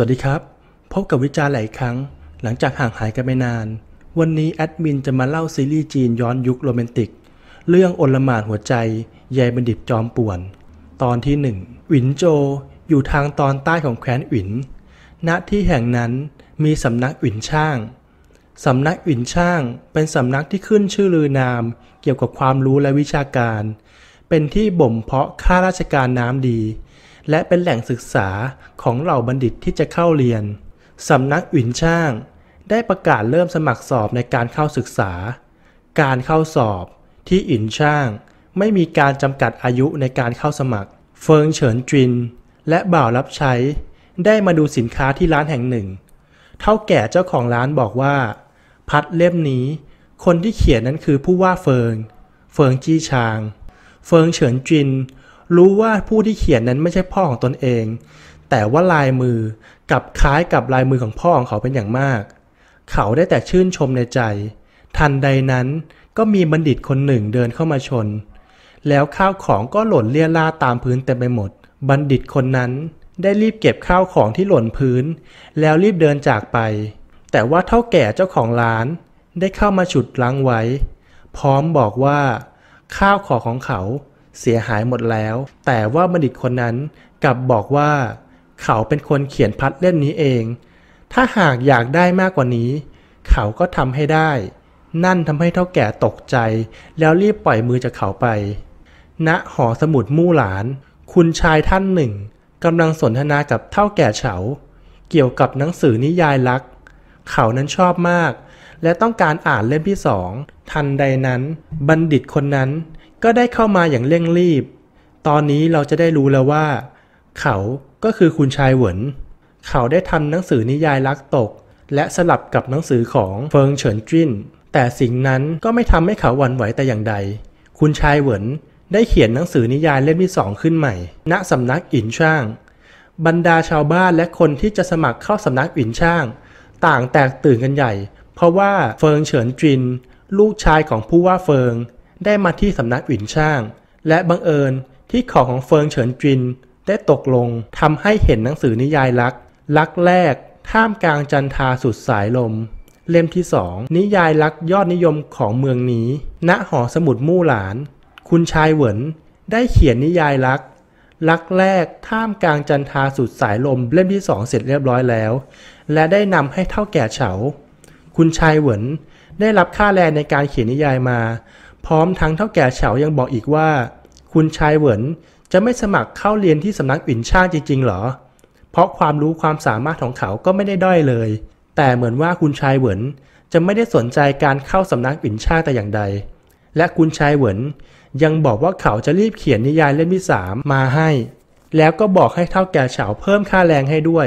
สวัสดีครับ พบกับวิจารณ์หลายครั้ง หลังจากห่างหายกันไปนาน วันนี้แอดมินจะมาเล่าซีรีส์จีนย้อนยุคโรแมนติก เรื่องอลมานหัวใจยายบัณฑิตจอมป่วน ตอนที่1หวินโจอยู่ทางตอนใต้ของแคว้นหวินณที่แห่งนั้นมีสำนักหวินช่างสำนักหวินช่างเป็นสำนักที่ขึ้นชื่อลือนามเกี่ยวกับความรู้และวิชาการ เป็นที่บ่มเพาะข้าราชการน้ำดีและเป็นแหล่งศึกษาของเหล่าบัณฑิตที่จะเข้าเรียนสำนักอื่นช่าง ได้ประกาศเริ่มสมัครสอบในการเข้าศึกษา การเข้าสอบที่อินช่าง ไม่มีการจำกัดอายุในการเข้าสมัคร เฟิงเฉินจินและบ่าวรับใช้ ได้มาดูสินค้าที่ร้านแห่งหนึ่ง เท่าแก่เจ้าของร้านบอกว่า พัดเล่มนี้ คนที่เขียนนั้นคือผู้ว่าเฟิง เฟิงจี้ชาง เฟิงเฉินจินรู้ว่าผู้ที่เขียนนั้นไม่ใช่พ่อของตนเอง แต่ว่าลายมือกับคล้ายกับลายมือของพ่อของเขาเป็นอย่างมาก เขาได้แต่ชื่นชมในใจ ทันใดนั้นก็มีบัณฑิตคนหนึ่งเดินเข้ามาชน แล้วข้าวของก็หล่นเลี่ยล่าตามพื้นเต็มไปหมด บัณฑิตคนนั้นได้รีบเก็บข้าวของที่หล่นพื้น แล้วรีบเดินจากไป แต่ว่าเท่าแก่เจ้าของร้าน ได้เข้ามาฉุดลังไว้ พร้อมบอกว่า ข้าวของของเขาเสียหายหมดแล้ว แต่ว่าบัณฑิตคนนั้นกลับบอกว่า เขาเป็นคนเขียนพัดเล่มนี้เอง ถ้าหากอยากได้มากกว่านี้ เขาก็ทำให้ได้ นั่นทำให้เท่าแก่ตกใจ แล้วรีบปล่อยมือจากเขาไปณนะหอสมุดมู่หลาน คุณชายท่านหนึ่งกำลังสนทนากับเท่าแก่เฉาเกี่ยวกับหนังสือนิยายลักษ์เขานั้นชอบมาก และต้องการอ่านเล่มที่สอง ทันใดนั้น บัณฑิตคนนั้นก็ได้เข้ามาอย่างเร่งรีบ ตอนนี้เราจะได้รู้แล้วว่า เขาก็คือคุณชายเหวิน เขาได้ทำหนังสือนิยายลักตก และสลับกับหนังสือของเฟิงเฉินจิ้นแต่สิ่งนั้นก็ไม่ทำให้เขาหวั่นไหวแต่อย่างใด คุณชายเหวินได้เขียนหนังสือนิยายเล่มที่สองขึ้นใหม่ ณสำนักอินช่าง บรรดาชาวบ้านและคนที่จะสมัครเข้าสำนักอินช่าง ต่างแตกตื่นกันใหญ่ เพราะว่าเฟิงเฉินจินลูกชายของผู้ว่าเฟิงได้มาที่สำนักหวินช่าง และบังเอิญที่ของของเฟิงเฉินจินได้ตกลง ทำให้เห็นหนังสือนิยายรักรักแรก ท่ามกลางจันทาสุดสายลม เล่มที่สองนิยายรักยอดนิยมของเมืองนี้ ณ หอสมุดมู่หลาน คุณชายเหวินได้เขียนนิยายรัก รักแรก ท่ามกลางจันทาสุดสายลม เล่มที่สองเสร็จเรียบร้อยแล้ว และได้นำให้เท่าแก่เฉา คุณชายเหวินได้รับค่าแรงในการเขียนนิยายมาพร้อมทั้งเท่าแก่เฉายังบอกอีกว่า คุณชายเหวินจะไม่สมัครเข้าเรียนที่สำนักอินชาจริงๆหรอ เพราะความรู้ความสามารถของเขาก็ไม่ได้ด้อยเลย แต่เหมือนว่าคุณชายเหวินจะไม่ได้สนใจการเข้าสำนักอินชาแต่อย่างใด และคุณชายเหวินยังบอกว่าเขาจะรีบเขียนนิยายเล่มที่สามมาให้ แล้วก็บอกให้เท่าแก่เฉาเพิ่มค่าแรงให้ด้วย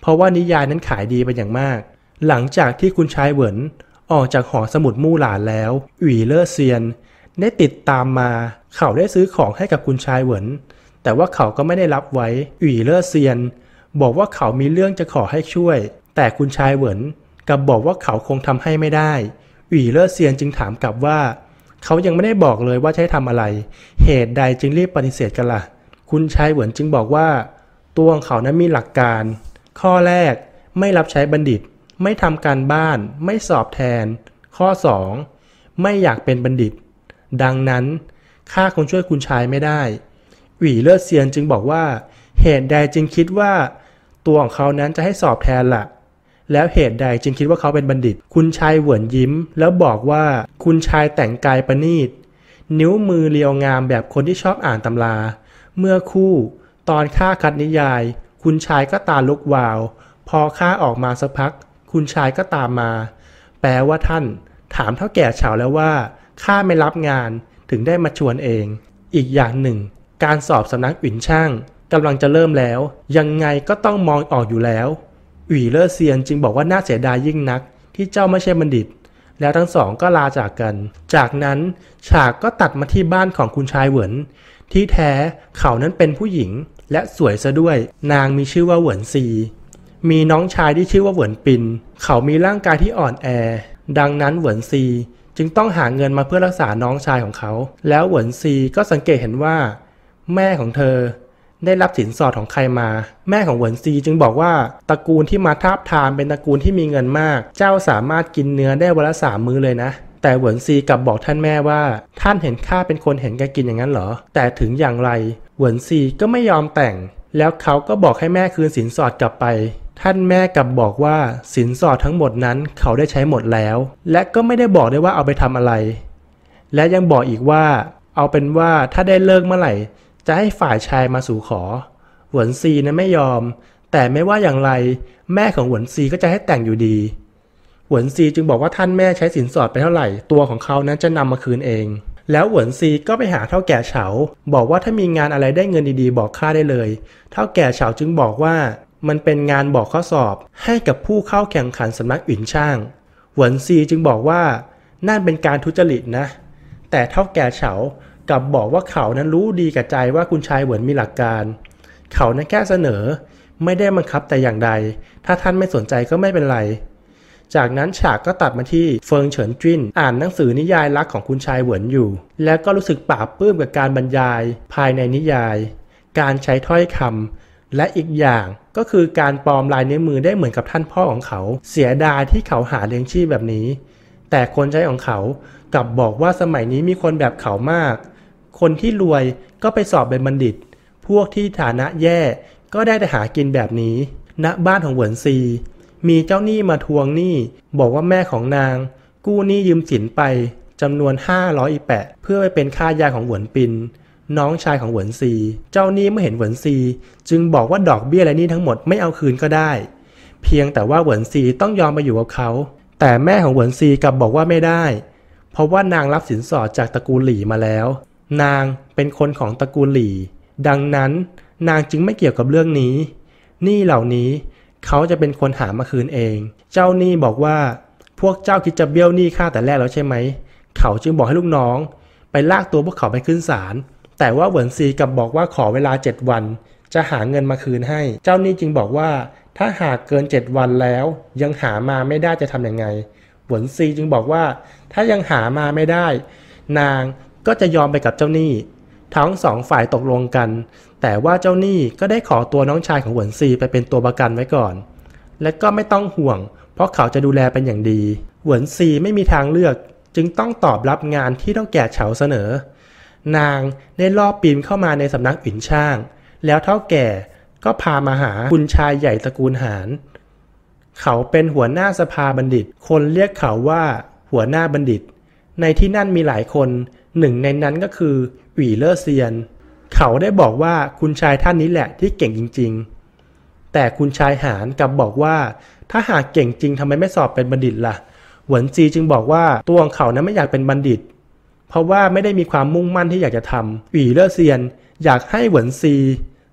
เพราะว่านิยายนั้นขายดีเป็นอย่างมาก หลังจากที่คุณชายเหวินออกจากหอสมุดมู่หลานแล้วอวี่เลอเซียนได้ติดตามมา เขาได้ซื้อของให้กับคุณชายเหวินแต่ว่าเขาก็ไม่ได้รับไว้อวี่เลอเซียนบอกว่าเขามีเรื่องจะขอให้ช่วย แต่คุณชายเหวินกับบอกว่าเขาคงทำให้ไม่ได้อวี่เลอเซียนจึงถามกลับว่า เขายังไม่ได้บอกเลยว่าใช้ทำอะไร เหตุใดจึงรีบปฏิเสธกันละ่ะคุณชายเหวินจึงบอกว่า ตัวของเขานั้นมีหลักการ ข้อแรกไม่รับใช้บัณฑิตไม่ทำการบ้าน ไม่สอบแทน ข้อ 2. ไม่อยากเป็นบัณฑิต ดังนั้น ข้าคงช่วยคุณชายไม่ได้ หวีเลิศเซียนจึงบอกว่า เหตุใดจึงคิดว่า ตัวของเขานั้นจะให้สอบแทนละ่ะแล้วเหตุใดจึงคิดว่าเขาเป็นบัณฑิต คุณชายเหวินยิ้มแล้วบอกว่าคุณชายแต่งกายประณีต นิ้วมือเรียวงามแบบคนที่ชอบอ่านตำรา เมื่อคู่ ตอนข้าคัดนิยาย คุณชายก็ตาลุกวาว พอข้าออกมาสักพักคุณชายก็ตามมา แปลว่าท่าน ถามเท่าแก่เฉาแล้วว่าข้าไม่รับงานถึงได้มาชวนเอง อีกอย่างหนึ่ง การสอบสำนักอื่นช่างกำลังจะเริ่มแล้ว ยังไงก็ต้องมองออกอยู่แล้วอุ๋ยเลอเซียนจึงบอกว่าน่าเสียดายยิ่งนัก ที่เจ้าไม่ใช่บัณฑิต แล้วทั้งสองก็ลาจากกัน จากนั้น ฉากก็ตัดมาที่บ้านของคุณชายเหวินที่แท้เขานั้นเป็นผู้หญิงและสวยซะด้วย นางมีชื่อว่าเหวินซีมีน้องชายที่ชื่อว่าเหวินปิน เขามีร่างกายที่อ่อนแอ ดังนั้นเหวินซี จึงต้องหาเงินมาเพื่อรักษาน้องชายของเขา แล้วเหวินซีก็สังเกตเห็นว่า แม่ของเธอ ได้รับสินสอดของใครมา แม่ของเหวินซี จึงบอกว่า ตระกูลที่มาทาบทามเป็น ตระกูลที่มีเงินมาก เจ้าสามารถกินเนื้อได้วันละสามมื้อเลยนะ แต่เหวินซีกลับบอกท่านแม่ว่า ท่านเห็นข้าเป็นคนเห็นแกกินอย่างนั้นเหรอ แต่ถึงอย่างไร เหวินซีก็ไม่ยอมแต่งแล้วเขาก็บอกให้แม่คืนสินสอดกลับไป ท่านแม่กลับบอกว่าสินสอดทั้งหมดนั้นเขาได้ใช้หมดแล้ว และก็ไม่ได้บอกได้ว่าเอาไปทำอะไร และยังบอกอีกว่า เอาเป็นว่าถ้าได้เลิกเมื่อไหร่ จะให้ฝ่ายชายมาสู่ขอ หวนซีนะไม่ยอม แต่ไม่ว่าอย่างไรแม่ของหวนซีก็จะให้แต่งอยู่ดี หวนซีจึงบอกว่าท่านแม่ใช้สินสอดไปเท่าไหร่ตัวของเขานั้นจะนำมาคืนเองแล้ว หวนซีก็ไปหาเท่าแก่เฉาบอกว่าถ้ามีงานอะไรได้เงินดีๆบอกข้าได้เลยเท่าแก่เฉาจึงบอกว่า มันเป็นงานบอกข้อสอบให้กับผู้เข้าแข่งขันสำนักอื่นช่างหวนซีจึงบอกว่านั่นเป็นการทุจริตนะ แต่เท่าแก่เฉากลับบอกว่าเขานั้นรู้ดีกับใจว่าคุณชายเหวินมีหลักการ เขานั้นแค่เสนอ ไม่ได้บังคับแต่อย่างใดถ้าท่านไม่สนใจก็ไม่เป็นไรจากนั้นฉากก็ตัดมาที่เฟิงเฉินจิ้นอ่านหนังสือนิยายรักของคุณชายเหวินอยู่ และก็รู้สึกปราบปลื้มกับการบรรยายภายในนิยาย การใช้ถ้อยคำ และอีกอย่างก็คือการปลอมลายนิ้วมือได้เหมือนกับท่านพ่อของเขา เสียดายที่เขาหาเลี้ยงชีพแบบนี้ แต่คนใช้ของเขากลับบอกว่าสมัยนี้มีคนแบบเขามาก คนที่รวยก็ไปสอบเป็นบัณฑิต พวกที่ฐานะแย่ก็ได้แต่หากินแบบนี้ณนะบ้านของเหวินซีมีเจ้าหนี้มาทวงหนี้บอกว่าแม่ของนาง กู้หนี้ยืมสินไปจำนวน5 0้อีแปะเพื่อไปเป็นค่ายาของหวนปิน น้องชายของหวนซี เจ้าหนี้เมื่อเห็นหวนซี จึงบอกว่าดอกเบี้ยและหนี้ทั้งหมดไม่เอาคืนก็ได้ เพียงแต่ว่าหวนซีต้องยอมไปอยู่กับเขา แต่แม่ของหวนซีกลับบอกว่าไม่ได้ เพราะว่านางรับสินสอดจากตระกูลหลี่มาแล้ว นางเป็นคนของตระกูลหลี่ดังนั้น นางจึงไม่เกี่ยวกับเรื่องนี้หนี้เหล่านี้เขาจะเป็นคนหามาคืนเอง เจ้าหนี้บอกว่า พวกเจ้าคิดจะเบี้ยวหนี้ข้าแต่แรกแล้วใช่ไหม เขาจึงบอกให้ลูกน้อง ไปลากตัวพวกเขาไปขึ้นศาล แต่ว่าเหวินซีกับบอกว่าขอเวลา 7 วัน จะหาเงินมาคืนให้ เจ้าหนี้จึงบอกว่าถ้าหากเกิน7วันแล้ว ยังหามาไม่ได้จะทำยังไงเหวินซีจึงบอกว่า ถ้ายังหามาไม่ได้ นางก็จะยอมไปกับเจ้าหนี้ทั้งสองฝ่ายตกลงกัน แต่ว่าเจ้าหนี้ก็ได้ขอตัวน้องชายของหวนซีไปเป็นตัวประกันไว้ก่อน และก็ไม่ต้องห่วง เพราะเขาจะดูแลเป็นอย่างดี หวนซีไม่มีทางเลือก จึงต้องตอบรับงานที่ต้องแก่เฉาเสนอ นางได้ลอบปีนเข้ามาในสำนักอินช่าง แล้วเท่าแก่ก็พามาหาคุณชายใหญ่ตระกูลหาน เขาเป็นหัวหน้าสภาบัณฑิต คนเรียกเขาว่า หัวหน้าบัณฑิต ในที่นั่นมีหลายคนหนึ่งในนั้นก็คือหวีเลอร์เซียน เขาได้บอกว่าคุณชายท่านนี้แหละที่เก่งจริง ๆ แต่คุณชายหานกลับบอกว่า ถ้าหากเก่งจริงทำไมไม่สอบเป็นบัณฑิตละ่ะ หวนจีจึงบอกว่าตัวของเขานั้นไม่อยากเป็นบัณฑิต เพราะว่าไม่ได้มีความมุ่งมั่นที่อยากจะทำหวีเลอร์เซียน อยากให้หวนซี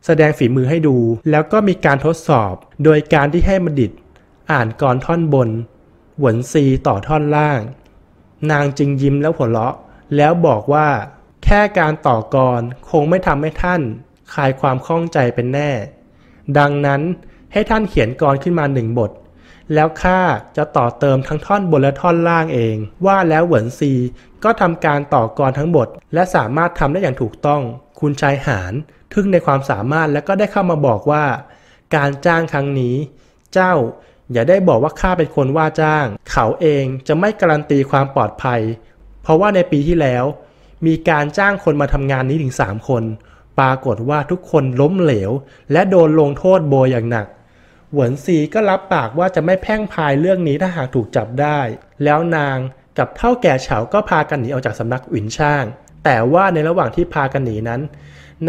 แสดงฝีมือให้ดู แล้วก็มีการทดสอบโดยการที่ให้บัณฑิต อ่านกรท่อนบน หวนซีต่อท่อนล่าง นางจึงยิ้มแล้วหัวเราะแล้วบอกว่า แค่การต่อกรคงไม่ทำให้ท่านคลายความข้องใจเป็นแน่ ดังนั้นให้ท่านเขียนกรขึ้นมาหนึ่งบท แล้วข้าจะต่อเติมทั้งท่อนบนและท่อนล่างเอง ว่าแล้วเหวินซีก็ทำการต่อกรทั้งบท และสามารถทำได้อย่างถูกต้อง คุณชายหานทึ่งในความสามารถและก็ได้เข้ามาบอกว่า การจ้างครั้งนี้ เจ้าอย่าได้บอกว่าข้าเป็นคนว่าจ้าง เขาเองจะไม่การันตีความปลอดภัยเพราะว่าในปีที่แล้ว มีการจ้างคนมาทำงานนี้ถึง 3 คน ปรากฏว่าทุกคนล้มเหลว และโดนลงโทษโบยอย่างหนัก หวนซีก็รับปากว่าจะไม่แพ่งพายเรื่องนี้ถ้าหากถูกจับได้ แล้วนางกับเท่าแก่เฉาก็พากันหนีออกจากสำนักอุ่นช่าง แต่ว่าในระหว่างที่พากันหนีนั้น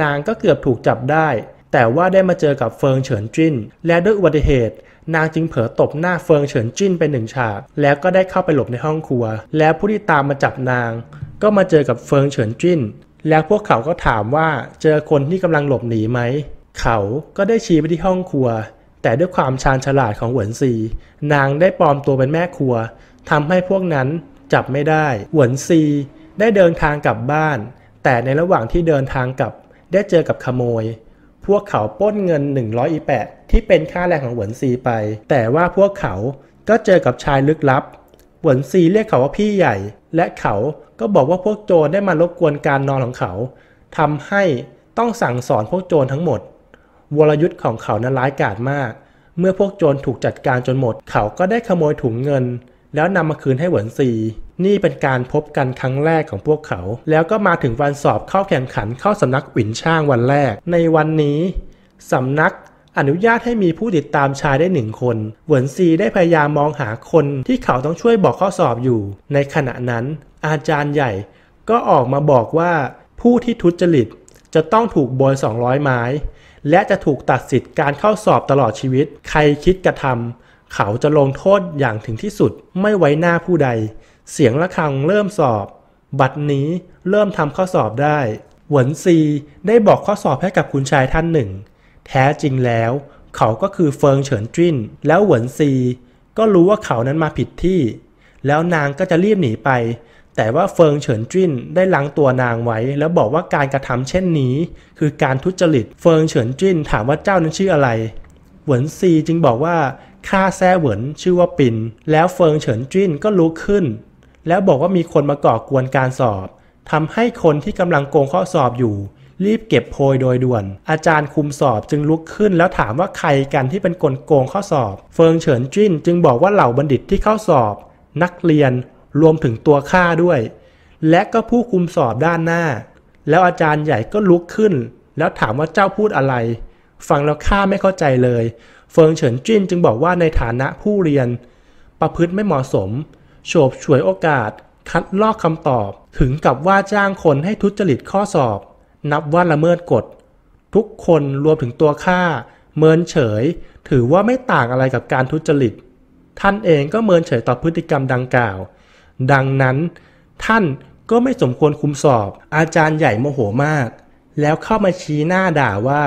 นางก็เกือบถูกจับได้ แต่ว่าได้มาเจอกับเฟิงเฉินจิ้น และด้วยอุบัติเหตุนางจึงเผลอตบหน้าเฟิงเฉินจิ้นไปหนึ่งฉาก แล้วก็ได้เข้าไปหลบในห้องครัว แล้วผู้ที่ตามมาจับนาง ก็มาเจอกับเฟิงเฉินจิ้น แล้วพวกเขาก็ถามว่าเจอคนที่กำลังหลบหนีไหม เขาก็ได้ชี้ไปที่ห้องครัว แต่ด้วยความชาญฉลาดของหวนซี นางได้ปลอมตัวเป็นแม่ครัว ทำให้พวกนั้นจับไม่ได้ หวนซี ได้เดินทางกลับบ้าน แต่ในระหว่างที่เดินทางกลับ ได้เจอกับขโมยพวกเขาป้นเงิน100อีแปะที่เป็นค่าแรงของหวนซีไป แต่ว่าพวกเขาก็เจอกับชายลึกลับ หวนซีเรียกเขาว่าพี่ใหญ่ และเขาก็บอกว่าพวกโจรได้มารบกวนการนอนของเขา ทำให้ต้องสั่งสอนพวกโจรทั้งหมดวรยุทธ์ของเขานั้นร้ายกาจมาก เมื่อพวกโจรถูกจัดการจนหมด เขาก็ได้ขโมยถุงเงินแล้วนำมาคืนให้หวนซี นี่เป็นการพบกันครั้งแรกของพวกเขา แล้วก็มาถึงวันสอบเข้าแข่งขันเข้าสำนักหวินช่างวันแรก ในวันนี้สำนักอนุญาตให้มีผู้ติดตามชายได้หนึ่งคน เหวินซีได้พยายามมองหาคนที่เขาต้องช่วยบอกข้อสอบอยู่ ในขณะนั้น อาจารย์ใหญ่ ก็ออกมาบอกว่าผู้ที่ทุจริตจะต้องถูกโบย200 ไม้ และจะถูกตัดสิทธิ์การเข้าสอบตลอดชีวิต ใครคิดกระทำเขาจะลงโทษอย่างถึงที่สุดไม่ไว้หน้าผู้ใด เสียงะระฆังเริ่มสอบ บัตรนี้เริ่มทำข้อสอบได้ หวนซีได้บอกข้อสอบให้กับคุณชายท่านหนึ่ง แท้จริงแล้วเขาก็คือเฟิงเฉินจิ้น แล้วหวนซีก็รู้ว่าเขานั้นมาผิดที่ แล้วนางก็จะรีบหนีไป แต่ว่าเฟิงเฉินจิ้นได้ลังตัวนางไว้ แล้วบอกว่าการกระทำเช่นนี้คือการทุจริตเฟิงเฉินจิ้นถามว่าเจ้านั้นชื่ออะไร หวนซีจึงบอกว่าข้าแซ่เหวินชื่อว่าปินแล้วเฟิงเฉินจิ้นก็ลุกขึ้นแล้วบอกว่ามีคนมาก่อกวนการสอบทำให้คนที่กำลังโกงข้อสอบอยู่รีบเก็บโพยโดยด่วนอาจารย์คุมสอบจึงลุกขึ้นแล้วถามว่าใครกันที่เป็นคนโกงข้อสอบเฟิงเฉินจิ้นจึงบอกว่าเหล่าบัณฑิตที่เข้าสอบนักเรียนรวมถึงตัวข้าด้วยและก็ผู้คุมสอบด้านหน้าแล้วอาจารย์ใหญ่ก็ลุกขึ้นแล้วถามว่าเจ้าพูดอะไรฟังแล้วข้าไม่เข้าใจเลยเฟิงเฉินจิ้นจึงบอกว่าในฐานะผู้เรียนประพฤติไม่เหมาะสมโฉบฉวยโอกาส คัดลอกคำตอบถึงกับว่าจ้างคนให้ทุจริตข้อสอบ นับว่าละเมิดกฎ ทุกคนรวมถึงตัวข้าเมินเฉย ถือว่าไม่ต่างอะไรกับการทุจริตท่านเองก็เมินเฉยต่อพฤติกรรมดังกล่าว ดังนั้น ท่านก็ไม่สมควรคุมสอบ อาจารย์ใหญ่โมโหมาก แล้วเข้ามาชี้หน้าด่าว่า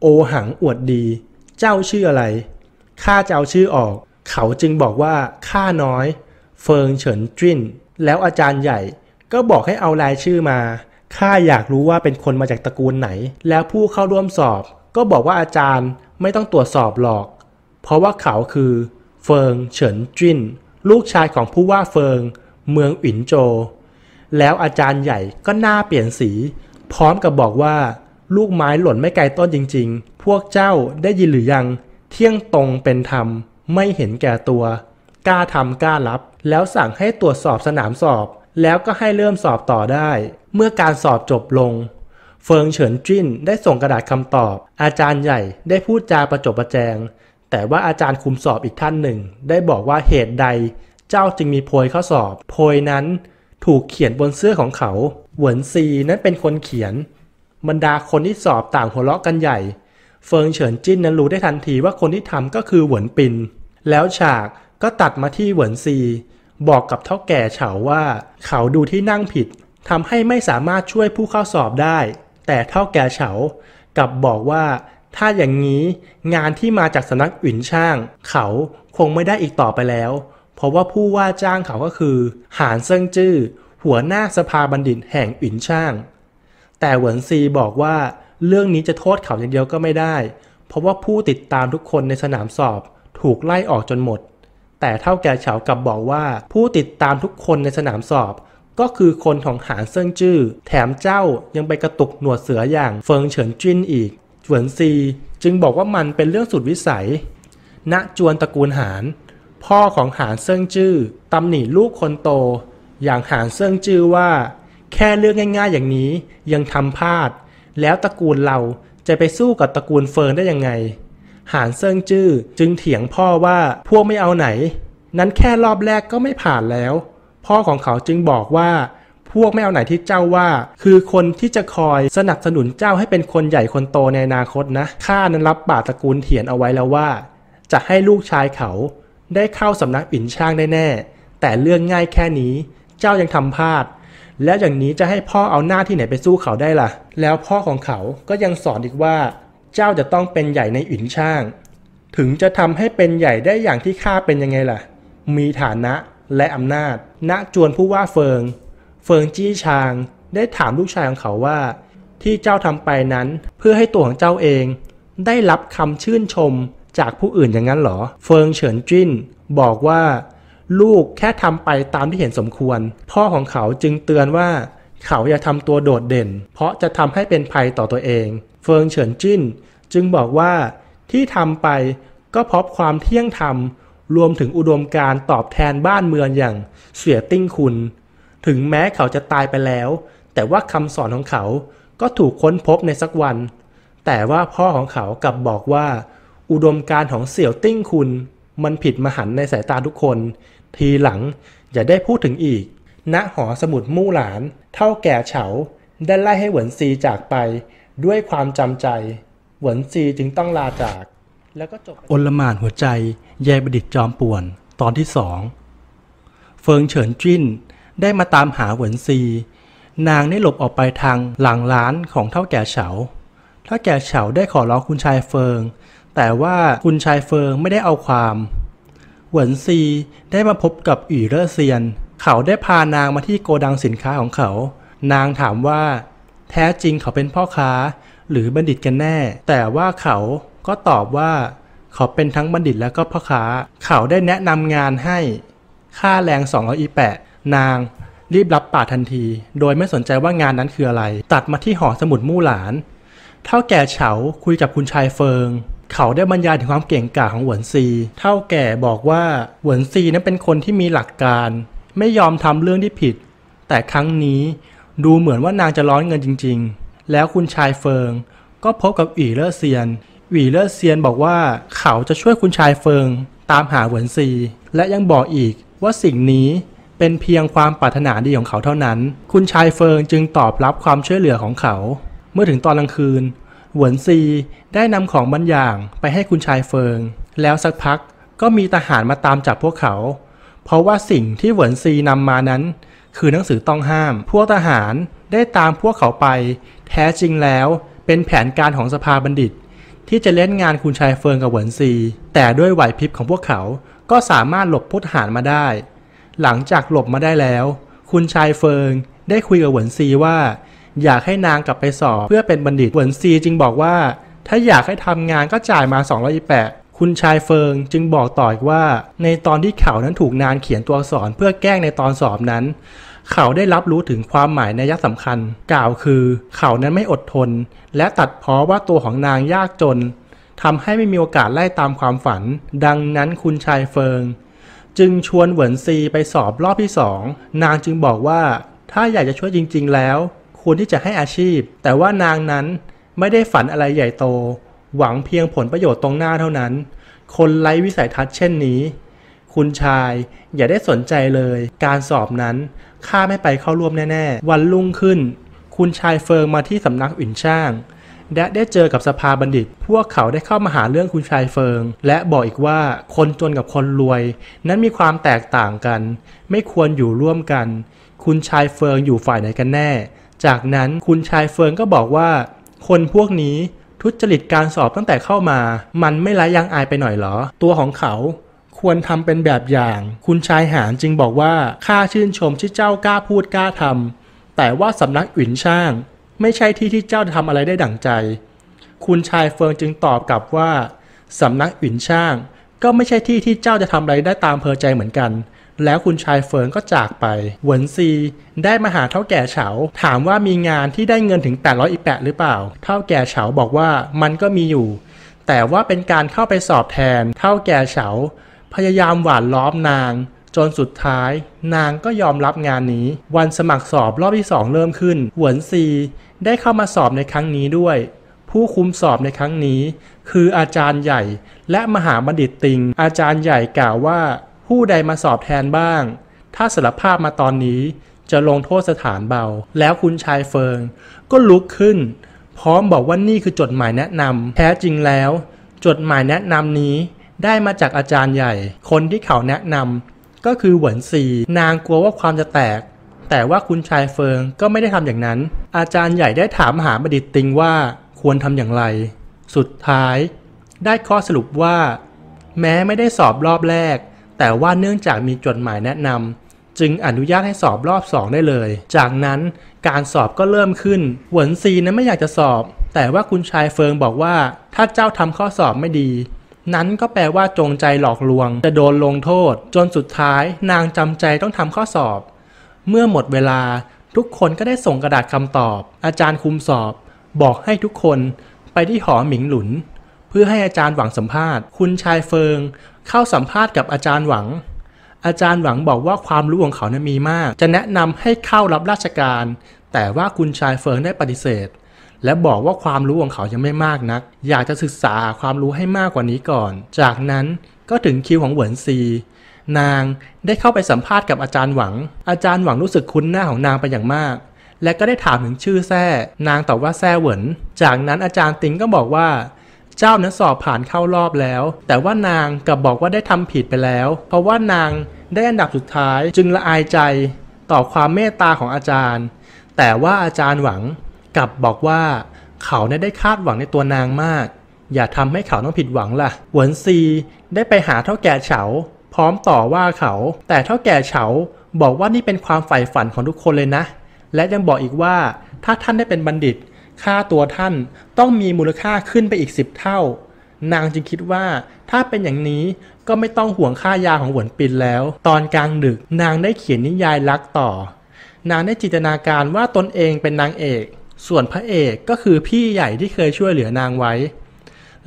โอหังอวดดีเจ้าชื่ออะไร ข้าจะเอาชื่อออก เขาจึงบอกว่าข้าน้อย เฟิงเฉินจิ้นแล้วอาจารย์ใหญ่ก็บอกให้เอารายชื่อมา ข้าอยากรู้ว่าเป็นคนมาจากตระกูลไหน แล้วผู้เข้าร่วมสอบ ก็บอกว่าอาจารย์ไม่ต้องตรวจสอบหรอก เพราะว่าเขาคือ เฟิงเฉินจิ้นลูกชายของผู้ว่าเฟิง เมืองอินโจ แล้วอาจารย์ใหญ่ก็หน้าเปลี่ยนสี พร้อมกับบอกว่า ลูกไม้หล่นไม่ไกลต้นจริง ๆพวกเจ้าได้ยินหรือยัง เที่ยงตรงเป็นธรรม ไม่เห็นแก่ตัว กล้าทำกล้ารับ แล้วสั่งให้ตรวจสอบสนามสอบ แล้วก็ให้เริ่มสอบต่อได้ เมื่อการสอบจบลง เฟิงเฉินจิ้นได้ส่งกระดาษคำตอบ อาจารย์ใหญ่ได้พูดจาประจบประแจง แต่ว่าอาจารย์คุมสอบอีกท่านหนึ่ง ได้บอกว่าเหตุใด เจ้าจึงมีโพยข้อสอบ โพยนั้น ถูกเขียนบนเสื้อของเขา หวนซีนั้นเป็นคนเขียน บรรดาคนที่สอบต่างหัวเราะกันใหญ่เฟิงเฉินจิ้นนั้นรู้ได้ทันทีว่าคนที่ทำก็คือหวนปิน แล้วฉากก็ตัดมาที่หวนซี บอกกับเท่าแก่เฉาว่า เขาดูที่นั่งผิด ทำให้ไม่สามารถช่วยผู้เข้าสอบได้ แต่เท่าแก่เฉากลับบอกว่า ถ้าอย่างนี้งานที่มาจากสำนักอื่นช่าง เขาคงไม่ได้อีกต่อไปแล้ว เพราะว่าผู้ว่าจ้างเขาก็คือ หานเซิงจื้อหัวหน้าสภาบัณฑิตแห่งอื่นช่าง แต่หวนซีบอกว่าเรื่องนี้จะโทษเขาอย่างเดียวก็ไม่ได้ เพราะว่าผู้ติดตามทุกคนในสนามสอบ ถูกไล่ออกจนหมด แต่เท่าแก่เฉากลับบอกว่าผู้ติดตามทุกคนในสนามสอบ ก็คือคนของหานเซิงจื้อแถมเจ้ายังไปกระตุกหนวดเสืออย่าง เฟิงเฉินจิ้นอีกจวนซี จึงบอกว่ามันเป็นเรื่องสุดวิสัย ณจวนตระกูลหานพ่อของหานเซิงจื้อตำหนิลูกคนโต อย่างหานเซิงจื้อว่า แค่เรื่องง่ายๆ อย่างนี้ยังทำพลาดแล้วตระกูลเราจะไปสู้กับตระกูลเฟิงได้ยังไง หานเซิงจื้อจึงเถียงพ่อว่าพวกไม่เอาไหน นั้นแค่รอบแรกก็ไม่ผ่านแล้ว พ่อของเขาจึงบอกว่า พวกไม่เอาไหนที่เจ้าว่า คือคนที่จะคอยสนับสนุนเจ้าให้เป็นคนใหญ่คนโตในอนาคตนะ ข้านั้นรับปากตระกูลเถียนเอาไว้แล้วว่า จะให้ลูกชายเขาได้เข้าสำนักอินช่างได้แน่ แต่เรื่องง่ายแค่นี้เจ้ายังทำพลาดแล้วอย่างนี้จะให้พ่อเอาหน้าที่ไหนไปสู้เขาได้ละ่ะ แล้วพ่อของเขาก็ยังสอนอีกว่า เจ้าจะต้องเป็นใหญ่ในอินช่าง ถึงจะทำให้เป็นใหญ่ได้อย่างที่ข้าเป็นยังไงล่ะ มีฐานะและอำนาจ ณ จวนผู้ว่าเฟิง เฟิงจี้ชาง ได้ถามลูกชายของเขาว่า ที่เจ้าทำไปนั้นเพื่อให้ตัวของเจ้าเอง ได้รับคำชื่นชมจากผู้อื่นอย่างนั้นหรอ เฟิงเฉินจิ้น บอกว่าลูกแค่ทำไปตามที่เห็นสมควร พ่อของเขาจึงเตือนว่า เขาอย่าทำตัวโดดเด่น เพราะจะทำให้เป็นภัยต่อตัวเอง เฟิงเฉินจิ้น จึงบอกว่า ที่ทำไปก็เพราะความเที่ยงธรรม รวมถึงอุดมการตอบแทนบ้านเมืองอย่างเสียติ้งคุณ ถึงแม้เขาจะตายไปแล้ว แต่ว่าคำสอนของเขาก็ถูกค้นพบในสักวัน แต่ว่าพ่อของเขากลับบอกว่า อุดมการของเสี่ยวติ้งคุณมันผิดมหันในสายตาทุกคนทีหลังอย่าได้พูดถึงอีก ณ หอสมุดมู่หลาน เท่าแก่เฉา ได้ไล่ให้หวนซีจากไป ด้วยความจำใจหวนซีจึงต้องลาจาก แล้วก็จบอลมานหัวใจยายบดิตจอมป่วน ตอนที่สอง เฟิงเฉินจิ้น ได้มาตามหาหวนซี นางได้หลบออกไปทางหลังร้านของเท่าแก่เฉา เท่าแก่เฉาได้ขอร้องคุณชายเฟิง แต่ว่าคุณชายเฟิงไม่ได้เอาความหวนซีได้มาพบกับอีเลอเซียน เขาได้พานางมาที่โกดังสินค้าของเขา นางถามว่า แท้จริงเขาเป็นพ่อค้า หรือบัณฑิตกันแน่ แต่ว่าเขาก็ตอบว่า เขาเป็นทั้งบัณฑิตและก็พ่อค้า เขาได้แนะนำงานให้ ค่าแรงสองอีแปะนางรีบรับป่าทันที โดยไม่สนใจว่างานนั้นคืออะไร ตัดมาที่หอสมุดมู่หลานเท่าแก่เฉาคุยกับคุณชายเฟิงเขาได้บรรยายถึงความเก่งกาจของหวนซี เท่าแก่บอกว่าหวนซีนั้นเป็นคนที่มีหลักการ ไม่ยอมทำเรื่องที่ผิด แต่ครั้งนี้ ดูเหมือนว่านางจะร้อนเงินจริง ๆ แล้วคุณชายเฟิง ก็พบกับ อีเลอร์เซียนอีเลอร์เซียนบอกว่าเขาจะช่วยคุณชายเฟิง ตามหาหวนซี และยังบอกอีกว่าสิ่งนี้เป็นเพียงความปรารถนาดีของเขาเท่านั้น คุณชายเฟิงจึงตอบรับความช่วยเหลือของเขา เมื่อถึงตอนกลางคืนหวนซีได้นำของบางอย่างไปให้คุณชายเฟิง แล้วสักพักก็มีทหารมาตามจับพวกเขา เพราะว่าสิ่งที่หวนซีนำมานั้นคือหนังสือต้องห้าม พวกทหารได้ตามพวกเขาไป แท้จริงแล้วเป็นแผนการของสภาบัณฑิต ที่จะเล่นงานคุณชายเฟิงกับหวนซี แต่ด้วยไหวพริบของพวกเขาก็สามารถหลบพวกทหารมาได้ หลังจากหลบมาได้แล้ว คุณชายเฟิง ได้คุยกับหวนซีว่าอยากให้นางกลับไปสอบเพื่อเป็นบัณฑิตหวนซี จึงบอกว่า ถ้าอยากให้ทำงานก็จ่ายมา2งรคุณชายเฟิงจึงบอกต่ออีกว่า ในตอนที่เขานั้นถูกนานเขียนตัวอักษรเพื่อแกล้งในตอนสอบนั้น เขาได้รับรู้ถึงความหมายในยักสำคัญ กล่าวคือเขานั้นไม่อดทน และตัดเพราะว่าตัวของนางยากจนทำให้ไม่มีโอกาสไล่ตามความฝัน ดังนั้นคุณชายเฟิง จึงชวนเหวินซีไปสอบรอบที่สองนางจึงบอกว่าถ้าอยากจะช่วยจริงๆแล้วควรที่จะให้อาชีพ แต่ว่านางนั้นไม่ได้ฝันอะไรใหญ่โต หวังเพียงผลประโยชน์ตรงหน้าเท่านั้น คนไร้วิสัยทัศน์เช่นนี้ คุณชายอย่าได้สนใจเลย การสอบนั้นข้าไม่ไปเข้าร่วมแน่ๆ วันรุ่งขึ้น คุณชายเฟิงมาที่สำนักอิ่นช่าง และได้เจอกับสภาบัณฑิต พวกเขาได้เข้ามาหาเรื่องคุณชายเฟิง และบอกอีกว่าคนจนกับคนรวย นั้นมีความแตกต่างกัน ไม่ควรอยู่ร่วมกัน คุณชายเฟิงอยู่ฝ่ายไหนกันแน่จากนั้นคุณชายเฟิงก็บอกว่า คนพวกนี้ทุจริตการสอบตั้งแต่เข้ามา มันไม่ไร้ยางอายไปหน่อยหรอตัวของเขา ควรทำเป็นแบบอย่าง คุณชายหานจึงบอกว่า ข้าชื่นชมที่เจ้ากล้าพูดกล้าทำแต่ว่าสำนักอื่นช่าง ไม่ใช่ที่ที่เจ้าจะทำอะไรได้ดั่งใจ คุณชายเฟิงจึงตอบกลับว่าสำนักอื่นช่าง ก็ไม่ใช่ที่ที่เจ้าจะทำอะไรได้ตามเพอใจเหมือนกันแล้วคุณชายเฟิร์นก็จากไป หวนซี ได้มาหาเท่าแก่เฉา ถามว่ามีงานที่ได้เงินถึง 800อีแปะหรือเปล่า เท่าแก่เฉาบอกว่ามันก็มีอยู่ แต่ว่าเป็นการเข้าไปสอบแทน เท่าแก่เฉา พยายามหวานล้อมนาง จนสุดท้าย นางก็ยอมรับงานนี้ วันสมัครสอบรอบที่สองเริ่มขึ้น หวนซี ได้เข้ามาสอบในครั้งนี้ด้วย ผู้คุมสอบในครั้งนี้ คืออาจารย์ใหญ่ และมหาบัณฑิตติง อาจารย์ใหญ่กล่าวว่าผู้ใดมาสอบแทนบ้าง ถ้าสารภาพมาตอนนี้จะลงโทษสถานเบา แล้วคุณชายเฟิง ก็ลุกขึ้น พร้อมบอกว่านี่คือจดหมายแนะนำแท้จริงแล้ว จดหมายแนะนำนี้ ได้มาจากอาจารย์ใหญ่ คนที่เขาแนะนำก็คือหวนซีนางกลัวว่าความจะแตก แต่ว่าคุณชายเฟิงก็ไม่ได้ทำอย่างนั้น อาจารย์ใหญ่ได้ถามหาบดิตติงว่าควรทำอย่างไร สุดท้าย ได้ข้อสรุปว่า แม้ไม่ได้สอบรอบแรกแต่ว่าเนื่องจากมีจดหมายแนะนำจึงอนุญาตให้สอบรอบ2ได้เลย จากนั้นการสอบก็เริ่มขึ้น หวนซีนั้นไม่อยากจะสอบ แต่ว่าคุณชายเฟิงบอกว่า ถ้าเจ้าทำข้อสอบไม่ดี นั้นก็แปลว่าจงใจหลอกลวงจะโดนลงโทษ จนสุดท้ายนางจำใจต้องทำข้อสอบ เมื่อหมดเวลาทุกคนก็ได้ส่งกระดาษคำตอบ อาจารย์คุมสอบ บอกให้ทุกคน ไปที่หอหมิงหลุน เพื่อให้อาจารย์หวังสัมภาษณ์ คุณชายเฟิงเข้าสัมภาษณ์กับอาจารย์หวัง อาจารย์หวังบอกว่าความรู้ของเขานะมีมาก จะแนะนำให้เข้ารับราชการ แต่ว่าคุณชายเฟิร์นได้ปฏิเสธ และบอกว่าความรู้ของเขายังไม่มากนัก อยากจะศึกษาความรู้ให้มากกว่านี้ก่อน จากนั้นก็ถึงคิวของเหวินซี นางได้เข้าไปสัมภาษณ์กับอาจารย์หวัง อาจารย์หวังรู้สึกคุ้นหน้าของนางไปอย่างมาก และก็ได้ถามถึงชื่อแท้นางตอบว่าแท้เหวินจากนั้นอาจารย์ติงก็บอกว่าเจ้านั้นสอบผ่านเข้ารอบแล้ว แต่ว่านางกลับบอกว่าได้ทำผิดไปแล้ว เพราะว่านางได้อันดับสุดท้ายจึงละอายใจต่อความเมตตาของอาจารย์ แต่ว่าอาจารย์หวังกลับบอกว่าเขาได้คาดหวังในตัวนางมาก อย่าทำให้เขาต้องผิดหวังละ่ะหวนซีได้ไปหาเท่าแก่เฉาพร้อมต่อว่าเขาแต่เท่าแก่เฉาบอกว่านี่เป็นความใฝ่ฝันของทุกคนเลยนะ และยังบอกอีกว่าถ้าท่านได้เป็นบัณฑิตค่าตัวท่านต้องมีมูลค่าขึ้นไปอีก10เท่า นางจึงคิดว่า ถ้าเป็นอย่างนี้ก็ไม่ต้องห่วงค่ายาของหวนปินแล้ว ตอนกลางดึกนางได้เขียนนิยายรักต่อ นางได้จินตนาการว่าตนเองเป็นนางเอก ส่วนพระเอกก็คือพี่ใหญ่ที่เคยช่วยเหลือนางไว้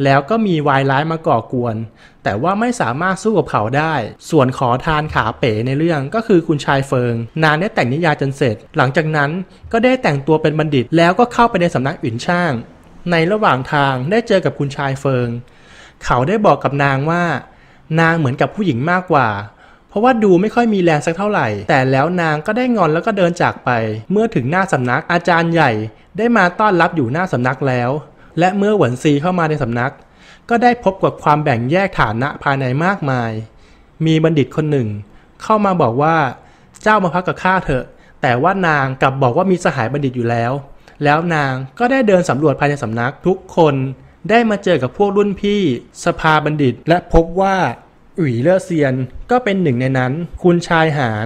แล้วก็มีวายร้ายมาก่อกวนแต่ว่าไม่สามารถสู้กับเขาได้ ส่วนขอทานขาเป๋ในเรื่องก็คือคุณชายเฟิง นานได้แต่งนิยายจนเสร็จ หลังจากนั้นก็ได้แต่งตัวเป็นบัณฑิตแล้วก็เข้าไปในสำนักอื่นช่าง ในระหว่างทางได้เจอกับคุณชายเฟิง เขาได้บอกกับนางว่า นางเหมือนกับผู้หญิงมากกว่า เพราะว่าดูไม่ค่อยมีแรงสักเท่าไหร่ แต่แล้วนางก็ได้งอนแล้วก็เดินจากไป เมื่อถึงหน้าสำนักอาจารย์ใหญ่ ได้มาต้อนรับอยู่หน้าสำนักแล้ว และเมื่อหวนซีเข้ามาในสำนักก็ได้พบกับความแบ่งแยกฐานะภายในมากมาย มีบัณฑิตคนหนึ่ง เข้ามาบอกว่า เจ้ามาพักกับข้าเถอะ แต่ว่านางกลับบอกว่ามีสหายบัณฑิตอยู่แล้ว แล้วนางก็ได้เดินสำรวจภายในสำนักทุกคนได้มาเจอกับพวกรุ่นพี่ สภาบัณฑิต และพบว่าอุ๋ยเลอเซียน ก็เป็นหนึ่งในนั้น คุณชายหาร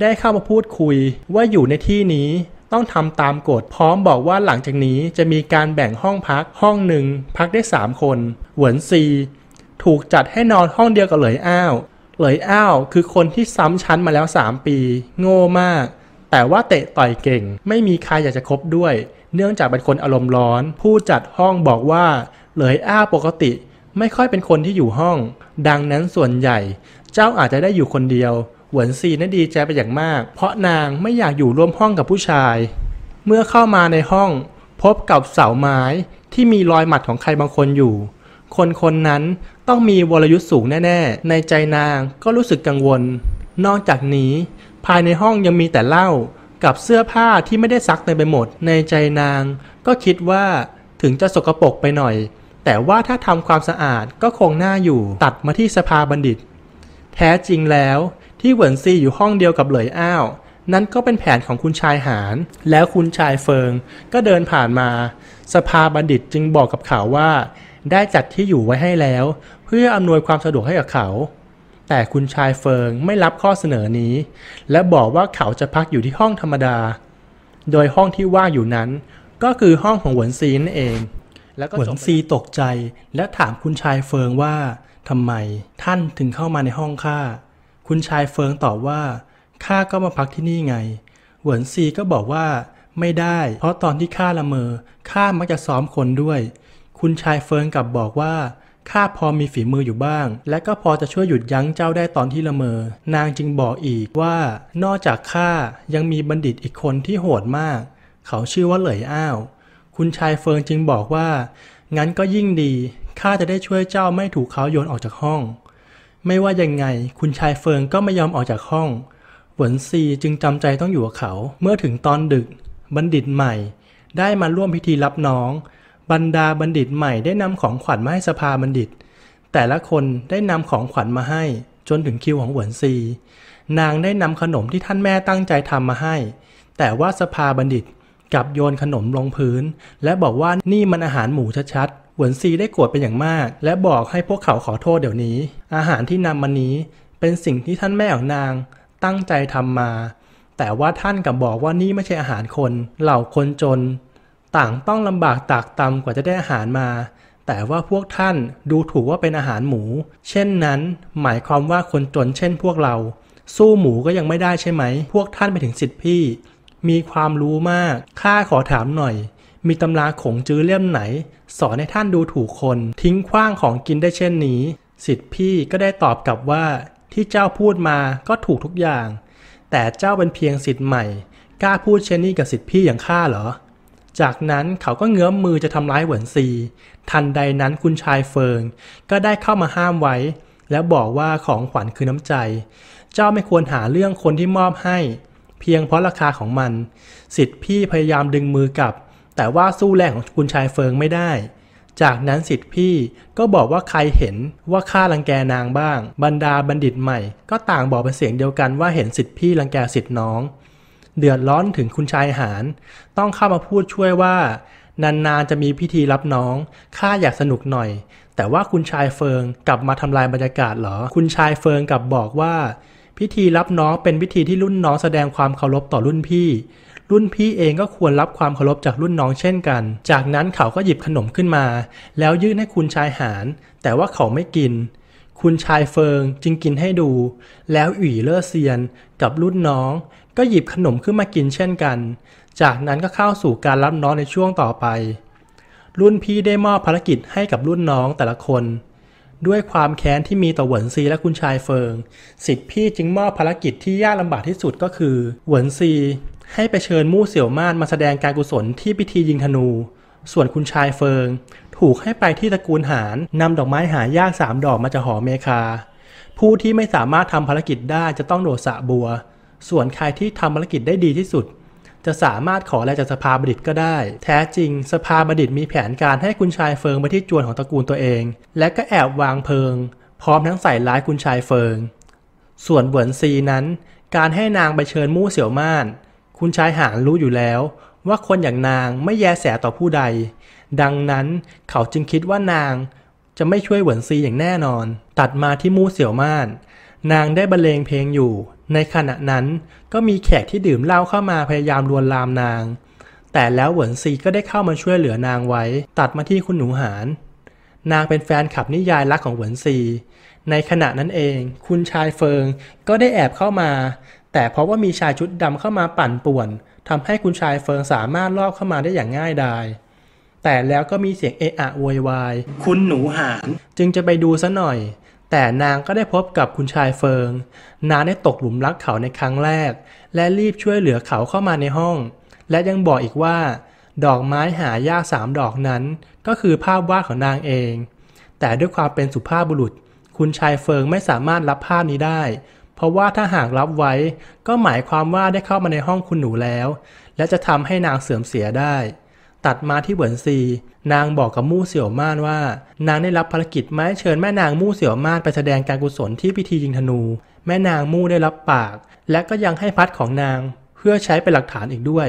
ได้เข้ามาพูดคุยว่าอยู่ในที่นี้ต้องทำตามกฎ พร้อมบอกว่าหลังจากนี้จะมีการแบ่งห้องพักห้องหนึ่ง พักได้ 3 คน หวนซีถูกจัดให้นอนห้องเดียวกับเหลยอ้าว เหลยอ้าว คือคนที่ซ้ำชั้นมาแล้ว 3 ปี โง่มาก แต่ว่าเตะต่อยเก่ง ไม่มีใครอยากจะคบด้วย เนื่องจากเป็นคนอารมณ์ร้อนผู้จัดห้องบอกว่า เหลยอ้าวปกติ ไม่ค่อยเป็นคนที่อยู่ห้อง ดังนั้นส่วนใหญ่ เจ้าอาจจะได้อยู่คนเดียวหวนซีนั้นดีใจไปอย่างมาก เพราะนางไม่อยากอยู่ร่วมห้องกับผู้ชาย เมื่อเข้ามาในห้อง พบกับเสาไม้ที่มีรอยหมัดของใครบางคนอยู่ คนคนนั้นต้องมีวรยุทธ์สูงแน่ๆ ในใจนางก็รู้สึกกังวล นอกจากนี้ ภายในห้องยังมีแต่เหล้ากับเสื้อผ้าที่ไม่ได้ซักเต็มไปหมด ในใจนางก็คิดว่าถึงจะสกรปรกไปหน่อย แต่ว่าถ้าทำความสะอาดก็คงน่าอยู่ตัดมาที่สภาบัณฑิต แท้จริงแล้วที่เหวินซีอยู่ห้องเดียวกับเหลยอ้าว นั่นก็เป็นแผนของคุณชายหานแล้วคุณชายเฟิงก็เดินผ่านมา สภาบัณฑิตจึงบอกกับเขาว่าได้จัดที่อยู่ไว้ให้แล้ว เพื่ออำนวยความสะดวกให้กับเขา แต่คุณชายเฟิงไม่รับข้อเสนอนี้ และบอกว่าเขาจะพักอยู่ที่ห้องธรรมดา โดยห้องที่ว่างอยู่นั้น ก็คือห้องของหวนซีนั่นเอง แล้วหวนซีตกใจและถามคุณชายเฟิงว่าทำไมท่านถึงเข้ามาในห้องข้าคุณชายเฟิงตอบว่าข้าก็มาพักที่นี่ไง หวนซีก็บอกว่าไม่ได้ เพราะตอนที่ข้าละเมอข้ามักจะซ้อมคนด้วย คุณชายเฟิงกลับบอกว่าข้าพอมีฝีมืออยู่บ้าง และก็พอจะช่วยหยุดยั้งเจ้าได้ตอนที่ละเมอ นางจึงบอกอีกว่า นอกจากข้ายังมีบัณฑิตอีกคนที่โหดมาก เขาชื่อว่าเหลยอ้าว คุณชายเฟิงจึงบอกว่า งั้นก็ยิ่งดี ข้าจะได้ช่วยเจ้าไม่ถูกเขาโยนออกจากห้องไม่ว่ายังไง คุณชายเฟิงก็ไม่ยอมออกจากห้อง หวนซีจึงจำใจต้องอยู่กับเขา เมื่อถึงตอนดึก บัณฑิตใหม่ ได้มาร่วมพิธีรับน้อง บรรดาบัณฑิตใหม่ได้นำของขวัญมาให้สภาบัณฑิต แต่ละคนได้นำของขวัญมาให้ จนถึงคิวของหวนซี นางได้นำขนมที่ท่านแม่ตั้งใจทำมาให้ แต่ว่าสภาบัณฑิตกลับโยนขนมลงพื้น และบอกว่านี่มันอาหารหมูชัดๆหวนซีได้โกรธเป็นอย่างมาก และบอกให้พวกเขาขอโทษเดี๋ยวนี้ อาหารที่นำมานี้เป็นสิ่งที่ท่านแม่ของนางตั้งใจทำมา แต่ว่าท่านกับบอกว่านี่ไม่ใช่อาหารคนเหล่าคนจน ต่างต้องลำบากตากตำกว่าจะได้อาหารมา แต่ว่าพวกท่านดูถูกว่าเป็นอาหารหมู เช่นนั้น หมายความว่าคนจนเช่นพวกเรา สู้หมูก็ยังไม่ได้ใช่ไหม พวกท่านไปถึงสิทธิพี่มีความรู้มากข้าขอถามหน่อยมีตำราขงจื้อเล่มไหน สอนให้ท่านดูถูกคน ทิ้งขว้างของกินได้เช่นนี้ สิทธิพี่ก็ได้ตอบกลับว่า ที่เจ้าพูดมาก็ถูกทุกอย่าง แต่เจ้าเป็นเพียงสิทธิใหม่ กล้าพูดเช่นนี้กับสิทธิพี่อย่างข้าเหรอ จากนั้นเขาก็เงื้อมมือจะทำร้ายเหวินซี ทันใดนั้นคุณชายเฟิง ก็ได้เข้ามาห้ามไว้ แล้วบอกว่าของขวัญคือน้ำใจ เจ้าไม่ควรหาเรื่องคนที่มอบให้ เพียงเพราะราคาของมัน สิทธิพี่พยายามดึงมือกลับแต่ว่าสู้แรงของคุณชายเฟิงไม่ได้ จากนั้นสิทธิพี่ก็บอกว่าใครเห็นว่าข้ารังแกนางบ้างบรรดาบัณฑิตใหม่ ก็ต่างบอกเป็นเสียงเดียวกันว่าเห็นสิทธิพี่รังแกสิทธิน้อง เดือดร้อนถึงคุณชายหานต้องเข้ามาพูดช่วยว่า นานๆจะมีพิธีรับน้องข้าอยากสนุกหน่อย แต่ว่าคุณชายเฟิงกลับมาทำลายบรรยากาศเหรอคุณชายเฟิงกลับบอกว่า พิธีรับน้องเป็นพิธีที่รุ่นน้องแสดงความเคารพต่อรุ่นพี่รุ่นพี่เองก็ควรรับความเคารพจากรุ่นน้องเช่นกัน จากนั้นเขาก็หยิบขนมขึ้นมาแล้วยื่นให้คุณชายหาน แต่ว่าเขาไม่กิน คุณชายเฟิงจึงกินให้ดู แล้วอี่เลอเซียนกับรุ่นน้องก็หยิบขนมขึ้นมากินเช่นกัน จากนั้นก็เข้าสู่การรับน้องในช่วงต่อไป รุ่นพี่ได้มอบภารกิจให้กับรุ่นน้องแต่ละคน ด้วยความแค้นที่มีต่อหวนซีและคุณชายเฟิงสิทธิพี่จึงมอบภารกิจที่ยากลำบากที่สุดก็คือ หวนซีให้ไปเชิญมู่เสี่ยวมานมาแสดงการกุศลที่พิธียิงธนู ส่วนคุณชายเฟิงถูกให้ไปที่ตระกูลหานนำดอกไม้หายากสามดอกมาจากหอเมคา ผู้ที่ไม่สามารถทำภารกิจได้จะต้องโดดสะบัว ส่วนใครที่ทำภารกิจได้ดีที่สุด จะสามารถขอแลกจากสภาบดิตก็ได้ แท้จริงสภาบดิตมีแผนการให้คุณชายเฟิงไปที่จวนของตระกูลตัวเอง และก็แอบวางเพลิง พร้อมทั้งใส่ร้ายคุณชายเฟิง ส่วนเหวินซีนั้นการให้นางไปเชิญมู่เสี่ยวม่านคุณชายหางรู้อยู่แล้วว่าคนอย่างนางไม่แยแสต่อผู้ใด ดังนั้นเขาจึงคิดว่านางจะไม่ช่วยเหวินซีอย่างแน่นอน ตัดมาที่มู่เสี่ยวม่าน นางได้บรรเลงเพลงอยู่ ในขณะนั้นก็มีแขกที่ดื่มเหล้าเข้ามาพยายามลวนลามนาง แต่แล้วเหวินซีก็ได้เข้ามาช่วยเหลือนางไว้ ตัดมาที่คุณหนูหานนางเป็นแฟนขับนิยายรักของเหวินซี ในขณะนั้นเองคุณชายเฟิงก็ได้แอบเข้ามาแต่เพราะว่ามีชายชุดดำเข้ามาปั่นป่วน ทำให้คุณชายเฟิงสามารถลอบเข้ามาได้อย่างง่ายดายแต่แล้วก็มีเสียงเอะอะโวยวายคุณหนูหานจึงจะไปดูซะหน่อย แต่นางก็ได้พบกับคุณชายเฟิง นางได้ตกหลุมรักเขาในครั้งแรก และรีบช่วยเหลือเขาเข้ามาในห้อง และยังบอกอีกว่า ดอกไม้หายากสามดอกนั้น ก็คือภาพวาดของนางเอง แต่ด้วยความเป็นสุภาพบุรุษ คุณชายเฟิงไม่สามารถรับภาพนี้ได้เพราะว่าถ้าหากรับไว้ก็หมายความว่าได้เข้ามาในห้องคุณหนูแล้ว และจะทำให้นางเสื่อมเสียได้ ตัดมาที่เหวินซีนางบอกกับมู่เสี่ยวม่านว่า นางได้รับภารกิจไม่เชิญแม่นางมู่เสี่ยวม่านไปแสดงการกุศลที่พิธียิงธนู แม่นางมู่ได้รับปาก และก็ยังให้พัดของนาง เพื่อใช้เป็นหลักฐานอีกด้วย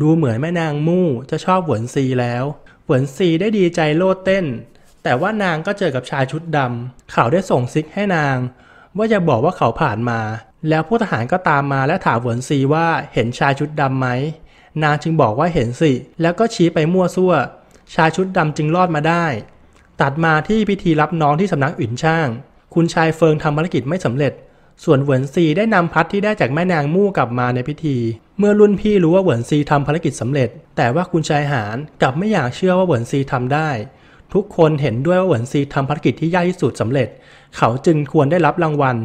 ดูเหมือนแม่นางมู่จะชอบเหวินซีแล้วเหวินซีได้ดีใจโลดเต้น แต่ว่านางก็เจอกับชายชุดดำเขาได้ส่งซิกให้นางว่าจะบอกว่าเขาผ่านมา แล้วผู้ทหารก็ตามมาและถามหวินซีว่าเห็นชายชุดดำไหมนางจึงบอกว่าเห็นสิแล้วก็ชี้ไปมั่วซั่วชายชุดดำจึงรอดมาได้ ตัดมาที่พิธีรับน้องที่สำนักอื่นช่าง คุณชายเฟิงทำภารกิจไม่สำเร็จ ส่วนหวินซีได้นำพัดที่ได้จากแม่นางมู่กลับมาในพิธี เมื่อรุ่นพี่รู้ว่าหวินซีทำภารกิจสำเร็จ แต่ว่าคุณชายหานกลับไม่อยากเชื่อว่าหวินซีทำได้ ทุกคนเห็นด้วยว่าเหวินซีทำภารกิจที่ยากที่สุดสำเร็จเขาจึงควรได้รับรางวัล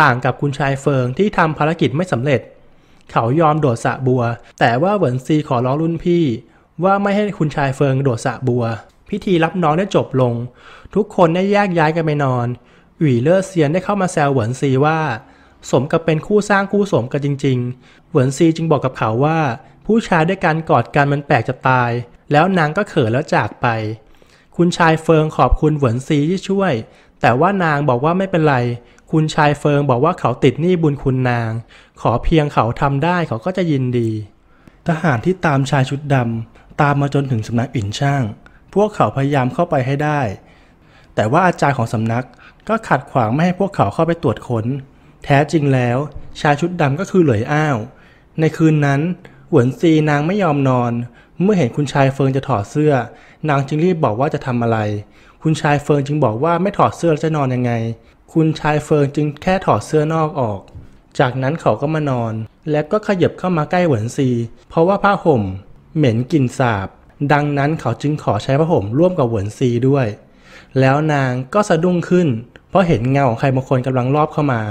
ต่างกับคุณชายเฟิงที่ทำภารกิจไม่สำเร็จ เขายอมโดดสะบัว แต่ว่าเหวินซีขอร้องรุ่นพี่ ว่าไม่ให้คุณชายเฟิงโดดสะบัว พิธีรับน้องได้จบลง ทุกคนได้แยกย้ายกันไปนอนหวี่เลอเซียนได้เข้ามาแซวเหวินซีว่า สมกับเป็นคู่สร้างคู่สมกันจริงๆเหวินซีจึงบอกกับเขาว่า ผู้ชายด้วยกันกอดกันมันแปลกจะตาย แล้วนางก็เขินแล้วจากไป คุณชายเฟิงขอบคุณเหวินซีที่ช่วยแต่ว่านางบอกว่าไม่เป็นไร คุณชายเฟิงบอกว่าเขาติดหนี้บุญคุณนาง ขอเพียงเขาทำได้เขาก็จะยินดี ทหารที่ตามชายชุดดำตามมาจนถึงสำนักอินช่าง พวกเขาพยายามเข้าไปให้ได้ แต่ว่าอาจารย์ของสำนักก็ขัดขวางไม่ให้พวกเขาเข้าไปตรวจค้น แท้จริงแล้ว ชายชุดดำก็คือเหลยอ้าว ในคืนนั้น หวนซีนางไม่ยอมนอน เมื่อเห็นคุณชายเฟิงจะถอดเสื้อ นางจึงรีบบอกว่าจะทำอะไรคุณชายเฟิร์นจึงบอกว่าไม่ถอดเสื้อจะนอนยังไง คุณชายเฟิร์นจึงแค่ถอดเสื้อนอกออก จากนั้นเขาก็มานอนและก็ขยับเข้ามาใกล้เหวินซี เพราะว่าผ้าห่มเหม็นกลิ่นสาบ ดังนั้นเขาจึงขอใช้ผ้าห่มร่วมกับเหวินซีด้วย แล้วนางก็สะดุ้งขึ้น เพราะเห็นเงาของใครบางคนกำลังลอบเข้ามา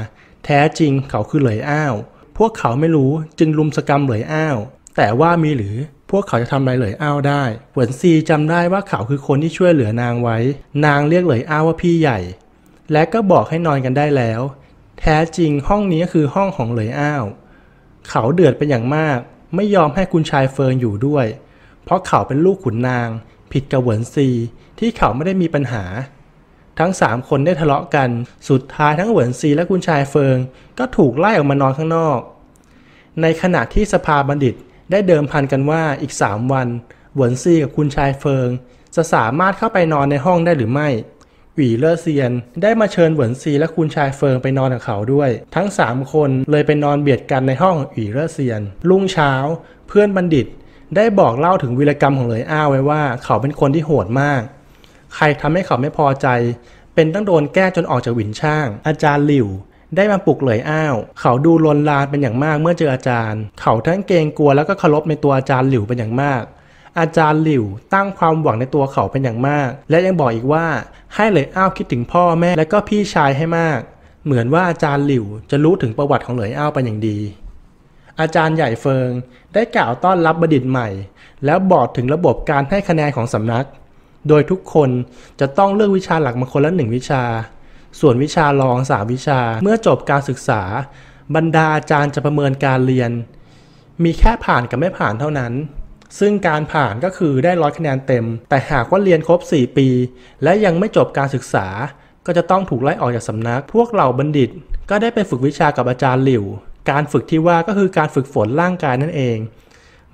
แท้จริงเขาคือเหลยอ้าว พวกเขาไม่รู้จึงลุมสกรรมเหลยอ้าว แต่ว่ามีหรือพวกเขาจะทำอะไรเหลยอ้าวได้เหวินซีจำได้ว่าเขาคือคนที่ช่วยเหลือนางไว้ นางเรียกเหลยอ้าวว่าพี่ใหญ่ และก็บอกให้นอนกันได้แล้ว แท้จริงห้องนี้คือห้องของเหลยอ้าว เขาเดือดเป็นอย่างมาก ไม่ยอมให้คุณชายเฟิร์นอยู่ด้วย เพราะเขาเป็นลูกขุนนาง ผิดกับเหวินซี ที่เขาไม่ได้มีปัญหา ทั้งสามคนได้ทะเลาะกัน สุดท้ายทั้งเหวินซี และคุณชายเฟิงก็ถูกไล่ออกมานอนข้างนอก ในขณะที่สภาบัณฑิตได้เดิมพันกันว่าอีก3วันหวนซีกับคุณชายเฟิง จะสามารถเข้าไปนอนในห้องได้หรือไม่ หวีเลอร์เซียน ได้มาเชิญหวนซีและคุณชายเฟิงไปนอนกับเขาด้วย ทั้ง3คนเลยไปนอนเบียดกันในห้องขอหวีเลอร์เซียนรุ่งเช้า เพื่อนบัณฑิต ได้บอกเล่าถึงวีรกรรมของเลยอ้าไว้ว่า เขาเป็นคนที่โหดมาก ใครทำให้เขาไม่พอใจ เป็นต้องโดนแก้จนออกจากหวินช่าง อาจารย์หลิวได้มาปลุกเลยอ้าว เขาดูลนลานเป็นอย่างมาก เมื่อเจออาจารย์ เขาทั้งเกรงกลัวแล้วก็เคารพในตัวอาจารย์หลิวเป็นอย่างมาก อาจารย์หลิวตั้งความหวังในตัวเขาเป็นอย่างมาก และยังบอกอีกว่าให้เลยอ้าวคิดถึงพ่อแม่และก็พี่ชายให้มาก เหมือนว่าอาจารย์หลิวจะรู้ถึงประวัติของเหลยอ้าวเป็นอย่างดี อาจารย์ใหญ่เฟิงได้กล่าวต้อนรับบดินใหม่ แล้วบอกถึงระบบการให้คะแนนของสำนัก โดยทุกคนจะต้องเลือกวิชาหลักมาคนละหนึ่งวิชาส่วนวิชารองสาวิชาเมื่อจบการศึกษา บรรดาอาจารย์จะประเมินการเรียน มีแค่ผ่านกับไม่ผ่านเท่านั้น ซึ่งการผ่านก็คือได้ร้อยคะแนนเต็ม แต่หากว่าเรียนครบ4 ปี และยังไม่จบการศึกษา ก็จะต้องถูกไล่ออกจากสำนัก พวกเหล่าบัณฑิต ก็ได้ไปฝึกวิชากับอาจารย์หลิว การฝึกที่ว่าก็คือการฝึกฝนร่างกายนั่นเอง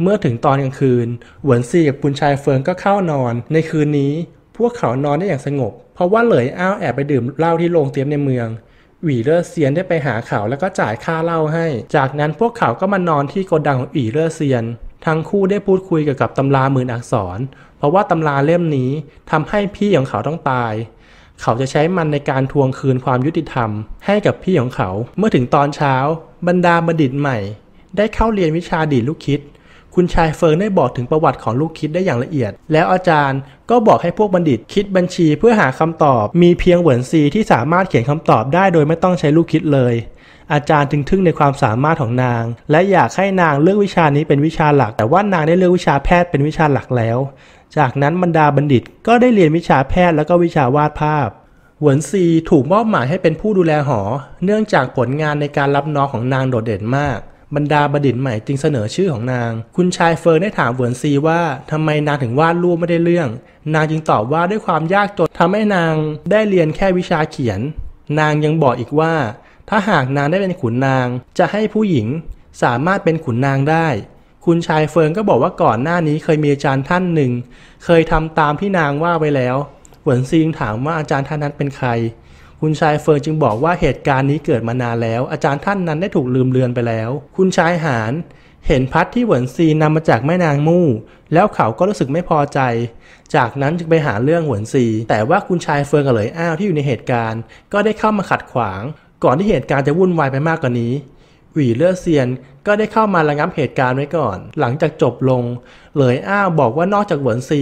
เมื่อถึงตอนกลางคืน หวนซีกับปุญชายเฟิงก็เข้านอน ในคืนนี้พวกเขานอนได้อย่างสงบ เพราะว่าเหลยอ้าวแอบไปดื่มเหล้าที่โรงเตี๊ยมในเมืองหวีเลอร์เซียนได้ไปหาเขาแล้วก็จ่ายค่าเหล้าให้ จากนั้นพวกเขาก็มานอนที่โกดังของหวีเลอร์เซียน ทั้งคู่ได้พูดคุยเกี่ยวกับตำราหมื่นอักษร เพราะว่าตำราเล่มนี้ทำให้พี่ของเขาต้องตาย เขาจะใช้มันในการทวงคืนความยุติธรรม ให้กับพี่ของเขาเมื่อถึงตอนเช้า บรรดาบัณฑิตใหม่ ได้เข้าเรียนวิชาดีดลูกคิดคุณชายเฟิร์นได้บอกถึงประวัติของลูกคิดได้อย่างละเอียด แล้วอาจารย์ก็บอกให้พวกบัณฑิตคิดบัญชีเพื่อหาคำตอบ มีเพียงเหวินซีที่สามารถเขียนคำตอบได้โดยไม่ต้องใช้ลูกคิดเลย อาจารย์จึงทึ่งในความสามารถของนาง และอยากให้นางเลือกวิชานี้เป็นวิชาหลัก แต่ว่านางได้เลือกวิชาแพทย์เป็นวิชาหลักแล้ว จากนั้นบรรดาบัณฑิตก็ได้เรียนวิชาแพทย์แล้วก็วิชาวาดภาพ หวนซีถูกมอบหมายให้เป็นผู้ดูแลหอ เนื่องจากผลงานในการรับน้องของนางโดดเด่นมากบรรดาบดินใหม่จึงเสนอชื่อของนาง คุณชายเฟิร์นได้ถามเหวินซีว่าทำไมนางถึงวาดรูปไม่ได้เรื่อง นางจึงตอบว่าด้วยความยากจนทำให้นาง ได้เรียนแค่วิชาเขียน นางยังบอกอีกว่า ถ้าหากนางได้เป็นขุนนาง จะให้ผู้หญิงสามารถเป็นขุนนางได้ คุณชายเฟิร์นก็บอกว่าก่อนหน้านี้เคยมีอาจารย์ท่านหนึ่ง เคยทำตามที่นางว่าไว้แล้วเหวินซีงถามว่าอาจารย์ท่านนั้นเป็นใครคุณชายเฟิร์นจึงบอกว่าเหตุการณ์นี้เกิดมานานแล้ว อาจารย์ท่านนั้นได้ถูกลืมเลือนไปแล้ว คุณชายหานเห็นพัดที่เหวินซีนำมาจากแม่นางมู่ แล้วเขาก็รู้สึกไม่พอใจ จากนั้นจึงไปหาเรื่องหวนซีแต่ว่าคุณชายเฟินกับเหลยอ้าวที่อยู่ในเหตุการณ์ ก็ได้เข้ามาขัดขวาง ก่อนที่เหตุการณ์จะวุ่นวายไปมากกว่านี้ หวีเลือเซียนก็ได้เข้ามาระงับเหตุการณ์ไว้ก่อน หลังจากจบลงเหลยอ้าวบอกว่านอกจากหวนซี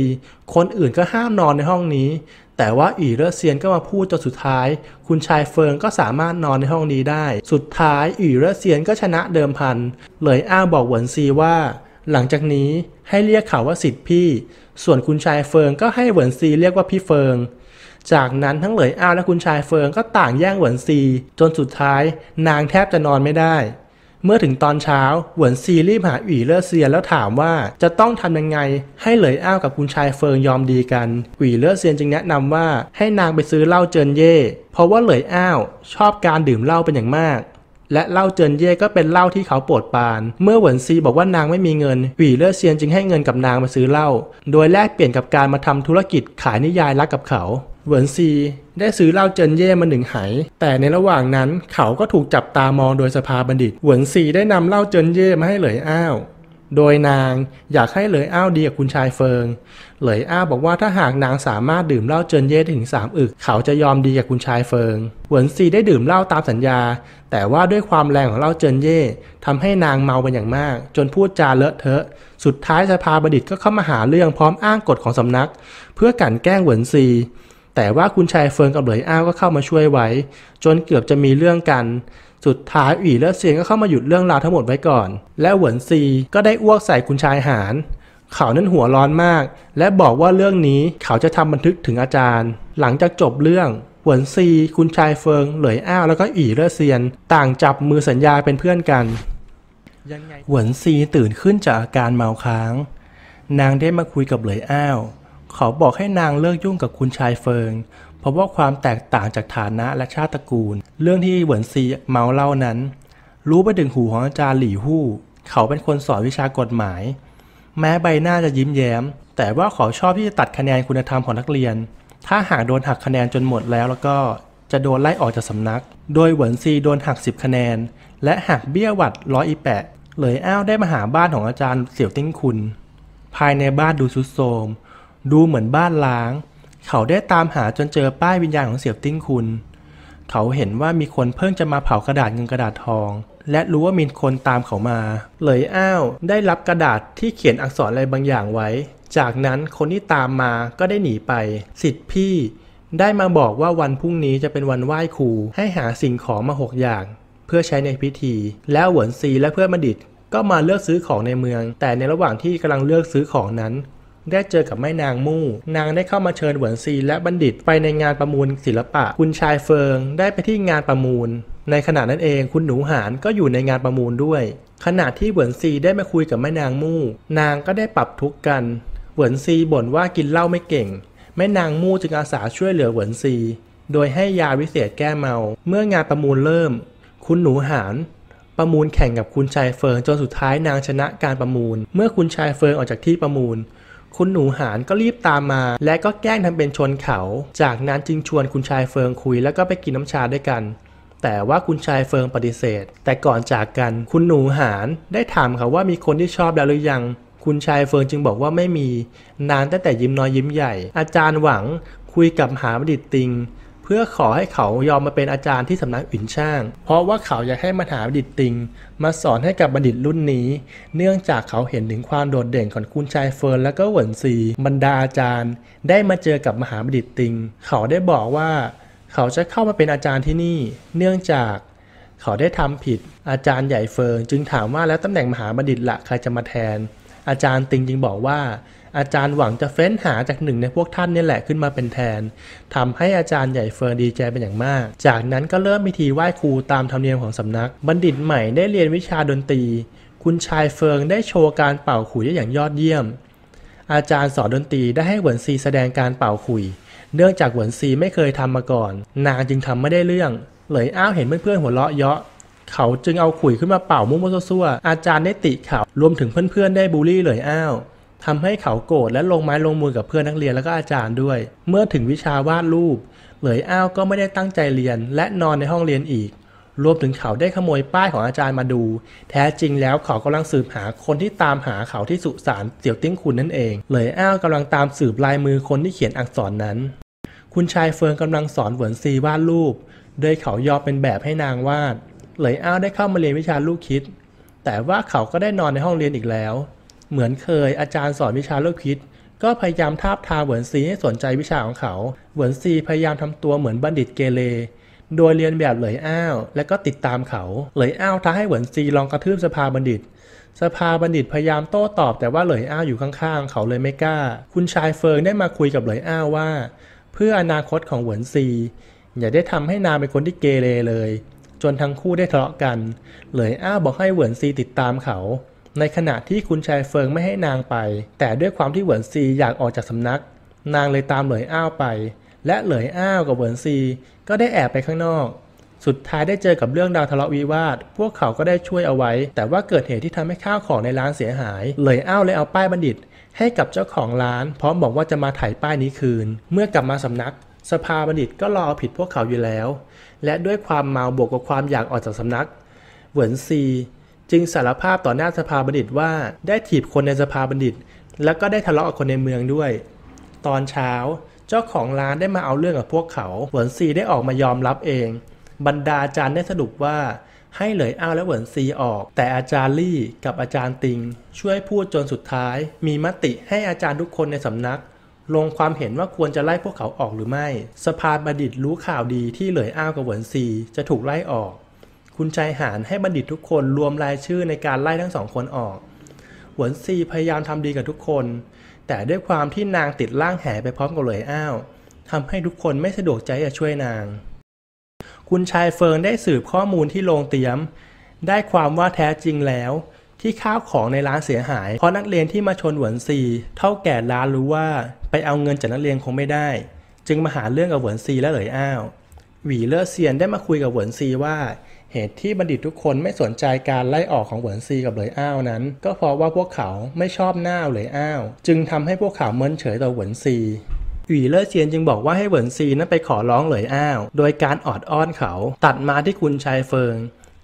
คนอื่นก็ห้ามนอนในห้องนี้แต่ว่าอีเลอร์เซียนก็มาพูดจนสุดท้าย คุณชายเฟิงก็สามารถนอนในห้องนี้ได้ สุดท้ายอีเลอร์เซียนก็ชนะเดิมพันเลยอ้าบอกหวนซีว่า หลังจากนี้ให้เรียกเขาว่าสิทธิ์พี่ส่วนคุณชายเฟิงก็ให้หวนซีเรียกว่าพี่เฟิง จากนั้นทั้งเหลยอ้าวและคุณชายเฟิงก็ต่างแย่งหวนซีจนสุดท้าย นางแทบจะนอนไม่ได้เมื่อถึงตอนเช้า หวนซีรีบหาอี่เลอร์เซียนแล้วถามว่าจะต้องทำยังไง ให้เหลยอ้าวกับคุณชายเฟิงยอมดีกันอี่เลอร์เซียนจึงแนะนำว่าให้นางไปซื้อเหล้าเจินเย่ เพราะว่าเหลยอ้าวชอบการดื่มเหล้าเป็นอย่างมาก และเหล้าเจินเย่ก็เป็นเหล้าที่เขาโปรดปาน เมื่อหวนซีบอกว่านางไม่มีเงินอี่เลอเซียนจึงให้เงินกับนางมาซื้อเหล้า โดยแลกเปลี่ยนกับการมาทำธุรกิจขายนิยายรักกับเขาเหวินซีได้ซื้อเหล้าเจินเย่มาหนึ่งไห แต่ในระหว่างนั้นเขาก็ถูกจับตามองโดยสภาบัณฑิตเหวินซีได้นำเหล้าเจินเย่มาให้เหลยอ้าว โดยนางอยากให้เหลยอ้าวดีกับคุณชายเฟิงเหลยอ้าวบอกว่าถ้าหากนางสามารถดื่มเหล้าเจินเย่ถึงสามอึก เขาจะยอมดีกับคุณชายเฟิง เหวินซีได้ดื่มเหล้าตามสัญญา แต่ว่าด้วยความแรงของเหล้าเจินเย่ทำให้นางเมาเป็นอย่างมาก จนพูดจาเลอะเทอะ สุดท้ายสภาบัณฑิตก็เข้ามาหาเรื่องพร้อมอ้างกฎของสำนัก เพื่อกั่นแกล้งเหวินซีแต่ว่าคุณชายเฟิร์นกับเหลยอ้าวก็เข้ามาช่วยไว้ จนเกือบจะมีเรื่องกัน สุดท้ายอีและเซียนก็เข้ามาหยุดเรื่องราวทั้งหมดไว้ก่อน และหวนซีก็ได้อ้วกใส่คุณชายหานเขานั้นหัวร้อนมาก และบอกว่าเรื่องนี้เขาจะทำบันทึกถึงอาจารย์ หลังจากจบเรื่อง หวนซีคุณชายเฟิง เหลยอ้าวแล้วก็อีเลอเซียน ต่างจับมือสัญญาเป็นเพื่อนกันหวนซีตื่นขึ้นจากอาการเมาค้างนางได้มาคุยกับเหลยอ้าวเขาบอกให้นางเลิกยุ่งกับคุณชายเฟิง เพราะว่าความแตกต่างจากฐานะและชาติตระกูล เรื่องที่เหวินซีเมาเล่านั้น รู้ไปถึงหูของอาจารย์หลี่ฮู้ เขาเป็นคนสอนวิชากฎหมาย แม้ใบหน้าจะยิ้มแย้ม แต่ว่าเขาชอบที่จะตัดคะแนนคุณธรรมของนักเรียน ถ้าหากโดนหักคะแนนจนหมดแล้ว แล้วก็จะโดนไล่ออกจากสำนัก โดยเหวินซีโดนหัก 10 คะแนน และหักเบี้ยวัดร้อยอีแปะเลยอ้าวได้มาหาบ้านของอาจารย์เสี่ยวติ้งคุณ ภายในบ้านดูสุดโทมดูเหมือนบ้านล้าง เขาได้ตามหาจนเจอป้ายวิญญาณของเสียบติ้งคุณ เขาเห็นว่ามีคนเพิ่งจะมาเผากระดาษเงินกระดาษทอง และรู้ว่ามีคนตามเขามา เลยอ้าวได้รับกระดาษที่เขียนอักษรอะไรบางอย่างไว้ จากนั้นคนที่ตามมาก็ได้หนีไป สิทธิ์พี่ ได้มาบอกว่าวันพรุ่งนี้จะเป็นวันไหว้ครูให้หาสิ่งของมาหกอย่าง เพื่อใช้ในพิธี แล้วหวนซีและเพื่อนบัดิดก็มาเลือกซื้อของในเมือง แต่ในระหว่างที่กำลังเลือกซื้อของนั้นได้เจอกับแม่นางมู่ นางได้เข้ามาเชิญเหวินซี และบัณฑิตไปในงานประมูลศิลปะ คุณชายเฟิงได้ไปที่งานประมูล ในขณะนั้นเองคุณหนูหานก็อยู่ในงานประมูลด้วย ขณะที่เหวินซีได้มาคุยกับแม่นางมู่ นางก็ได้ปรับทุกข์กัน เหวินซีบ่นว่ากินเหล้าไม่เก่ง แม่นางมู่จึงอาสาช่วยเหลือเหวินซี โดยให้ยาวิเศษแก้เมา เมื่องานประมูลเริ่ม คุณหนูหานประมูลแข่งกับคุณชายเฟิงจนสุดท้ายนางชนะการประมูล เมื่อคุณชายเฟิงออกจากที่ประมูลคุณหนูหานก็รีบตามมาและก็แกล้งทำเป็นชนเขาจากนั้นจึงชวนคุณชายเฟิงคุยแล้วก็ไปกินน้ำชาด้วยกัน แต่ว่าคุณชายเฟิงปฏิเสธ แต่ก่อนจากกันคุณหนูหานได้ถามเขาว่ามีคนที่ชอบแล้วหรือยังคุณชายเฟิงจึงบอกว่าไม่มีนานตั้งแต่ยิ้มน้อยยิ้มใหญ่ อาจารย์หวังคุยกับหาบดิตติงเพื่อขอให้เขายอมมาเป็นอาจารย์ที่สำนักอินช่าง เพราะว่าเขาอยากให้มหาบัณฑิตติง มาสอนให้กับบัณฑิตรุ่นนี้ เนื่องจากเขาเห็นถึงความโดดเด่นของคุณชายเฟิร์นและก็เหวินซีบรรดาอาจารย์ได้มาเจอกับมหาบัณฑิตติง เขาได้บอกว่า เขาจะเข้ามาเป็นอาจารย์ที่นี่ เนื่องจาก เขาได้ทำผิดอาจารย์ใหญ่เฟิร์นจึงถามว่าแล้วตำแหน่งมหาบัณฑิตละใครจะมาแทน อาจารย์ติงจึงบอกว่าอาจารย์หวังจะเฟ้นหาจากหนึ่งในพวกท่านนี่แหละขึ้นมาเป็นแทนทำให้อาจารย์ใหญ่เฟิร์นดีใจเป็นอย่างมาก จากนั้นก็เริ่มพิธีไหว้ครูตามธรรมเนียมของสำนัก บัณฑิตใหม่ได้เรียนวิชาดนตรี คุณชายเฟิงได้โชว์การเป่าขุยได้อย่างยอดเยี่ยม อาจารย์สอนดนตรีได้ให้หวนซีแสดงการเป่าขุยเนื่องจากหวนซีไม่เคยทำมาก่อน นางจึงทำไม่ได้เรื่อง เลยอ้าวเห็นเพื่อนๆหัวเราะเยาะ เขาจึงเอาขุยขึ้นมาเป่ามุ้งมั่วซั่วอาจารย์ได้ติเขา รวมถึงเพื่อนๆได้บูลลี่เลยอ้าวทำให้เขาโกรธและลงไม้ลงมือกับเพื่อนนักเรียนและก็อาจารย์ด้วย เมื่อถึงวิชาวาดรูป เหลยอ้าวก็ไม่ได้ตั้งใจเรียนและนอนในห้องเรียนอีก รวมถึงเขาได้ขโมยป้ายของอาจารย์มาดู แท้จริงแล้วเขากำลังสืบหาคนที่ตามหาเขาที่สุสานเสี่ยวติ้งคุณนั่นเอง เหลยอ้าวกาลังตามสืบลายมือคนที่เขียนอักษรนั้น คุณชายเฟิงกำลังสอนเหวินซีวาดรูป โดยเขายอมเป็นแบบให้นางวาด เหลยอ้าวได้เข้ามาเรียนวิชาลูกคิด แต่ว่าเขาก็ได้นอนในห้องเรียนอีกแล้วเหมือนเคยอาจารย์สอนวิชาโลกคิด ก็พยายามทาบทามเหวินซีให้สนใจวิชาของเขา เหวินซีพยายามทำตัวเหมือนบัณฑิตเกเรโดยเรียนแบบเหลยอ้าวและก็ติดตามเขาเหลยอ้าวท้าให้เหวินซีลองกระทืบสภาบัณฑิต สภาบัณฑิตพยายามโต้ตอบแต่ว่าเหลยอ้าวอยู่ข้างๆ เขาเลยไม่กล้า คุณชายเฟิงได้มาคุยกับเหลยอ้าวว่า เพื่ออนาคตของเหวินซี อย่าได้ทำให้นางเป็นคนที่เกเรเลย จนทั้งคู่ได้ทะเลาะกันเหลยอ้าวบอกให้เหวินซีติดตามเขาในขณะที่คุณชายเฟิงไม่ให้นางไป แต่ด้วยความที่เหวินซีอยากออกจากสำนัก นางเลยตามเหลยอ้าวไป และเหลยอ้าวกับเหวินซี ก็ได้แอบไปข้างนอก สุดท้ายได้เจอกับเรื่องดาวทะเลาะวิวาท พวกเขาก็ได้ช่วยเอาไว้ แต่ว่าเกิดเหตุที่ทำให้ข้าวของในร้านเสียหายเหลยอ้าวเลยเอาป้ายบัณฑิต ให้กับเจ้าของร้าน พร้อมบอกว่าจะมาถ่ายป้ายนี้คืน เมื่อกลับมาสำนัก สภาบัณฑิตก็รอผิดพวกเขาอยู่แล้ว และด้วยความเมาบวกกับความอยากออกจากสำนักเหวินซีจึงสารภาพต่อหน้าสภาบัณฑิตว่า ได้ถีบคนในสภาบัณฑิต แล้วก็ได้ทะเลาะกับคนในเมืองด้วย ตอนเช้าเจ้าของร้านได้มาเอาเรื่องกับพวกเขา เหวินซีได้ออกมายอมรับเอง บรรดาอาจารย์ได้สรุปว่า ให้เหลยอ้าวและเหวินซีออก แต่อาจารย์ลี่กับอาจารย์ ติง ช่วยพูดจนสุดท้าย มีมติให้อาจารย์ทุกคนในสำนัก ลงความเห็นว่าควรจะไล่พวกเขาออกหรือไม่สภาบัดิตรู้ข่าวดีที่เหลยอ้าวกับเหวินซีจะถูกไล่ออกคุณชายหานให้บัณฑิตทุกคนรวมรายชื่อในการไล่ทั้งสองคนออก หวนซีพยายามทำดีกับทุกคน แต่ด้วยความที่นางติดล่างแหไปพร้อมกับเหลยอ้าว ทำให้ทุกคนไม่สะดวกใจจะช่วยนาง คุณชายเฟิงได้สืบข้อมูลที่โรงเตียม ได้ความว่าแท้จริงแล้ว ที่ข้าวของในร้านเสียหาย เพราะนักเรียนที่มาชนหวนซี เท่าแก่ร้านรู้ว่าไปเอาเงินจากนักเรียนคงไม่ได้ จึงมาหาเรื่องกับหวนซีและเหลยอ้าว หวีเลอเซียนได้มาคุยกับหวนซีว่าเหตุที่บัณฑิตทุกคนไม่สนใจการไล่ออกของเหวินซีกับเหลยอ้าวนั้นก็เพราะว่าพวกเขาไม่ชอบหน้าเหลยอ้าวจึงทำให้พวกเขาเมินเฉยต่อเหวินซีหวีเลอเซียนจึงบอกว่าให้เหวินซีนั้นไปขอร้องเหลยอ้าวโดยการออดอ้อนเขาตัดมาที่คุณชายเฟิง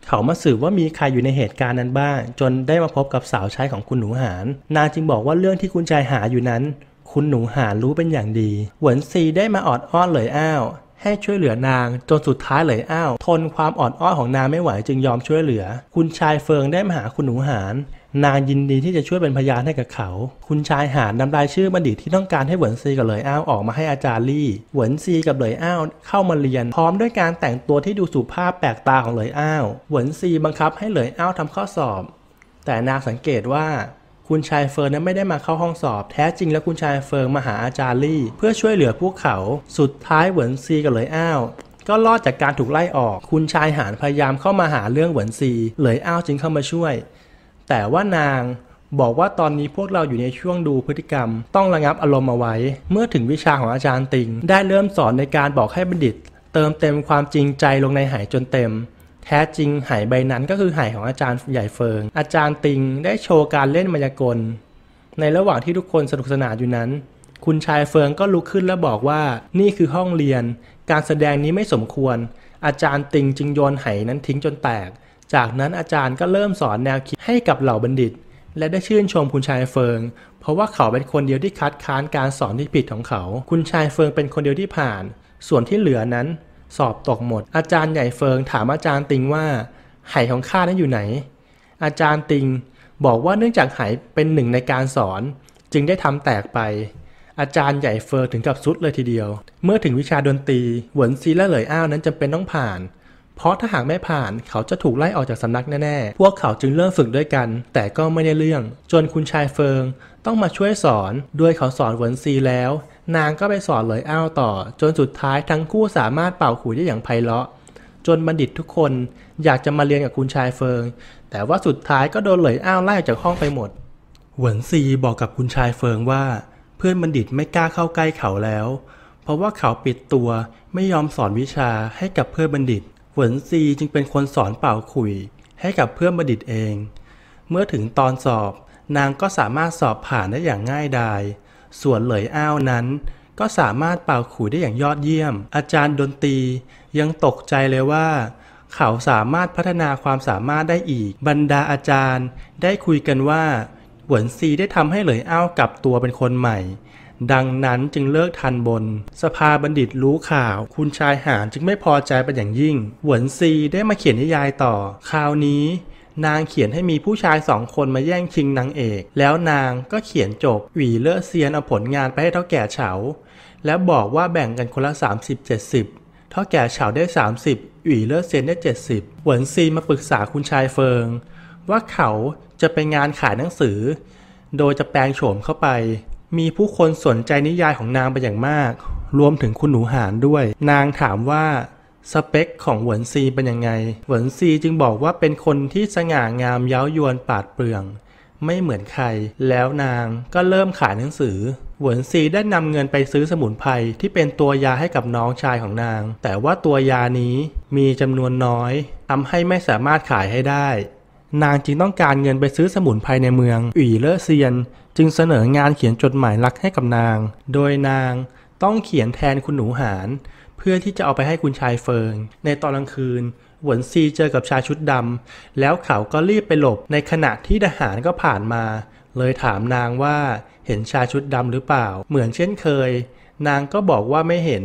เขามาสืบว่ามีใครอยู่ในเหตุการณ์นั้นบ้าง จนได้มาพบกับสาวใช้ของคุณหนูหานนางจึงบอกว่าเรื่องที่คุณชายหาอยู่นั้น คุณหนูหานรู้เป็นอย่างดี เหวินซีได้มาออดอ้อนเหลยอ้าวให้ช่วยเหลือนางจนสุดท้ายเลยอ้าวทนความอ่อนอ้อนของนางไม่ไหวจึงยอมช่วยเหลือ คุณชายเฟิงได้มาหาคุณหนูหานนางยินดีที่จะช่วยเป็นพยานให้กับเขา คุณชายหานนำรายชื่อบัณฑิตที่ต้องการให้เหวินซีกับเหลยอ้าวออกมาให้อาจารย์ลี่เหวินซีกับเหลยอ้าวเข้ามาเรียนพร้อมด้วยการแต่งตัวที่ดูสุภาพแปลกตาของเหลยอ้าวเหวินซีบังคับให้เหลยอ้าวทำข้อสอบ แต่นางสังเกตว่าคุณชายเฟิร์นนั้นไม่ได้มาเข้าห้องสอบ แท้จริงแล้วคุณชายเฟิร์นมาหาอาจารย์ลี่เพื่อช่วยเหลือพวกเขา สุดท้ายเหวินซีกับเลยอ้าวก็รอดจากการถูกไล่ออก คุณชายหานพยายามเข้ามาหาเรื่องเหวินซีเลยอ้าวจึงเข้ามาช่วย แต่ว่านางบอกว่าตอนนี้พวกเราอยู่ในช่วงดูพฤติกรรม ต้องระงับอารมณ์เอาไว้ เมื่อถึงวิชาของอาจารย์ติง ได้เริ่มสอนในการบอกให้บัณฑิตเติมเต็มความจริงใจลงในหายจนเต็มแท้จริง หายใบนั้นก็คือหายของอาจารย์ใหญ่เฟิง อาจารย์ติงได้โชว์การเล่นมายากล ในระหว่างที่ทุกคนสนุกสนานอยู่นั้น คุณชายเฟิงก็ลุกขึ้นและบอกว่านี่คือห้องเรียน การแสดงนี้ไม่สมควร อาจารย์ติงจึงโยนไหนั้นทิ้งจนแตก จากนั้นอาจารย์ก็เริ่มสอนแนวคิดให้กับเหล่าบัณฑิต และได้ชื่นชมคุณชายเฟิง เพราะว่าเขาเป็นคนเดียวที่คัดค้านการสอนที่ผิดของเขา คุณชายเฟิงเป็นคนเดียวที่ผ่าน ส่วนที่เหลือนั้นสอบตกหมด อาจารย์ใหญ่เฟิงถามอาจารย์ติงว่า ไหของข้านั้นอยู่ไหน อาจารย์ติงบอกว่าเนื่องจากไหเป็นหนึ่งในการสอน จึงได้ทำแตกไป อาจารย์ใหญ่เฟิงถึงกับสุดเลยทีเดียว เมื่อถึงวิชาดนตรีหวนซีและเหลยอ้าวนั้นจำเป็นต้องผ่าน เพราะถ้าหากไม่ผ่านเขาจะถูกไล่ออกจากสำนักแน่ๆ พวกเขาจึงเริ่มฝึกด้วยกัน แต่ก็ไม่ได้เรื่อง จนคุณชายเฟิงต้องมาช่วยสอน ด้วยเขาสอนหวนซีแล้วนางก็ไปสอนเลยอ้าวต่อ จนสุดท้ายทั้งคู่สามารถเป่าขุยได้อย่างไพเราะจนบัณฑิตทุกคนอยากจะมาเรียนกับคุณชายเฟิง แต่ว่าสุดท้ายก็โดนเลยอ้าวไล่จากห้องไปหมดหวนซีบอกกับคุณชายเฟิงว่า เพื่อนบัณฑิตไม่กล้าเข้าใกล้เขาแล้ว เพราะว่าเขาปิดตัวไม่ยอมสอนวิชาให้กับเพื่อนบัณฑิตหวนซีจึงเป็นคนสอนเป่าขุยให้กับเพื่อนบัณฑิตเอง เมื่อถึงตอนสอบ นางก็สามารถสอบผ่านได้อย่างง่ายดายส่วนเหลยอ้าวนั้น ก็สามารถเป่าขูุยได้อย่างยอดเยี่ยม อาจารย์ดนตรียังตกใจเลยว่า เขาสามารถพัฒนาความสามารถได้อีก บรรดาอาจารย์ได้คุยกันว่า หวนซีได้ทำให้เหลยอ้าวกลับตัวเป็นคนใหม่ ดังนั้นจึงเลิกทันบน สภาบัณฑิตรู้ข่าว คุณชายหานจึงไม่พอใจเป็นอย่างยิ่ง หวนซีได้มาเขียนนิยายต่อ คราวนี้นางเขียนให้มีผู้ชายสองคนมาแย่งชิงนางเอก แล้วนางก็เขียนจบ หวีเลอเซียนเอาผลงานไปให้เท่าแก่เฉา แล้วบอกว่าแบ่งกันคนละ30-70เท่าแก่เฉาได้ 30 หวีเลอเซียนได้ 70 หวนซีมาปรึกษาคุณชายเฟิง ว่าเขาจะไปงานขายหนังสือ โดยจะแปลงโฉมเข้าไป มีผู้คนสนใจนิยายของนางไปอย่างมาก รวมถึงคุณหนูหานด้วย นางถามว่าสเปคของหวนซีเป็นยังไง หวนซีจึงบอกว่าเป็นคนที่สง่างามเย้ายวนปาดเปลืองไม่เหมือนใคร แล้วนางก็เริ่มขายหนังสือ หวนซีได้นำเงินไปซื้อสมุนไพรที่เป็นตัวยาให้กับน้องชายของนาง แต่ว่าตัวยานี้มีจำนวนน้อยทำให้ไม่สามารถขายให้ได้ นางจึงต้องการเงินไปซื้อสมุนไพรในเมืองอี่เลอเซียน จึงเสนองานเขียนจดหมายรักให้กับนาง โดยนางต้องเขียนแทนคุณหนูหานพื่อที่จะเอาไปให้คุณชายเฟิง ในตอนกลางคืน หวนซีเจอกับชายชุดดำ แล้วเขาก็รีบไปหลบในขณะที่ทหารก็ผ่านมา เลยถามนางว่าเห็นชายชุดดำหรือเปล่า เหมือนเช่นเคย นางก็บอกว่าไม่เห็น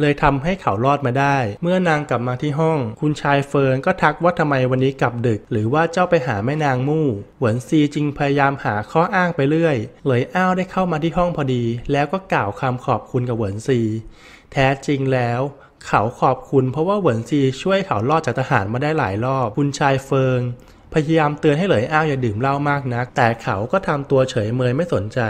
เลยทำให้เขารอดมาได้ เมื่อนางกลับมาที่ห้อง คุณชายเฟิงก็ทักว่าทำไมวันนี้กลับดึก หรือว่าเจ้าไปหาแม่นางมู่ หวนซีจึงพยายามหาข้ออ้างไปเรื่อยเลยอ้าวได้เข้ามาที่ห้องพอดี แล้วก็กล่าวคำขอบคุณกับหวนซีแท้จริงแล้ว เขาขอบคุณเพราะว่าเหวินซีช่วยเขารอดจากทหารมาได้หลายรอบ คุณชายเฟิง พยายามเตือนให้เหลยอ้าวอย่าดื่มเหล้ามากนัก แต่เขาก็ทำตัวเฉยเมยไม่สนใจ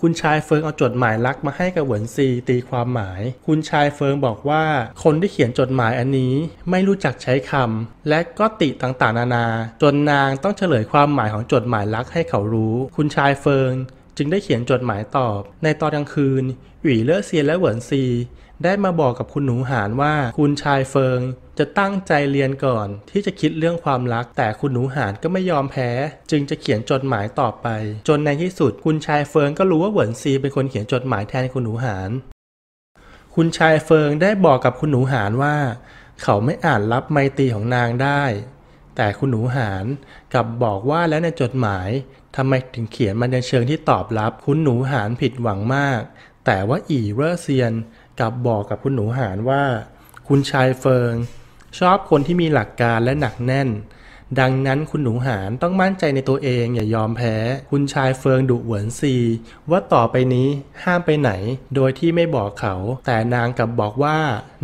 คุณชายเฟิงเอาจดหมายรักมาให้กับเหวินซี ตีความหมาย คุณชายเฟิงบอกว่าคนที่เขียนจดหมายอันนี้ไม่รู้จักใช้คำ และก็ติต่างๆนานาจนนางต้องเฉลยความหมายของจดหมายรักให้เขารู้ คุณชายเฟิง จึงได้เขียนจดหมายตอบ ในตอนกลางคืนหวีเลอเซียนและเหวินซีได้มาบอกกับคุณหนูหานว่า คุณชายเฟิงจะตั้งใจเรียนก่อนที่จะคิดเรื่องความรัก แต่คุณหนูหานก็ไม่ยอมแพ้ จึงจะเขียนจดหมายต่อไป จนในที่สุดคุณชายเฟิงก็รู้ว่าเหวินซีเป็นคนเขียนจดหมายแทนคุณหนูหานคุณชายเฟิงได้บอกกับคุณหนูหานว่า เขาไม่อ่านรับไมตรีของนางได้ แต่คุณหนูหานกลับบอกว่าแล้วในจดหมายทำไมถึงเขียนมาในเชิงที่ตอบรับคุณหนูหานผิดหวังมาก แต่ว่าอีเวอร์เซียนกับบอกกับคุณหนูหานว่า คุณชายเฟิง ชอบคนที่มีหลักการและหนักแน่น ดังนั้นคุณหนูหานต้องมั่นใจในตัวเองอย่ายอมแพ้ คุณชายเฟิงดุเหวินซีว่าต่อไปนี้ห้ามไปไหน โดยที่ไม่บอกเขา แต่นางกลับบอกว่า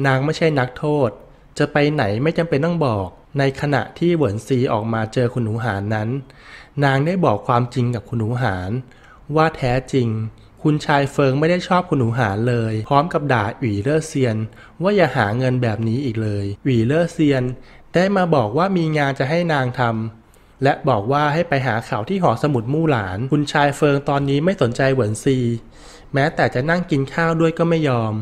นางไม่ใช่นักโทษ จะไปไหนไม่จำเป็นต้องบอก ในขณะที่เหวินซีออกมาเจอคุณหนูหานนั้น นางได้บอกความจริงกับคุณหนูหานว่าแท้จริงคุณชายเฟิงไม่ได้ชอบคุณหนูหานเลย พร้อมกับด่าอวี่เลอร์เซียน ว่าอย่าหาเงินแบบนี้อีกเลยอวี่เลอร์เซียน ได้มาบอกว่ามีงานจะให้นางทำ และบอกว่าให้ไปหาเขาที่หอสมุดมู่หลาน คุณชายเฟิงตอนนี้ไม่สนใจเหวินซี แม้แต่จะนั่งกินข้าวด้วยก็ไม่ยอม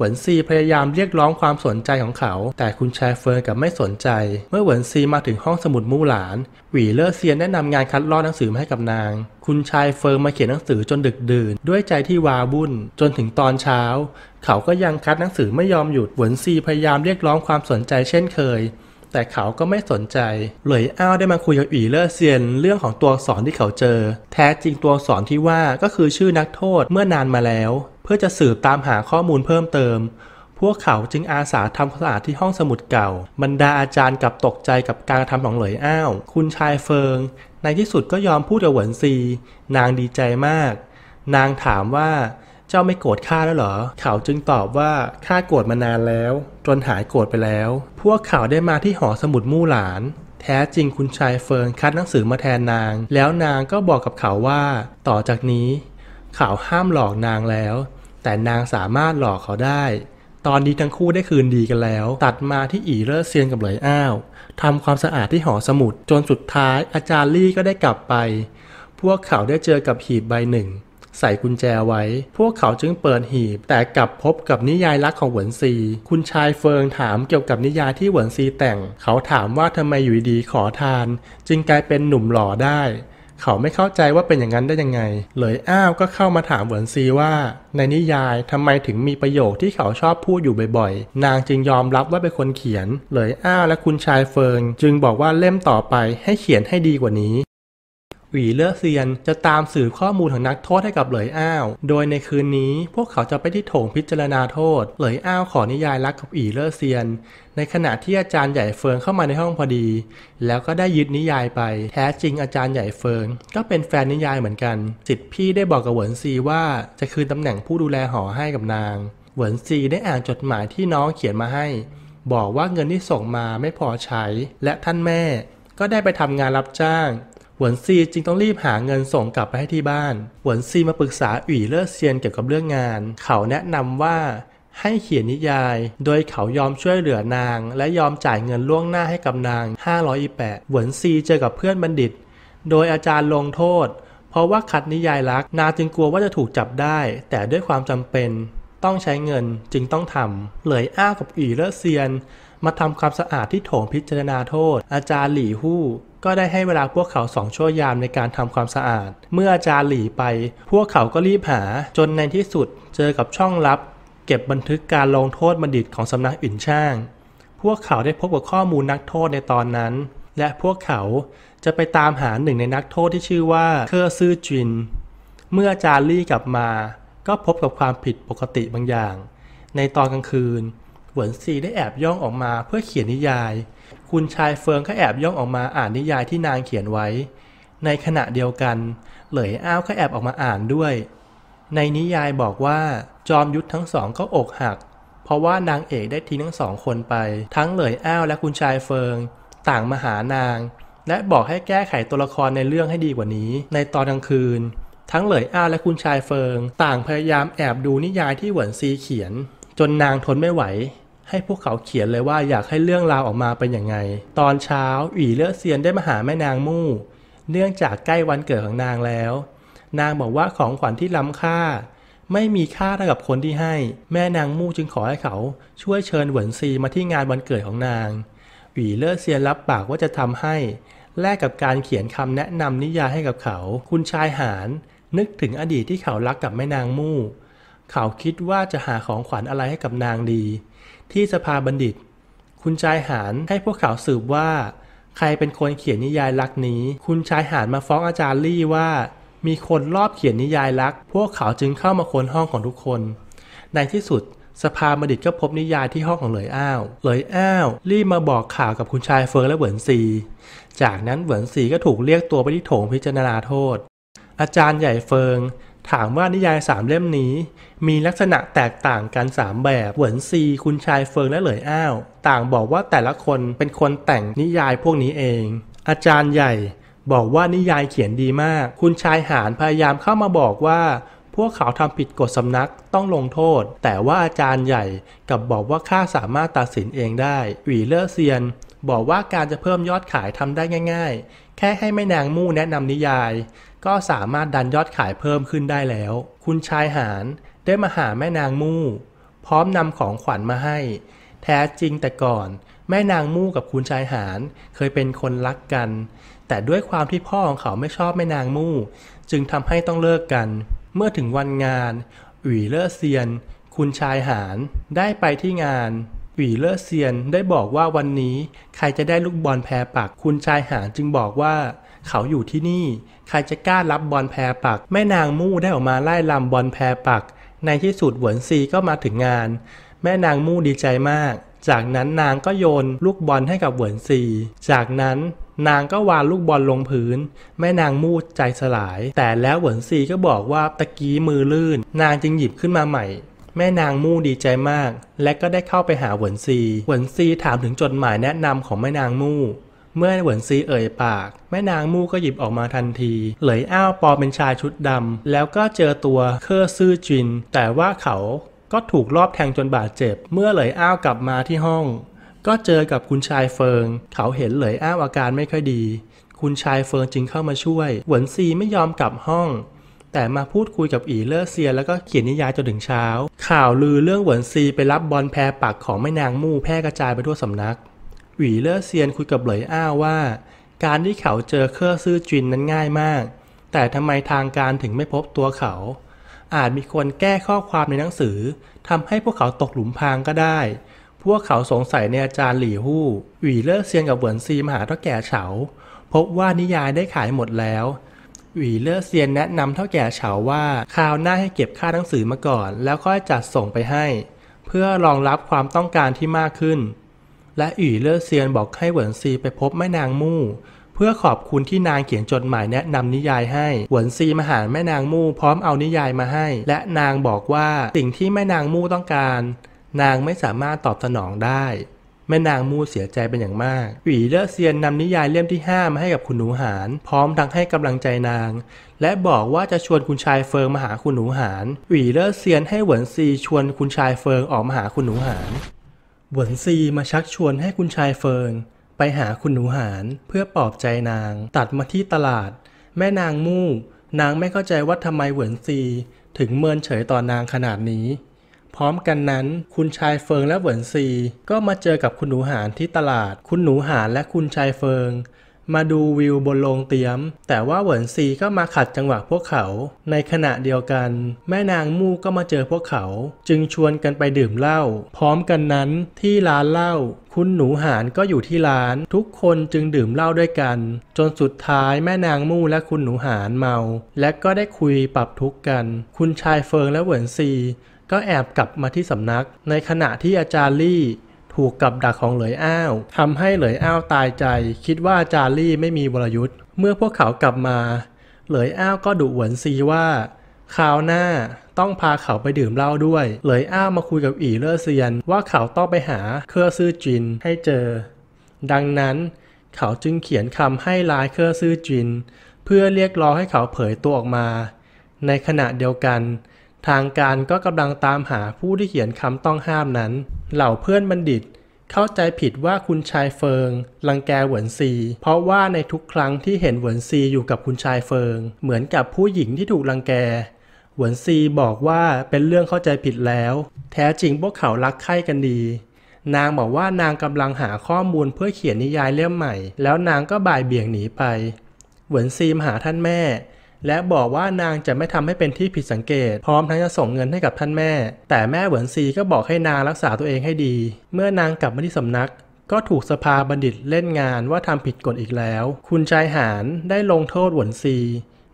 หวนซีพยายามเรียกร้องความสนใจของเขา แต่คุณชายเฟิร์นกับไม่สนใจ เมื่อหวนซีมาถึงห้องสมุดมู่หลาน หวีเลอร์เซียนแนะนำงานคัดลอกหนังสือมาให้กับนาง คุณชายเฟิร์นมาเขียนหนังสือจนดึกดื่น ด้วยใจที่วาวุ่น จนถึงตอนเช้า เขาก็ยังคัดหนังสือไม่ยอมหยุดหวนซีพยายามเรียกร้องความสนใจเช่นเคย แต่เขาก็ไม่สนใจเหลยอ้าวได้มาคุยกับอีเลอร์เซียนเรื่องของตัวอักษรที่เขาเจอ แท้จริงตัวอักษรที่ว่าก็คือชื่อนักโทษเมื่อนานมาแล้วพื่อจะสืบตามหาข้อมูลเพิ่มเติม พวกเขาจึงอาสาทำความสะอาดที่ห้องสมุดเก่าบรรดาอาจารย์กับตกใจกับการทำของเหลยอ้าว คุณชายเฟิง ในที่สุดก็ยอมพูดกับหวนซี นางดีใจมาก นางถามว่า เจ้าไม่โกรธข้าแล้วเหรอ เขาจึงตอบว่าข้าโกรธมานานแล้ว จนหายโกรธไปแล้ว พวกเขาได้มาที่หอสมุดมู่หลาน แท้จริงคุณชายเฟิงคัดหนังสือมาแทนนาง แล้วนางก็บอกกับเขาว่า ต่อจากนี้ เขาห้ามหลอกนางแล้วแต่นางสามารถหลอกเขาได้ ตอนนี้ทั้งคู่ได้คืนดีกันแล้ว ตัดมาที่อีเลอร์เซียนกับเหลยอ้าวทำความสะอาดที่หอสมุดจนสุดท้ายอาจารย์ลี่ก็ได้กลับไป พวกเขาได้เจอกับหีบใบหนึ่ง ใส่กุญแจไว้ พวกเขาจึงเปิดหีบ แต่กลับพบกับนิยายรักของหวนซี คุณชายเฟิงถามเกี่ยวกับนิยายที่หวนซีแต่งเขาถามว่าทำไมอยู่ดีขอทาน จึงกลายเป็นหนุ่มหล่อได้เขาไม่เข้าใจว่าเป็นอย่างนั้นได้ยังไง เลยอ้าวก็เข้ามาถามเหวินซีว่า ในนิยายทำไมถึงมีประโยคที่เขาชอบพูดอยู่บ่อยๆ นางจึงยอมรับว่าเป็นคนเขียน เลยอ้าวและคุณชายเฟิงจึงบอกว่าเล่มต่อไปให้เขียนให้ดีกว่านี้วีเลือเซียนจะตามสืบข้อมูลของนักโทษให้กับเหลยอ้าว โดยในคืนนี้พวกเขาจะไปที่โถงพิจารณาโทษ เหลยอ้าวขอนิยายรักกับอีเลอเซียน ในขณะที่อาจารย์ใหญ่เฟิงเข้ามาในห้องพอดี แล้วก็ได้ยึดนิยายไป แท้จริงอาจารย์ใหญ่เฟิงก็เป็นแฟนนิยายเหมือนกัน จิตพี่ได้บอกกับเหวินซีว่าจะคืนตำแหน่งผู้ดูแลหอให้กับนาง เหวินซีได้อ่านจดหมายที่น้องเขียนมาให้ บอกว่าเงินที่ส่งมาไม่พอใช้ และท่านแม่ ก็ได้ไปทำงานรับจ้างหวนซีจึงต้องรีบหาเงินส่งกลับไปให้ที่บ้าน หวนซีมาปรึกษาอวี่เลิอเซียนเกี่ยวกับเรื่องงาน เขาแนะนำว่าให้เขียนนิยายโดยเขายอมช่วยเหลือนางและยอมจ่ายเงินล่วงหน้าให้กับนาง508หวนซีเจอกับเพื่อนบัณฑิต โดยอาจารย์ลงโทษ เพราะว่าขัดนิยายรัก นาจึงกลัวว่าจะถูกจับได้ แต่ด้วยความจำเป็นต้องใช้เงินจึงต้องทำ เหลยอ้ากับอีเลอเซียนมาทำความสะอาดที่โถงพิจารณาโทษ อาจารย์หลี่ฮู้ก็ได้ให้เวลาพวกเขาสองชั่วยามในการทำความสะอาด เมื่ออาจารย์หลีไป พวกเขาก็รีบหาจนในที่สุดเจอกับช่องลับ เก็บบันทึกการลงโทษบัณฑิตของสำนักอื่นช่าง พวกเขาได้พบกับข้อมูลนักโทษในตอนนั้น และพวกเขาจะไปตามหาหนึ่งในนักโทษที่ชื่อว่าเคอร์ซื่อจินเมื่ออาจารย์ลี่กลับมา ก็พบกับความผิดปกติบางอย่าง ในตอนกลางคืนหวนซีได้แอบย่องออกมาเพื่อเขียนนิยายคุณชายเฟิงก็แอบย่องออกมาอ่านนิยายที่นางเขียนไว้ ในขณะเดียวกัน เหลยอ้าวก็แอบออกมาอ่านด้วย ในนิยายบอกว่าจอมยุทธทั้งสองก็อกหัก เพราะว่านางเอกได้ทิ้งทั้งสองคนไป ทั้งเหลยอ้าวและคุณชายเฟิง ต่างมาหานาง และบอกให้แก้ไขตัวละครในเรื่องให้ดีกว่านี้ ในตอนกลางคืน ทั้งเหลยอ้าวและคุณชายเฟิง ต่างพยายามแอบดูนิยายที่หวนซีเขียน จนนางทนไม่ไหวให้พวกเขาเขียนเลยว่าอยากให้เรื่องราวออกมาเป็นยังไง ตอนเช้าอีเลอเซียนได้มาหาแม่นางมู่ เนื่องจากใกล้วันเกิดของนางแล้ว นางบอกว่าของขวัญที่ล้ำค่า ไม่มีค่าเท่ากับคนที่ให้ แม่นางมู่จึงขอให้เขาช่วยเชิญหวนซีมาที่งานวันเกิดของนางอีเลอเซียนรับปากว่าจะทำให้ แลกกับการเขียนคำแนะนำนิยายให้กับเขา คุณชายหานนึกถึงอดีตที่เขารักกับแม่นางมู่ เขาคิดว่าจะหาของขวัญอะไรให้กับนางดีที่สภาบัณฑิต คุณชายหานให้พวกเขาสืบว่า ใครเป็นคนเขียนนิยายลักนี้ คุณชายหานมาฟ้องอาจารย์ลี่ว่ามีคนรอบเขียนนิยายลัก พวกเขาจึงเข้ามาค้นห้องของทุกคน ในที่สุด สภาบัณฑิตก็พบนิยายที่ห้องของเหลยอ้าวเหลยอ้าวรีบมาบอกข่าวกับคุณชายเฟิงและเหวินซีจากนั้นเหวินซีก็ถูกเรียกตัวไปที่โถงพิจารณาโทษ อาจารย์ใหญ่เฟิง ถามว่านิยายสามเล่มนี้มีลักษณะแตกต่างกัน 3 แบบเหวินซี คุณชายเฟิงและเหลยอ้าว ต่างบอกว่าแต่ละคนเป็นคนแต่งนิยายพวกนี้เอง อาจารย์ใหญ่ บอกว่านิยายเขียนดีมาก คุณชายหานพยายามเข้ามาบอกว่า พวกเขาทำผิดกฎสำนักต้องลงโทษ แต่ว่าอาจารย์ใหญ่กับบอกว่าข้าสามารถตัดสินเองได้หวีเลอร์เซียน บอกว่าการจะเพิ่มยอดขายทำได้ง่าย ๆ แค่ให้แม่นางมู่แนะนำนิยาย ก็สามารถดันยอดขายเพิ่มขึ้นได้แล้ว คุณชายหานได้มาหาแม่นางมู่ พร้อมนำของขวัญมาให้ แท้จริงแต่ก่อน แม่นางมู่กับคุณชายหานเคยเป็นคนรักกัน แต่ด้วยความที่พ่อของเขาไม่ชอบ แม่นางมู่ จึงทำให้ต้องเลิกกัน เมื่อถึงวันงานอว๋เลอเซียน คุณชายหานได้ไปที่งาน หวีเลอเซียนได้บอกว่าวันนี้ใครจะได้ลูกบอลแพรปักคุณชายหานจึงบอกว่า เขาอยู่ที่นี่ ใครจะกล้ารับบอลแพรปักแม่นางมู่ได้ออกมาไล่ลำบอลแพรปักในที่สุดหวนซีก็มาถึงงาน แม่นางมู่ดีใจมาก จากนั้นนางก็โยนลูกบอลให้กับหวนซีจากนั้น นางก็วางลูกบอลลงพื้น แม่นางมู่ใจสลาย แต่แล้วหวนซีก็บอกว่าตะกี้มือลื่น นางจึงหยิบขึ้นมาใหม่ แม่นางมู่ดีใจมาก และก็ได้เข้าไปหาหวนซีหวนซีถามถึงจดหมายแนะนำของแม่นางมู่เมื่อเหวินซีเอ่ยปากแม่นางมู่ก็หยิบออกมาทันทีเหลยอ้าวปอเป็นชายชุดดำแล้วก็เจอตัวเคอร์ซื่อจินแต่ว่าเขาก็ถูกรอบแทงจนบาดเจ็บเมื่อเหลยอ้าวกลับมาที่ห้อง ก็เจอกับคุณชายเฟิง เขาเห็นเหลยอ้าวอาการไม่ค่อยดี คุณชายเฟิงจึงเข้ามาช่วยเหวินซีไม่ยอมกลับห้อง แต่มาพูดคุยกับอีเลอร์เซียแล้วก็เขียนนิยายจนถึงเช้า ข่าวลือเรื่องเหวินซีไปรับบอลแพรปักของแม่นางมู่แพร่กระจายไปทั่วสำนักหวีเลอเซียนคุยกับเหลยอ้าว่า การที่เขาเจอเครื่อซื่อจินนั้นง่ายมาก แต่ทำไมทางการถึงไม่พบตัวเขา อาจมีคนแก้ข้อความในหนังสือทำให้พวกเขาตกหลุมพรางก็ได้ พวกเขาสงสัยในอาจารย์หลี่ฮู้หวีเลอเซียนกับเหวินซีมหาเท่าแก่เฉา พบว่านิยายได้ขายหมดแล้วหวีเลอเซียนแนะนำเท่าแก่เฉาว่าคราวหน้าให้เก็บค่าหนังสือมาก่อน แล้วค่อยจัดส่งไปให้ เพื่อรองรับความต้องการที่มากขึ้นและอี่เล่อเซียนบอกให้เหวินซีไปพบแม่นางมู่ เพื่อขอบคุณที่นางเขียนจดหมายแนะ นำนิยายให้หวนซีมาหาแม่นางมู่ พร้อมเอานิยายมาให้ และนางบอกว่าสิ่งที่แม่นางมู่ต้องการ นางไม่สามารถตอบสนองได้แม่นางมู่เสียใจเป็นอย่างมากอี่เลอเซียนนำนิยายเล่มที่ห้ามาให้กับคุณหนูหานพร้อมทั้งให้กำลังใจนาง และบอกว่าจะชวนคุณชายเฟิงมาหาคุณหนูหานอี่เลอเซียนให้หวนซี ชวนคุณชายเฟิงออกมาหาคุณหนูหานหวนซีมาชักชวนให้คุณชายเฟิง ไปหาคุณหนูหานเพื่อปลอบใจนาง ตัดมาที่ตลาด แม่นางมู่นางไม่เข้าใจว่าทำไมหวนซี ถึงเมินเฉยต่อนางขนาดนี้ พร้อมกันนั้น คุณชายเฟิงและหวนซี ก็มาเจอกับคุณหนูหานที่ตลาด คุณหนูหานและคุณชายเฟิงมาดูวิวบนโรงเตียม แต่ว่าเหวินซีก็มาขัดจังหวะพวกเขา ในขณะเดียวกัน แม่นางมู่ก็มาเจอพวกเขา จึงชวนกันไปดื่มเหล้า พร้อมกันนั้นที่ร้านเหล้าคุณหนูหานก็อยู่ที่ร้าน ทุกคนจึงดื่มเหล้าด้วยกัน จนสุดท้ายแม่นางมู่และคุณหนูหานเมา และก็ได้คุยปรับทุกข์กัน คุณชายเฟิงและเหวินซี ก็แอบกลับมาที่สำนัก ในขณะที่อาจารย์ลี่ถูกกับดักของเหลยอ้าวทำให้เหลยอ้าวตายใจคิดว่าจารี่ไม่มีวรยุทธ์เมื่อพวกเขากลับมาเหลยอ้าวก็ดุหวนซีว่าคราวหน้าต้องพาเขาไปดื่มเหล้าด้วย เหลยอ้าวมาคุยกับอีเลอร์เซียน ว่าเขาต้องไปหาเครือซื่อจินให้เจอ ดังนั้นเขาจึงเขียนคำให้ลายเครือซื่อจิน เพื่อเรียกร้องให้เขาเผยตัวออกมา ในขณะเดียวกันทางการก็กำลังตามหาผู้ที่เขียนคำต้องห้ามนั้น เหล่าเพื่อนบัณฑิตเข้าใจผิดว่าคุณชายเฟิงรังแกเหวินซี เพราะว่าในทุกครั้งที่เห็นเหวินซีอยู่กับคุณชายเฟิงเหมือนกับผู้หญิงที่ถูกรังแกเหวินซีบอกว่าเป็นเรื่องเข้าใจผิดแล้ว แท้จริงพวกเขารักใคร่กันดี นางบอกว่านางกำลังหาข้อมูลเพื่อเขียนนิยายเล่มใหม่ แล้วนางก็บ่ายเบี่ยงหนีไป เหวินซีมาหาท่านแม่และบอกว่านางจะไม่ทำให้เป็นที่ผิดสังเกตพร้อมทั้งจะส่งเงินให้กับท่านแม่ แต่แม่เหวินซีก็บอกให้นางรักษาตัวเองให้ดี เมื่อนางกลับมาที่สำนักก็ถูกสภาบัณฑิตเล่นงานว่าทำผิดกฎอีกแล้ว คุณชายหานได้ลงโทษหวนซี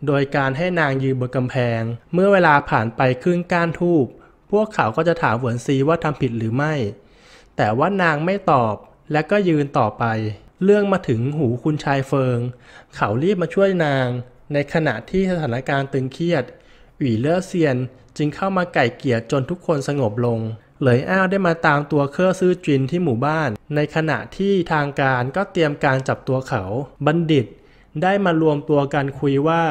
โดยการให้นางยืนบนกำแพง เมื่อเวลาผ่านไปครึ่งก้านทูบพวกเขาก็จะถามหวนซีว่าทำผิดหรือไม่ แต่ว่านางไม่ตอบและก็ยืนต่อไป เรื่องมาถึงหูคุณชายเฟิง เขารีบมาช่วยนางในขณะที่สถานการณ์ตึงเครียด หวีเลอเซียนจึงเข้ามาไก่เกียรจนทุกคนสงบลง เหลยอ้าวได้มาตามตัวเคอือซื่อจินที่หมู่บ้าน ในขณะที่ทางการก็เตรียมการจับตัวเขา บัณฑิต ได้มารวมตัวกันคุยว่า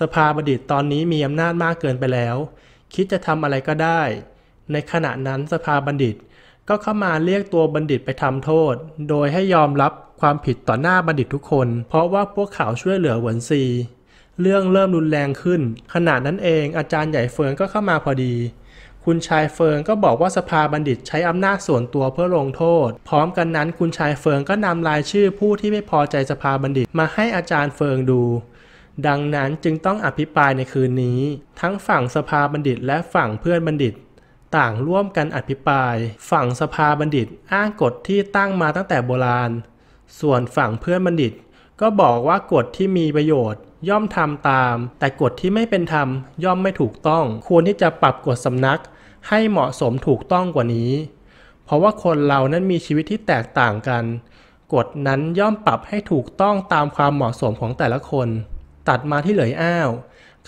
สภาบัณฑิตตอนนี้มีอำนาจมากเกินไปแล้ว คิดจะทำอะไรก็ได้ ในขณะนั้นสภาบัณฑิต ก็เข้ามาเรียกตัวบัณฑิตไปทำโทษ โดยให้ยอมรับความผิดต่อหน้าบัณฑิตทุกคน เพราะว่าพวกเขาช่วยเหลือหวนซีเรื่องเริ่มรุนแรงขึ้น ขนาดนั้นเองอาจารย์ใหญ่เฟิงก็เข้ามาพอดี คุณชายเฟิงก็บอกว่าสภาบัณฑิตใช้อำนาจส่วนตัวเพื่อลงโทษ พร้อมกันนั้น คุณชายเฟิงก็นำรายชื่อผู้ที่ไม่พอใจสภาบัณฑิตมาให้อาจารย์เฟิงดู ดังนั้นจึงต้องอภิปรายในคืนนี้ ทั้งฝั่งสภาบัณฑิตและฝั่งเพื่อนบัณฑิต ต่างร่วมกันอภิปราย ฝั่งสภาบัณฑิตอ้างกฎที่ตั้งมาตั้งแต่โบราณ ส่วนฝั่งเพื่อนบัณฑิต ก็บอกว่ากฎที่มีประโยชน์ย่อมทำตาม แต่กฎที่ไม่เป็นธรรมย่อมไม่ถูกต้อง ควรที่จะปรับกฎสำนัก ให้เหมาะสมถูกต้องกว่านี้ เพราะว่าคนเรานั้นมีชีวิตที่แตกต่างกัน กฎนั้นย่อมปรับให้ถูกต้องตามความเหมาะสมของแต่ละคน ตัดมาที่เหลยอ้าว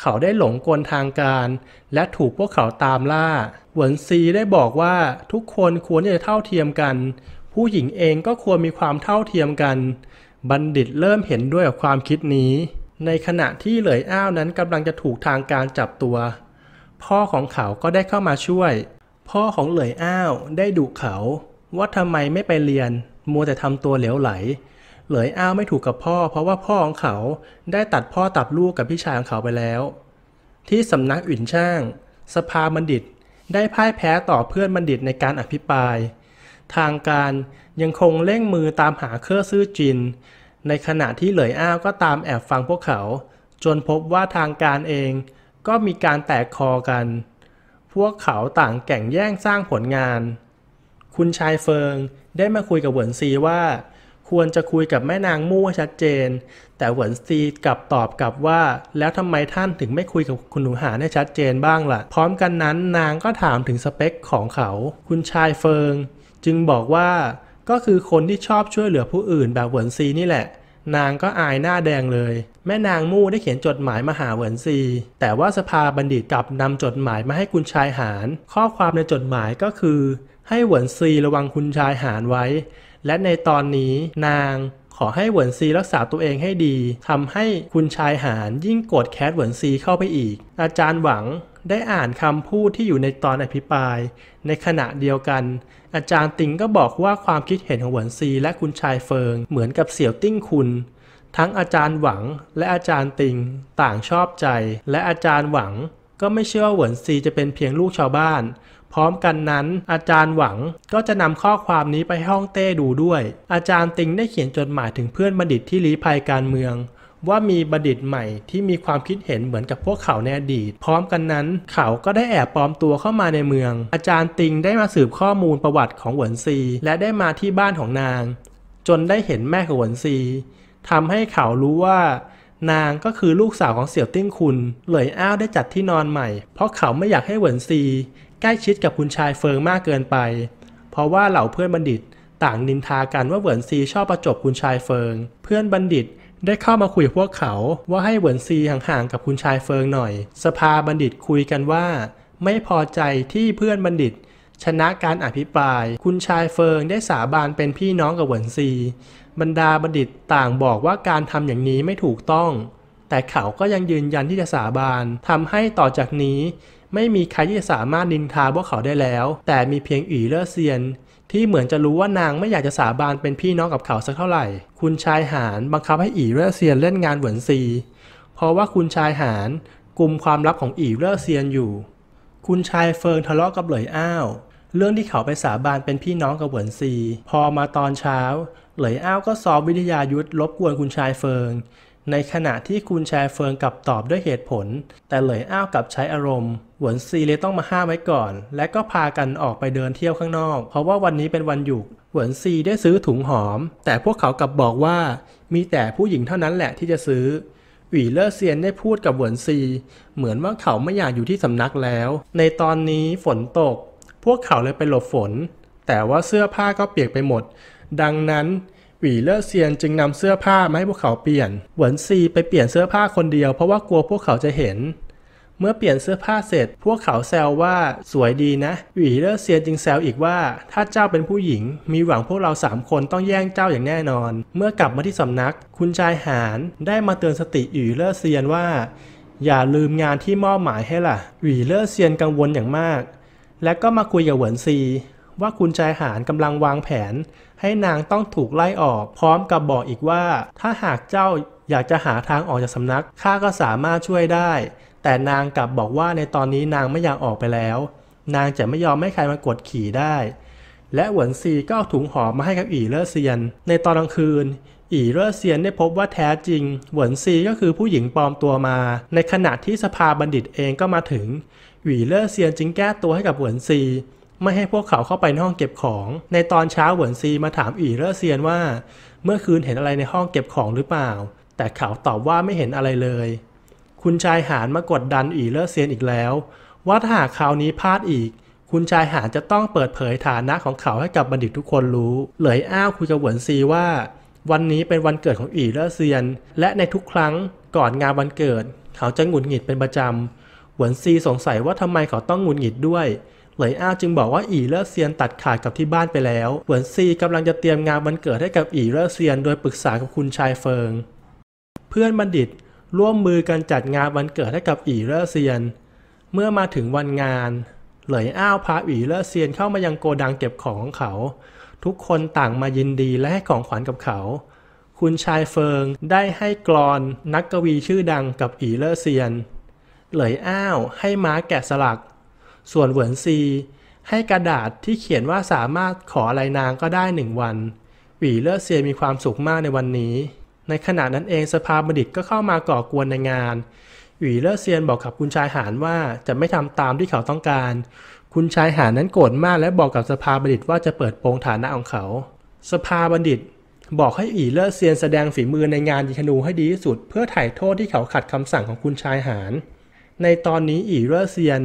เขาได้หลงกลทางการ และถูกพวกเขาตามล่าหวนซีได้บอกว่าทุกคนควรจะเท่าเทียมกัน ผู้หญิงเองก็ควรมีความเท่าเทียมกัน บัณฑิตเริ่มเห็นด้วยกับความคิดนี้ในขณะที่เหลยอ้าวนั้นกำลังจะถูกทางการจับตัว พ่อของเขาก็ได้เข้ามาช่วย พ่อของเหลยอ้าวได้ดุเขา ว่าทำไมไม่ไปเรียนมัวแต่ทำตัวเหลวไหล เหลยอ้าวไม่ถูกกับพ่อเพราะว่าพ่อของเขาได้ตัดพ่อตัดลูกกับพี่ชายของเขาไปแล้ว ที่สำนักอื่นช่าง สภาบัณฑิตได้พ่ายแพ้ต่อเพื่อนบัณฑิตในการอภิปราย ทางการยังคงเร่งมือตามหาเครื่อซื้อจินในขณะที่เหลยอ้าวก็ตามแอบฟังพวกเขา จนพบว่าทางการเองก็มีการแตกคอกัน พวกเขาต่างแข่งแย่งสร้างผลงาน คุณชายเฟิง ได้มาคุยกับเหวินซีว่า ควรจะคุยกับแม่นางมู่ชัดเจน แต่เหวินซีกลับตอบกลับว่า แล้วทำไมท่านถึงไม่คุยกับคุณหนูหาให้ชัดเจนบ้างละ่ะพร้อมกันนั้นนางก็ถามถึงสเปคของเขา คุณชายเฟิง จึงบอกว่าก็คือคนที่ชอบช่วยเหลือผู้อื่นแบบเหวินซีนี่แหละ นางก็อายหน้าแดงเลย แม่นางมู่ได้เขียนจดหมายมาหาเหวินซีแต่ว่าสภาบัณฑิตกลับนำจดหมายมาให้คุณชายหานข้อความในจดหมายก็คือ ให้เหวินซีระวังคุณชายหานไว้ และในตอนนี้นางขอให้เหวินซีรักษาตัวเองให้ดี ทำให้คุณชายหานยิ่งโกรธแค้นเหวินซีเข้าไปอีกอาจารย์หวังได้อ่านคำพูดที่อยู่ในตอนอภิปรายในขณะเดียวกัน อาจารย์ติงก็บอกว่าความคิดเห็นของหวนซีและคุณชายเฟิงเหมือนกับเสี่ยวติ้งคุณ ทั้งอาจารย์หวังและอาจารย์ติงต่างชอบใจ และอาจารย์หวังก็ไม่เชื่อว่าหวนซีจะเป็นเพียงลูกชาวบ้าน พร้อมกันนั้น อาจารย์หวังก็จะนำข้อความนี้ไปห้องเต้ดูด้วย อาจารย์ติงได้เขียนจดหมายถึงเพื่อนบัณฑิตที่ลี้ภัยการเมืองว่ามีบัณฑิตใหม่ที่มีความคิดเห็นเหมือนกับพวกเขาในอดีต พร้อมกันนั้น เขาก็ได้แอบปลอมตัวเข้ามาในเมือง อาจารย์ติงได้มาสืบข้อมูลประวัติของหวนซี และได้มาที่บ้านของนาง จนได้เห็นแม่ของหวนซีทำให้เขารู้ว่า นางก็คือลูกสาวของเสี่ยวติ้งคุณเหลยอ้าวได้จัดที่นอนใหม่ เพราะเขาไม่อยากให้เหวินซี ใกล้ชิดกับคุณชายเฟิงมากเกินไป เพราะว่าเหล่าเพื่อนบัณฑิต ต่างนินทากันว่าเหวินซี ชอบประจบคุณชายเฟิง เพื่อนบัณฑิตได้เข้ามาคุยพวกเขาว่าให้เหวินซีห่างๆกับคุณชายเฟิงหน่อย สภาบัณฑิตคุยกันว่า ไม่พอใจที่เพื่อนบัณฑิต ชนะการอภิปราย คุณชายเฟิงได้สาบานเป็นพี่น้องกับเหวินซี บรรดาบัณฑิตต่างบอกว่าการทำอย่างนี้ไม่ถูกต้อง แต่เขาก็ยังยืนยันที่จะสาบานทำให้ต่อจากนี้ ไม่มีใครที่จะสามารถนินทาพวกเขาได้แล้ว แต่มีเพียงอีเลอเซียนที่เหมือนจะรู้ว่านางไม่อยากจะสาบานเป็นพี่น้องกับเขาสักเท่าไหร่ คุณชายหานบังคับให้อีเร่เซียนเล่นงานเหวินซี เพราะว่าคุณชายหานกลุ่มความลับของอีเร่เซียนอยู่ คุณชายเฟิงทะเลาะกับเหลยอ้าว เรื่องที่เขาไปสาบานเป็นพี่น้องกับเหวินซี พอมาตอนเช้า เหลยอ้าวก็สอบวิทยายุทธลบกวนคุณชายเฟิงในขณะที่คุณแชร์เฟิงกลับตอบด้วยเหตุผล แต่เหลยอ้าวกับใช้อารมณ์ หวนซีเลยต้องมาห้ามไว้ก่อน และก็พากันออกไปเดินเที่ยวข้างนอก เพราะว่าวันนี้เป็นวันหยุดหวนซีได้ซื้อถุงหอม แต่พวกเขากลับบอกว่า มีแต่ผู้หญิงเท่านั้นแหละที่จะซื้อหวีเลอร์เซียนได้พูดกับหวนซี เหมือนว่าเขาไม่อยากอยู่ที่สำนักแล้ว ในตอนนี้ฝนตก พวกเขาเลยไปหลบฝน แต่ว่าเสื้อผ้าก็เปียกไปหมด ดังนั้นหวีเลอเซียนจึงนำเสื้อผ้ามาให้พวกเขาเปลี่ยนหวนซีไปเปลี่ยนเสื้อผ้าคนเดียวเพราะว่ากลัวพวกเขาจะเห็น เมื่อเปลี่ยนเสื้อผ้าเสร็จพวกเขาแซวว่าสวยดีนะหวีเลอเซียนจึงแซวอีกว่าถ้าเจ้าเป็นผู้หญิง มีหวังพวกเราสามคนต้องแย่งเจ้าอย่างแน่นอน เมื่อกลับมาที่สำนักคุณชายหานได้มาเตือนสติหวีเลอเซียนว่า อย่าลืมงานที่มอบหมายให้ล่ะหวีเลอเซียนกังวลอย่างมากและก็มาคุยกับหวนซี ว่าคุณชายหานกำลังวางแผนให้นางต้องถูกไล่ออกพร้อมกับบอกอีกว่า ถ้าหากเจ้าอยากจะหาทางออกจากสำนักข้าก็สามารถช่วยได้ แต่นางกลับบอกว่าในตอนนี้นางไม่อยากออกไปแล้ว นางจะไม่ยอมให้ใครมากดขี่ได้ และหวนซีก็เอาถุงหอมมาให้กับอีเลอเซียน ในตอนกลางคืน อีเลอเซียนได้พบว่าแท้จริง หวนซีก็คือผู้หญิงปลอมตัวมา ในขณะที่สภาบัณฑิตเองก็มาถึงหวีเลอเซียนจึงแก้ตัวให้กับหวนซีไม่ให้พวกเขาเข้าไปในห้องเก็บของ ในตอนเช้าเหวินซีมาถามอีเลอเซียนว่า เมื่อคืนเห็นอะไรในห้องเก็บของหรือเปล่า แต่เขาตอบว่าไม่เห็นอะไรเลย คุณชายหานมากดดันอีเลอเซียนอีกแล้ว ว่าถ้าหากคราวนี้พลาดอีก คุณชายหานจะต้องเปิดเผยฐานะของเขาให้กับบัณฑิตทุกคนรู้ เหลยอ้าวคุยกับเหวินซีว่า วันนี้เป็นวันเกิดของอีเลอเซียน และในทุกครั้งก่อนงานวันเกิด เขาจะหงุดหงิดเป็นประจำหวนซีสงสัยว่าทำไมเขาต้องหงุดหงิดด้วยเหลยอ้าวจึงบอกว่าอีเลอเซียนตัดขาดกับที่บ้านไปแล้วเหวินซีกำลังจะเตรียมงานวันเกิดให้กับอีเลอเซียน โดยปรึกษากับคุณชายเฟิง เพื่อนบัณฑิตร่วมมือกันจัดงานวันเกิดให้กับอีเลอเซียน เมื่อมาถึงวันงาน เหลยอ้าวพาอีเลอเซียนเข้ามายังโกดังเก็บของของเขา ทุกคนต่างมายินดีและให้ของขวัญกับเขา คุณชายเฟิงได้ให้กรอนนักกวีชื่อดังกับอีเลอเซียน เหลยอ้าวให้ม้าแกะสลักส่วนเหวินซีให้กระดาษที่เขียนว่าสามารถขออะไรนางก็ได้หนึ่งวัน หวีเลอเซียมีความสุขมากในวันนี้ ในขณะนั้นเองสภาบดิตก็เข้ามาก่อกวนในงาน หวีเลอเซียนบอกกับคุณชายหานว่าจะไม่ทำตามที่เขาต้องการ คุณชายหานนั้นโกรธมากและบอกกับสภาบดิตว่าจะเปิดโปงฐานะของเขา สภาบดิต บอกให้อีเลอร์เซียนแสดงฝีมือในงานยิงธนูให้ดีที่สุด เพื่อไถ่โทษที่เขาขัดคำสั่งของคุณชายหาน ในตอนนี้อีเลอร์เซียน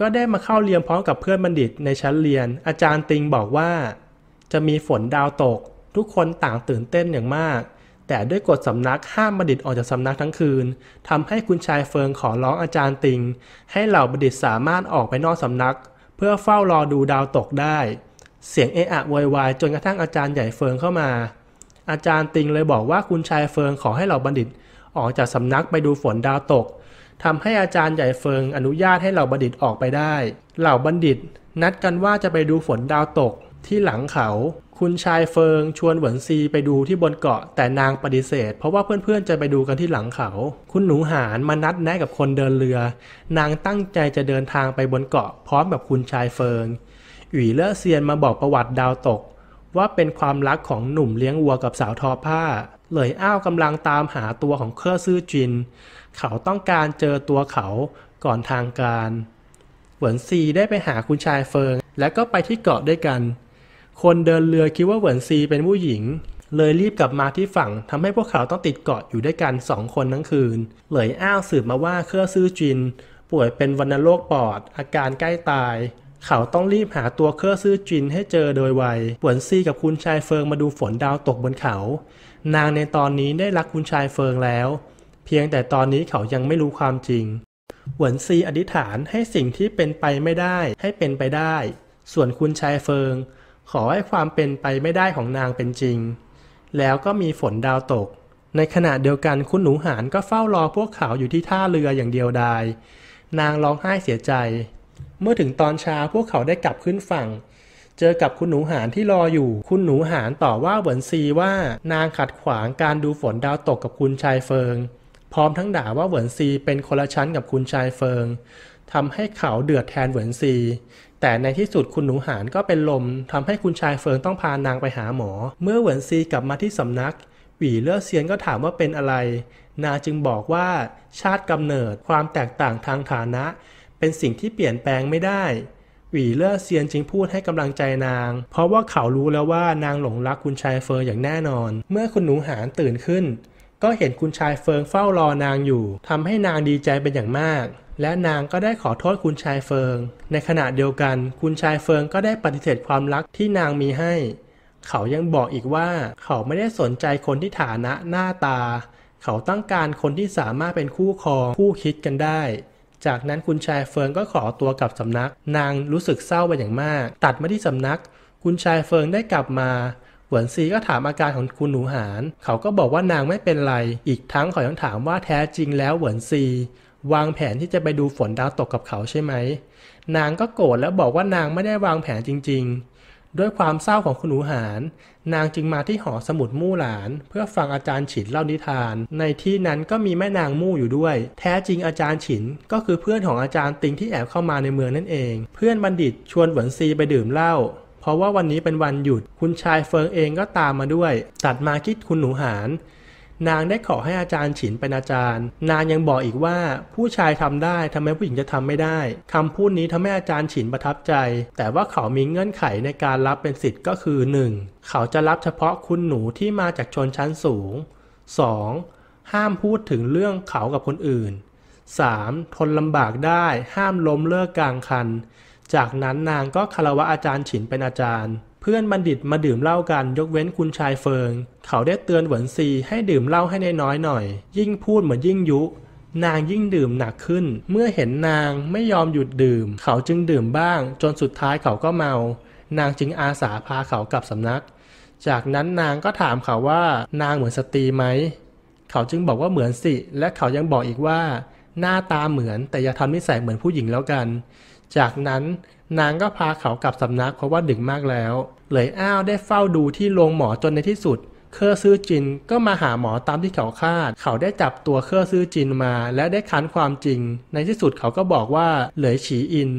ก็ได้มาเข้าเรียนพร้อมกับเพื่อนบัณฑิตในชั้นเรียน อาจารย์ติงบอกว่า จะมีฝนดาวตก ทุกคนต่างตื่นเต้นอย่างมาก แต่ด้วยกฎสำนักห้ามบัณฑิตออกจากสำนักทั้งคืน ทำให้คุณชายเฟิงขอร้องอาจารย์ติงให้เหล่าบัณฑิตสามารถออกไปนอกสำนักเพื่อเฝ้ารอดูดาวตกได้ เสียงเอะอะวอยวายจนกระทั่งอาจารย์ใหญ่เฟิงเข้ามา อาจารย์ติงเลยบอกว่าคุณชายเฟิงขอให้เหล่าบัณฑิตออกจากสำนักไปดูฝนดาวตกทำให้อาจารย์ใหญ่เฟิงอนุญาตให้เหล่าบัณฑิตออกไปได้ เหล่าบัณฑิต นัดกันว่าจะไปดูฝนดาวตกที่หลังเขา คุณชายเฟิงชวนหวนซีไปดูที่บนเกาะแต่นางปฏิเสธ เพราะว่าเพื่อนๆจะไปดูกันที่หลังเขา คุณหนูหานมานัดแนะกับคนเดินเรือ นางตั้งใจจะเดินทางไปบนเกาะ พร้อมกับคุณชายเฟิงุวีเลอเซียนมาบอกประวัติดาวตก ว่าเป็นความรักของหนุ่มเลี้ยงวัวกับสาวทอผ้าเหลยอ้าวกำลังตามหาตัวของเครื่อซื่อจินเขาต้องการเจอตัวเขาก่อนทางการ เหวินซีได้ไปหาคุณชายเฟิงและก็ไปที่เกาะด้วยกัน คนเดินเรือคิดว่าเหวินซีเป็นผู้หญิง เลยรีบกลับมาที่ฝั่ง ทำให้พวกเขาต้องติดเกาะอยู่ด้วยกันสองคนทั้งคืน เหลยอ้าวสืบมาว่าเครือซื่อจิน ป่วยเป็นวัณโรคปอด อาการใกล้ตาย เขาต้องรีบหาตัวเครือซื่อจินให้เจอโดยไว เหวินซีกับคุณชายเฟิงมาดูฝนดาวตกบนเขา นางในตอนนี้ได้รักคุณชายเฟิงแล้วเพียงแต่ตอนนี้เขายังไม่รู้ความจริง หวนซีอธิษฐานให้สิ่งที่เป็นไปไม่ได้ให้เป็นไปได้ ส่วนคุณชายเฟิง ขอให้ความเป็นไปไม่ได้ของนางเป็นจริง แล้วก็มีฝนดาวตก ในขณะเดียวกันคุณหนูหานก็เฝ้ารอพวกเขาอยู่ที่ท่าเรืออย่างเดียวดาย นางร้องไห้เสียใจ เมื่อถึงตอนเช้าพวกเขาได้กลับขึ้นฝั่ง เจอกับคุณหนูหานที่รออยู่ คุณหนูหานต่อว่าเหวินซีว่านางขัดขวางการดูฝนดาวตกกับคุณชายเฟิงพร้อมทั้งด่าว่าเหวินซีเป็นคนละชั้นกับคุณชายเฟิงทำให้เขาเดือดแทนเหวินซี แต่ในที่สุดคุณหนูหานก็เป็นลมทำให้คุณชายเฟิงต้องพา นางไปหาหมอ เมื่อเหวินซีกลับมาที่สำนักหวี่เล่อเซียนก็ถามว่าเป็นอะไร นาจึงบอกว่า ชาติกำเนิดความแตกต่างทางฐานะ เป็นสิ่งที่เปลี่ยนแปลงไม่ได้หวีเล่อเซียนจึงพูดให้กำลังใจนางเพราะว่าเขารู้แล้วว่านางหลงรักคุณชายเฟอร์อย่างแน่นอน เมื่อคุณหนูหานตื่นขึ้นก็เห็นคุณชายเฟิงเฝ้ารอนางอยู่ ทำให้นางดีใจเป็นอย่างมาก และนางก็ได้ขอโทษคุณชายเฟิง ในขณะเดียวกัน คุณชายเฟิงก็ได้ปฏิเสธความรักที่นางมีให้ เขายังบอกอีกว่าเขาไม่ได้สนใจคนที่ฐานะหน้าตา เขาต้องการคนที่สามารถเป็นคู่ครองคู่คิดกันได้ จากนั้นคุณชายเฟิงก็ขอตัวกลับสำนัก นางรู้สึกเศร้าไปอย่างมาก ตัดมาที่สำนัก คุณชายเฟิงได้กลับมาหวนซีก็ถามอาการของคุณหนูหาน เขาก็บอกว่านางไม่เป็นไร อีกทั้งเขายังถามว่าแท้จริงแล้วหวนซีวางแผนที่จะไปดูฝนดาวตกกับเขาใช่ไหม นางก็โกรธแล้วบอกว่านางไม่ได้วางแผนจริงๆ ด้วยความเศร้าของคุณหนูหาน นางจึงมาที่หอสมุดมู่หลานเพื่อฟังอาจารย์ฉินเล่านิทาน ในที่นั้นก็มีแม่นางมู่อยู่ด้วย แท้จริงอาจารย์ฉินก็คือเพื่อนของอาจารย์ติงที่แอบเข้ามาในเมืองนั่นเอง เพื่อนบัณฑิตชวนหวนซีไปดื่มเหล้าเพราะว่าวันนี้เป็นวันหยุด คุณชายเฟิงเองก็ตามมาด้วย ตัดมาคิดคุณหนูหาน นางได้ขอให้อาจารย์ฉินเป็นอาจารย์ นางยังบอกอีกว่า ผู้ชายทำได้ทำไมผู้หญิงจะทำไม่ได้ คำพูดนี้ทำให้อาจารย์ฉินประทับใจ แต่ว่าเขามีเงื่อนไขในการรับเป็นสิทธิ์ก็คือ 1. เขาจะรับเฉพาะคุณหนูที่มาจากชนชั้นสูง 2. ห้ามพูดถึงเรื่องเขากับคนอื่น 3. ทนลำบากได้ ห้ามล้มเลิกกลางคันจากนั้นนางก็คารวะอาจารย์ฉินเป็นอาจารย์ เพื่อนบัณฑิตมาดื่มเหล้ากันยกเว้นคุณชายเฟิง เขาได้เตือนหวนซีให้ดื่มเหล้าให้น้อยหน่อย ยิ่งพูดเหมือนยิ่งยุ นางยิ่งดื่มหนักขึ้น เมื่อเห็นนางไม่ยอมหยุดดื่ม เขาจึงดื่มบ้างจนสุดท้ายเขาก็เมา นางจึงอาสาพาเขากลับสำนัก จากนั้นนางก็ถามเขาว่านางเหมือนสตรีไหม เขาจึงบอกว่าเหมือนสิ และเขายังบอกอีกว่า หน้าตาเหมือนแต่อย่าทำนิสัยเหมือนผู้หญิงแล้วกันจากนั้นนางก็พาเขากลับสำนักเพราะว่าดึกมากแล้ว เหลยอ้าวได้เฝ้าดูที่โรงหมอจนในที่สุด เครือซื้อจินก็มาหาหมอตามที่เขาคาด เขาได้จับตัวเครือซื้อจินมา และได้ค้นความจริง ในที่สุดเขาก็บอกว่าเหลยฉีอิน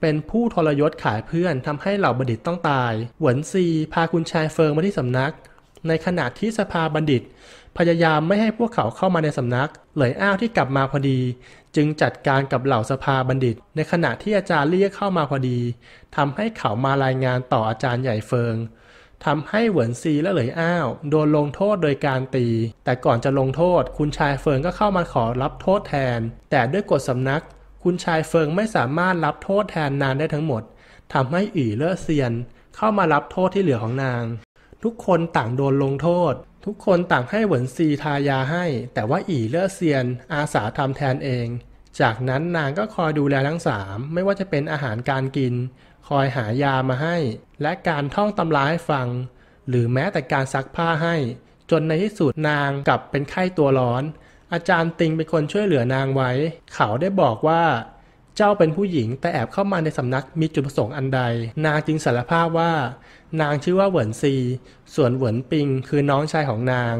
เป็นผู้ทรยศขายเพื่อนทำให้เหล่าบัณฑิตต้องตาย หวนซี พาคุณชายเฟิงมาที่สำนัก ในขณะที่สภาบัณฑิต พยายามไม่ให้พวกเขาเข้ามาในสำนักเหลยอ้าวที่กลับมาพอดีจึงจัดการกับเหล่าสภาบัณฑิต ในขณะที่อาจารย์เรียกเข้ามาพอดี ทำให้เขามารายงานต่ออาจารย์ใหญ่เฟิง ทำให้เหวินซีและเหลยอ้าว โดนลงโทษโดยการตี แต่ก่อนจะลงโทษคุณชายเฟิงก็เข้ามาขอรับโทษแทน แต่ด้วยกฎสำนัก คุณชายเฟิงไม่สามารถรับโทษแทนนานได้ทั้งหมด ทำให้อี่เลอเซียน เข้ามารับโทษที่เหลือของนาง ทุกคนต่างโดนลงโทษทุกคนต่างให้เหวินซีทายาให้ แต่ว่าอีเลอเซียน อาสาทำแทนเอง จากนั้นนางก็คอยดูแลทั้งสาม ไม่ว่าจะเป็นอาหารการกิน คอยหายามาให้ และการท่องตำราให้ฟัง หรือแม้แต่การซักผ้าให้ จนในที่สุดนางกลับเป็นไข้ตัวร้อน อาจารย์ติงเป็นคนช่วยเหลือนางไว้ เขาได้บอกว่า เจ้าเป็นผู้หญิงแต่แอบเข้ามาในสำนักมีจุดประสงค์อันใด นางจึงสารภาพว่านางชื่อว่าเหวินซี ส่วนเหวินปิง คือน้องชายของนาง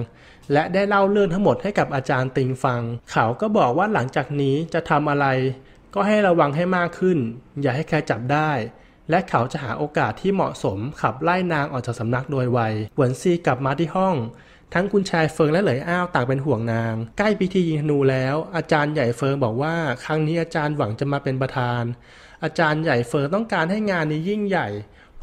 และได้เล่าเรื่องทั้งหมดให้กับอาจารย์ติงฟัง เขาก็บอกว่าหลังจากนี้จะทำอะไร ก็ให้ระวังให้มากขึ้น อย่าให้ใครจับได้ และเขาจะหาโอกาสที่เหมาะสมขับไล่นางออกจากสำนักโดยไว เหวินซีกลับมาที่ห้อง ทั้งคุณชายเฟิงและเหลยอ้าวต่างเป็นห่วงนาง ใกล้พิธียิงธนูแล้ว อาจารย์ใหญ่เฟิงบอกว่า ครั้งนี้อาจารย์หวังจะมาเป็นประธาน อาจารย์ใหญ่เฟิงต้องการให้งานนี้ยิ่งใหญ่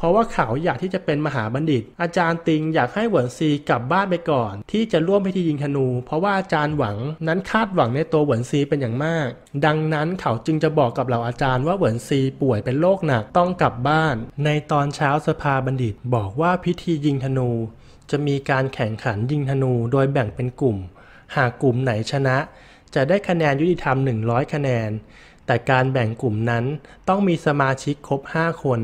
เพราะว่าเขาอยากที่จะเป็นมหาบัณฑิต อาจารย์ติงอยากให้เหวินซีกลับบ้านไปก่อน ที่จะร่วมพิธียิงธนู เพราะว่าอาจารย์หวังนั้นคาดหวังในตัวเหวินซีเป็นอย่างมาก ดังนั้นเขาจึงจะบอกกับเหล่าอาจารย์ว่าเหวินซีป่วยเป็นโรคหนัก ต้องกลับบ้าน ในตอนเช้าสภาบัณฑิต บอกว่าพิธียิงธนู จะมีการแข่งขันยิงธนูโดยแบ่งเป็นกลุ่ม หากกลุ่มไหนชนะ จะได้คะแนนยุติธรรม100 คะแนน แต่การแบ่งกลุ่มนั้นต้องมีสมาชิกครบ5คน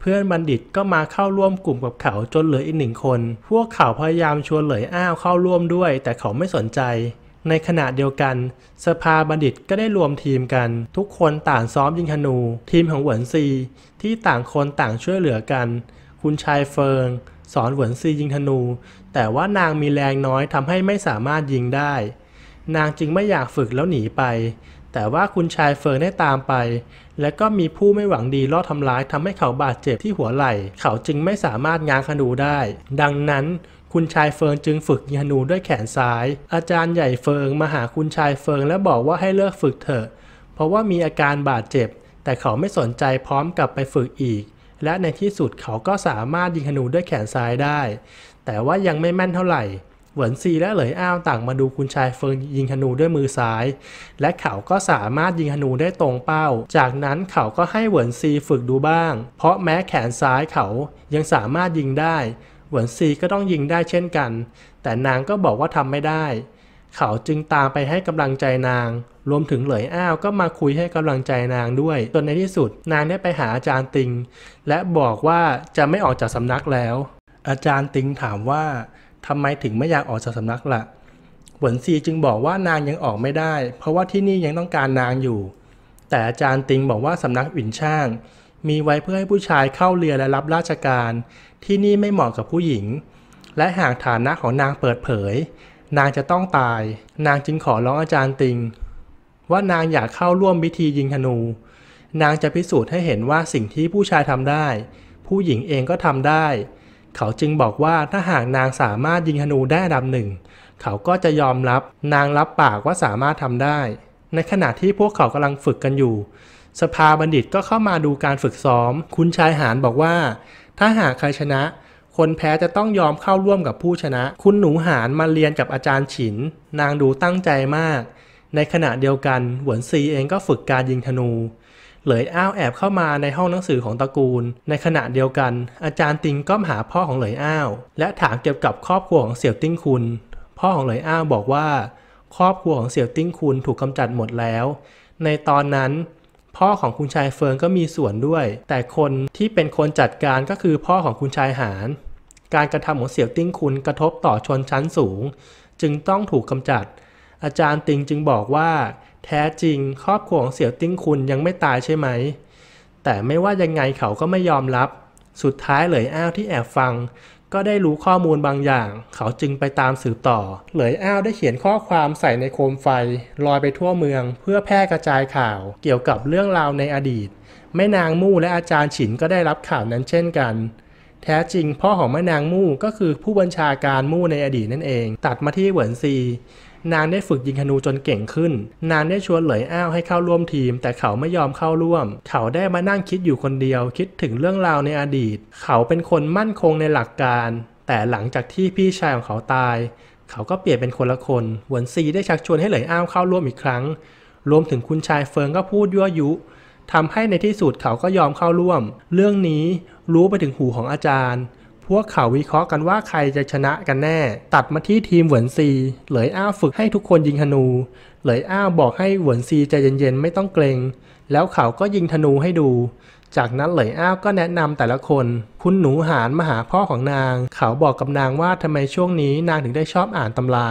เพื่อนบัณฑิตก็มาเข้าร่วมกลุ่มกับเขาจนเหลืออีกหนึ่งคน พวกเขาพยายามชวนเหลยอ้าวเข้าร่วมด้วย แต่เขาไม่สนใจ ในขณะเดียวกัน สภาบัณฑิตก็ได้รวมทีมกัน ทุกคนต่างซ้อมยิงธนู ทีมของหวนซี ที่ต่างคนต่างช่วยเหลือกัน คุณชายเฟิง สอนหวนซียิงธนู แต่ว่านางมีแรงน้อยทำให้ไม่สามารถยิงได้ นางจึงไม่อยากฝึกแล้วหนีไป แต่ว่าคุณชายเฟิงได้ตามไปและก็มีผู้ไม่หวังดีลอบทำร้ายทำให้เขาบาดเจ็บที่หัวไหล่ เขาจึงไม่สามารถง้างคนูได้ ดังนั้นคุณชายเฟิงจึงฝึกยิงธนูด้วยแขนซ้าย อาจารย์ใหญ่เฟิงมาหาคุณชายเฟิงและบอกว่าให้เลิกฝึกเถอะ เพราะว่ามีอาการบาดเจ็บ แต่เขาไม่สนใจพร้อมกลับไปฝึกอีก และในที่สุดเขาก็สามารถยิงธนูด้วยแขนซ้ายได้ แต่ว่ายังไม่แม่นเท่าไหร่เหวินซีและเหลยอ้าวต่างมาดูคุณชายเฟิงยิงธนูด้วยมือซ้ายและเขาก็สามารถยิงธนูได้ตรงเป้า จากนั้นเขาก็ให้เหวินซีฝึกดูบ้าง เพราะแม้แขนซ้ายเขายังสามารถยิงได้ เหวินซีก็ต้องยิงได้เช่นกันแต่นางก็บอกว่าทำไม่ได้ เขาจึงตามไปให้กำลังใจนาง รวมถึงเหลยอ้าวก็มาคุยให้กำลังใจนางด้วยจนในที่สุดนางได้ไปหาอาจารย์ติง และบอกว่าจะไม่ออกจากสำนักแล้ว อาจารย์ติงถามว่าทำไมถึงไม่อยากออกจากสำนักละ่ะหวนซีจึงบอกว่านางยังออกไม่ได้ เพราะว่าที่นี่ยังต้องการนางอยู่ แต่อาจารย์ติงบอกว่าสำนักอิ่นช่าง มีไว้เพื่อให้ผู้ชายเข้าเรือและรับราชการ ที่นี่ไม่เหมาะกับผู้หญิง และหากฐานะของนางเปิดเผย นางจะต้องตาย นางจึงขอร้องอาจารย์ติง ว่านางอยากเข้าร่วมพิธียิงธนู นางจะพิสูจน์ให้เห็นว่าสิ่งที่ผู้ชายทำได้ ผู้หญิงเองก็ทำได้เขาจึงบอกว่าถ้าหากนางสามารถยิงธนูได้ดับหนึ่งเขาก็จะยอมรับนางรับปากว่าสามารถทำได้ ในขณะที่พวกเขากำลังฝึกกันอยู่ สภาบัณฑิตก็เข้ามาดูการฝึกซ้อม คุณชายหานบอกว่า ถ้าหากใครชนะ คนแพ้จะต้องยอมเข้าร่วมกับผู้ชนะ คุณหนูหานมาเรียนกับอาจารย์ฉิน นางดูตั้งใจมาก ในขณะเดียวกัน หวนซีเองก็ฝึกการยิงธนูเลยอ้าวแอบเข้ามาในห้องหนังสือของตระกูล ในขณะเดียวกัน อาจารย์ติงก็หาพ่อของเหลยอ้าว และถามเกี่ยวกับครอบครัวของเสี่ยวติ้งคุณพ่อของเหลยอ้าวบอกว่า ครอบครัวของเสี่ยวติ้งคุณถูกกำจัดหมดแล้วในตอนนั้น พ่อของคุณชายเฟิงก็มีส่วนด้วย แต่คนที่เป็นคนจัดการก็คือพ่อของคุณชายหานการกระทำของเสี่ยวติ้งคุณกระทบต่อชนชั้นสูง จึงต้องถูกกำจัด อาจารย์ติงจึงบอกว่าแท้จริง ครอบครัวของเสี่ยวติ้งคุณยังไม่ตายใช่ไหม แต่ไม่ว่ายังไงเขาก็ไม่ยอมรับ สุดท้ายเหลยอ้าวที่แอบฟัง ก็ได้รู้ข้อมูลบางอย่าง เขาจึงไปตามสืบต่อเหลยอ้าวได้เขียนข้อความใส่ในโคมไฟ ลอยไปทั่วเมือง เพื่อแพร่กระจายข่าว เกี่ยวกับเรื่องราวในอดีตแม่นางมู่และอาจารย์ฉินก็ได้รับข่าวนั้นเช่นกัน แท้จริงพ่อของแม่นางมู่ก็คือผู้บัญชาการมู่ในอดีตนั่นเอง ตัดมาที่เหวินซีนางได้ฝึกยิงธนูจนเก่งขึ้น นางได้ชวนเหลยอ้าวให้เข้าร่วมทีม แต่เขาไม่ยอมเข้าร่วม เขาได้มานั่งคิดอยู่คนเดียว คิดถึงเรื่องราวในอดีต เขาเป็นคนมั่นคงในหลักการ แต่หลังจากที่พี่ชายของเขาตาย เขาก็เปลี่ยนเป็นคนละคนหวนซี ได้ชักชวนให้เหลยอ้าวเข้าร่วมอีกครั้ง รวมถึงคุณชายเฟิงก็พูดยั่วยุทำให้ในที่สุดเขาก็ยอมเข้าร่วม เรื่องนี้รู้ไปถึงหูของอาจารย์พวกเขาวิเคราะห์กันว่าใครจะชนะกันแน่ ตัดมาที่ทีมเหวินซี เหลยอ้าฝึกให้ทุกคนยิงธนู เหลยอ้าบอกให้เหวินซีใจเย็นๆ ไม่ต้องเกรง แล้วเขาก็ยิงธนูให้ดู จากนั้นเหลยอ้าวก็แนะนำแต่ละคน คุณหนูหานมาหาพ่อของนาง เขาบอกกับนางว่าทำไมช่วงนี้นางถึงได้ชอบอ่านตำรา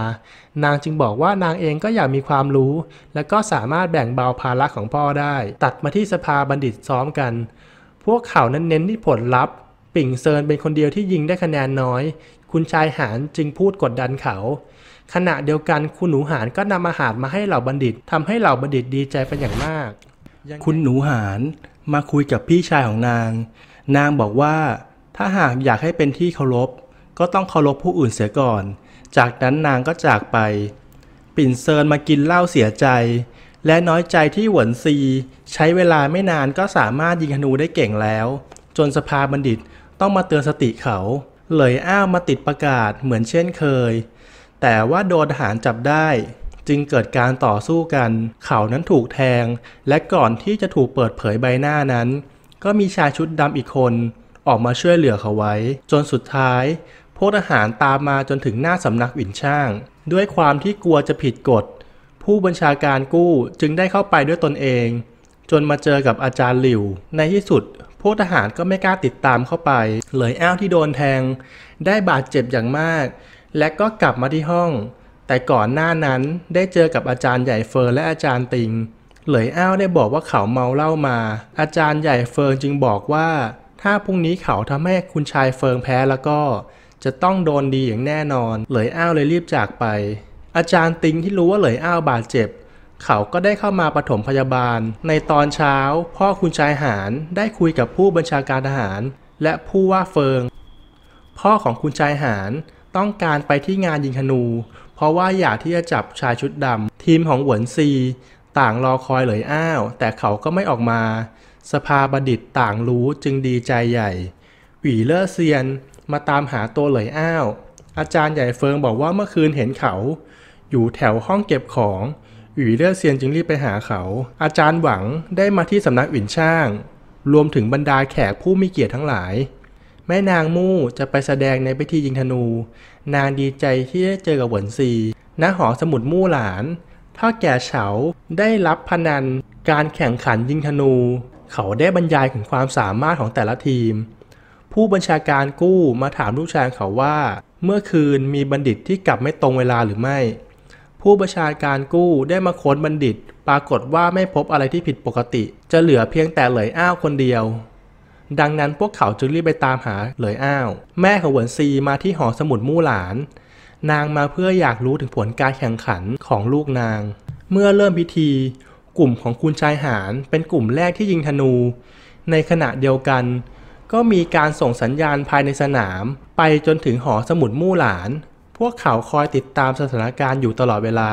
นางจึงบอกว่านางเองก็อยากมีความรู้ และก็สามารถแบ่งเบาภาระของพ่อได้ ตัดมาที่สภาบัณฑิตซ้อมกัน พวกเขานั้นเน้นที่ผลลัพธ์ปิ่งเซินเป็นคนเดียวที่ยิงได้คะแนนน้อย คุณชายหานจึงพูดกดดันเขา ขณะเดียวกันคุณหนูหานก็นำอาหารมาให้เหล่าบัณฑิต ทำให้เหล่าบัณฑิตดีใจเป็นอย่างมาก คุณหนูหานมาคุยกับพี่ชายของนาง นางบอกว่าถ้าหากอยากให้เป็นที่เคารพ ก็ต้องเคารพผู้อื่นเสียก่อน จากนั้นนางก็จากไป ปิ่นเซินมากินเหล้าเสียใจ และน้อยใจที่หวนซี ใช้เวลาไม่นานก็สามารถยิงธนูได้เก่งแล้ว จนสภาบัณฑิตต้องมาเตือนสติเขา เลยอ้าวมาติดประกาศเหมือนเช่นเคย แต่ว่าโดนทหารจับได้ จึงเกิดการต่อสู้กัน เขานั้นถูกแทง และก่อนที่จะถูกเปิดเผยใบหน้านั้น ก็มีชายชุดดำอีกคน ออกมาช่วยเหลือเขาไว้ จนสุดท้าย พวกทหารตามมาจนถึงหน้าสำนักวินช่าง ด้วยความที่กลัวจะผิดกฎ ผู้บัญชาการกู้จึงได้เข้าไปด้วยตนเอง จนมาเจอกับอาจารย์หลิว ในที่สุดพวกทหารก็ไม่กล้าติดตามเข้าไปเลยอ้าวที่โดนแทง ได้บาดเจ็บอย่างมาก และก็กลับมาที่ห้อง แต่ก่อนหน้านั้นได้เจอกับอาจารย์ใหญ่เฟิร์และอาจารย์ติง เหลยอ้าวได้บอกว่าเขาเมาเหล้ามา อาจารย์ใหญ่เฟิร์นจึงบอกว่าถ้าพรุ่งนี้เขาทำให้คุณชายเฟิร์นแพ้แล้วก็จะต้องโดนดีอย่างแน่นอน เหลยอ้าวเลยรีบจากไป อาจารย์ติงที่รู้ว่าเหลยอ้าวบาดเจ็บเขาก็ได้เข้ามาปฐมพยาบาล ในตอนเช้า พ่อคุณชายหารได้คุยกับผู้บัญชาการทหาร และผู้ว่าเฟิง พ่อของคุณชายหารต้องการไปที่งานยิงธนู เพราะว่าอยากที่จะจับชายชุดดำทีมของหวนซี ต่างรอคอยเหลยอ้าว แต่เขาก็ไม่ออกมา สภาบดิตต่างรู้จึงดีใจใหญ่หวีเลอร์เซียน มาตามหาตัวเหลยอ้าว อาจารย์ใหญ่เฟิงบอกว่าเมื่อคืนเห็นเขา อยู่แถวห้องเก็บของหวี่เล่อเซียนจึงรีบไปหาเขา อาจารย์หวังได้มาที่สำนักอิ่นช่าง รวมถึงบรรดาแขกผู้มีเกียรติทั้งหลาย แม่นางมู่จะไปแสดงในพิธียิงธนู นางดีใจที่ได้เจอกับหวนซีณหอสมุดมู่หลานถท่าแก่เฉาได้รับพนันการแข่งขันยิงธนู เขาได้บรรยายถึงความสามารถของแต่ละทีม ผู้บัญชาการกู้มาถามลูกชายเขาว่า เมื่อคืนมีบัณฑิตที่กลับไม่ตรงเวลาหรือไม่ผู้ประชาการกู้ได้มาค้นบัณฑิตปรากฏว่าไม่พบอะไรที่ผิดปกติจะเหลือเพียงแต่เหลยอ้าวคนเดียว ดังนั้นพวกเขาจึงรีบไปตามหาเหลยอ้าว แม่ของหวนซีมาที่หอสมุดมู่หลาน นางมาเพื่ออยากรู้ถึงผลการแข่งขันของลูกนาง เมื่อเริ่มพิธี กลุ่มของคุณชายหานเป็นกลุ่มแรกที่ยิงธนู ในขณะเดียวกัน ก็มีการส่งสัญญาณภายในสนาม ไปจนถึงหอสมุดมู่หลานพวกเขาคอยติดตามสถานการณ์อยู่ตลอดเวลา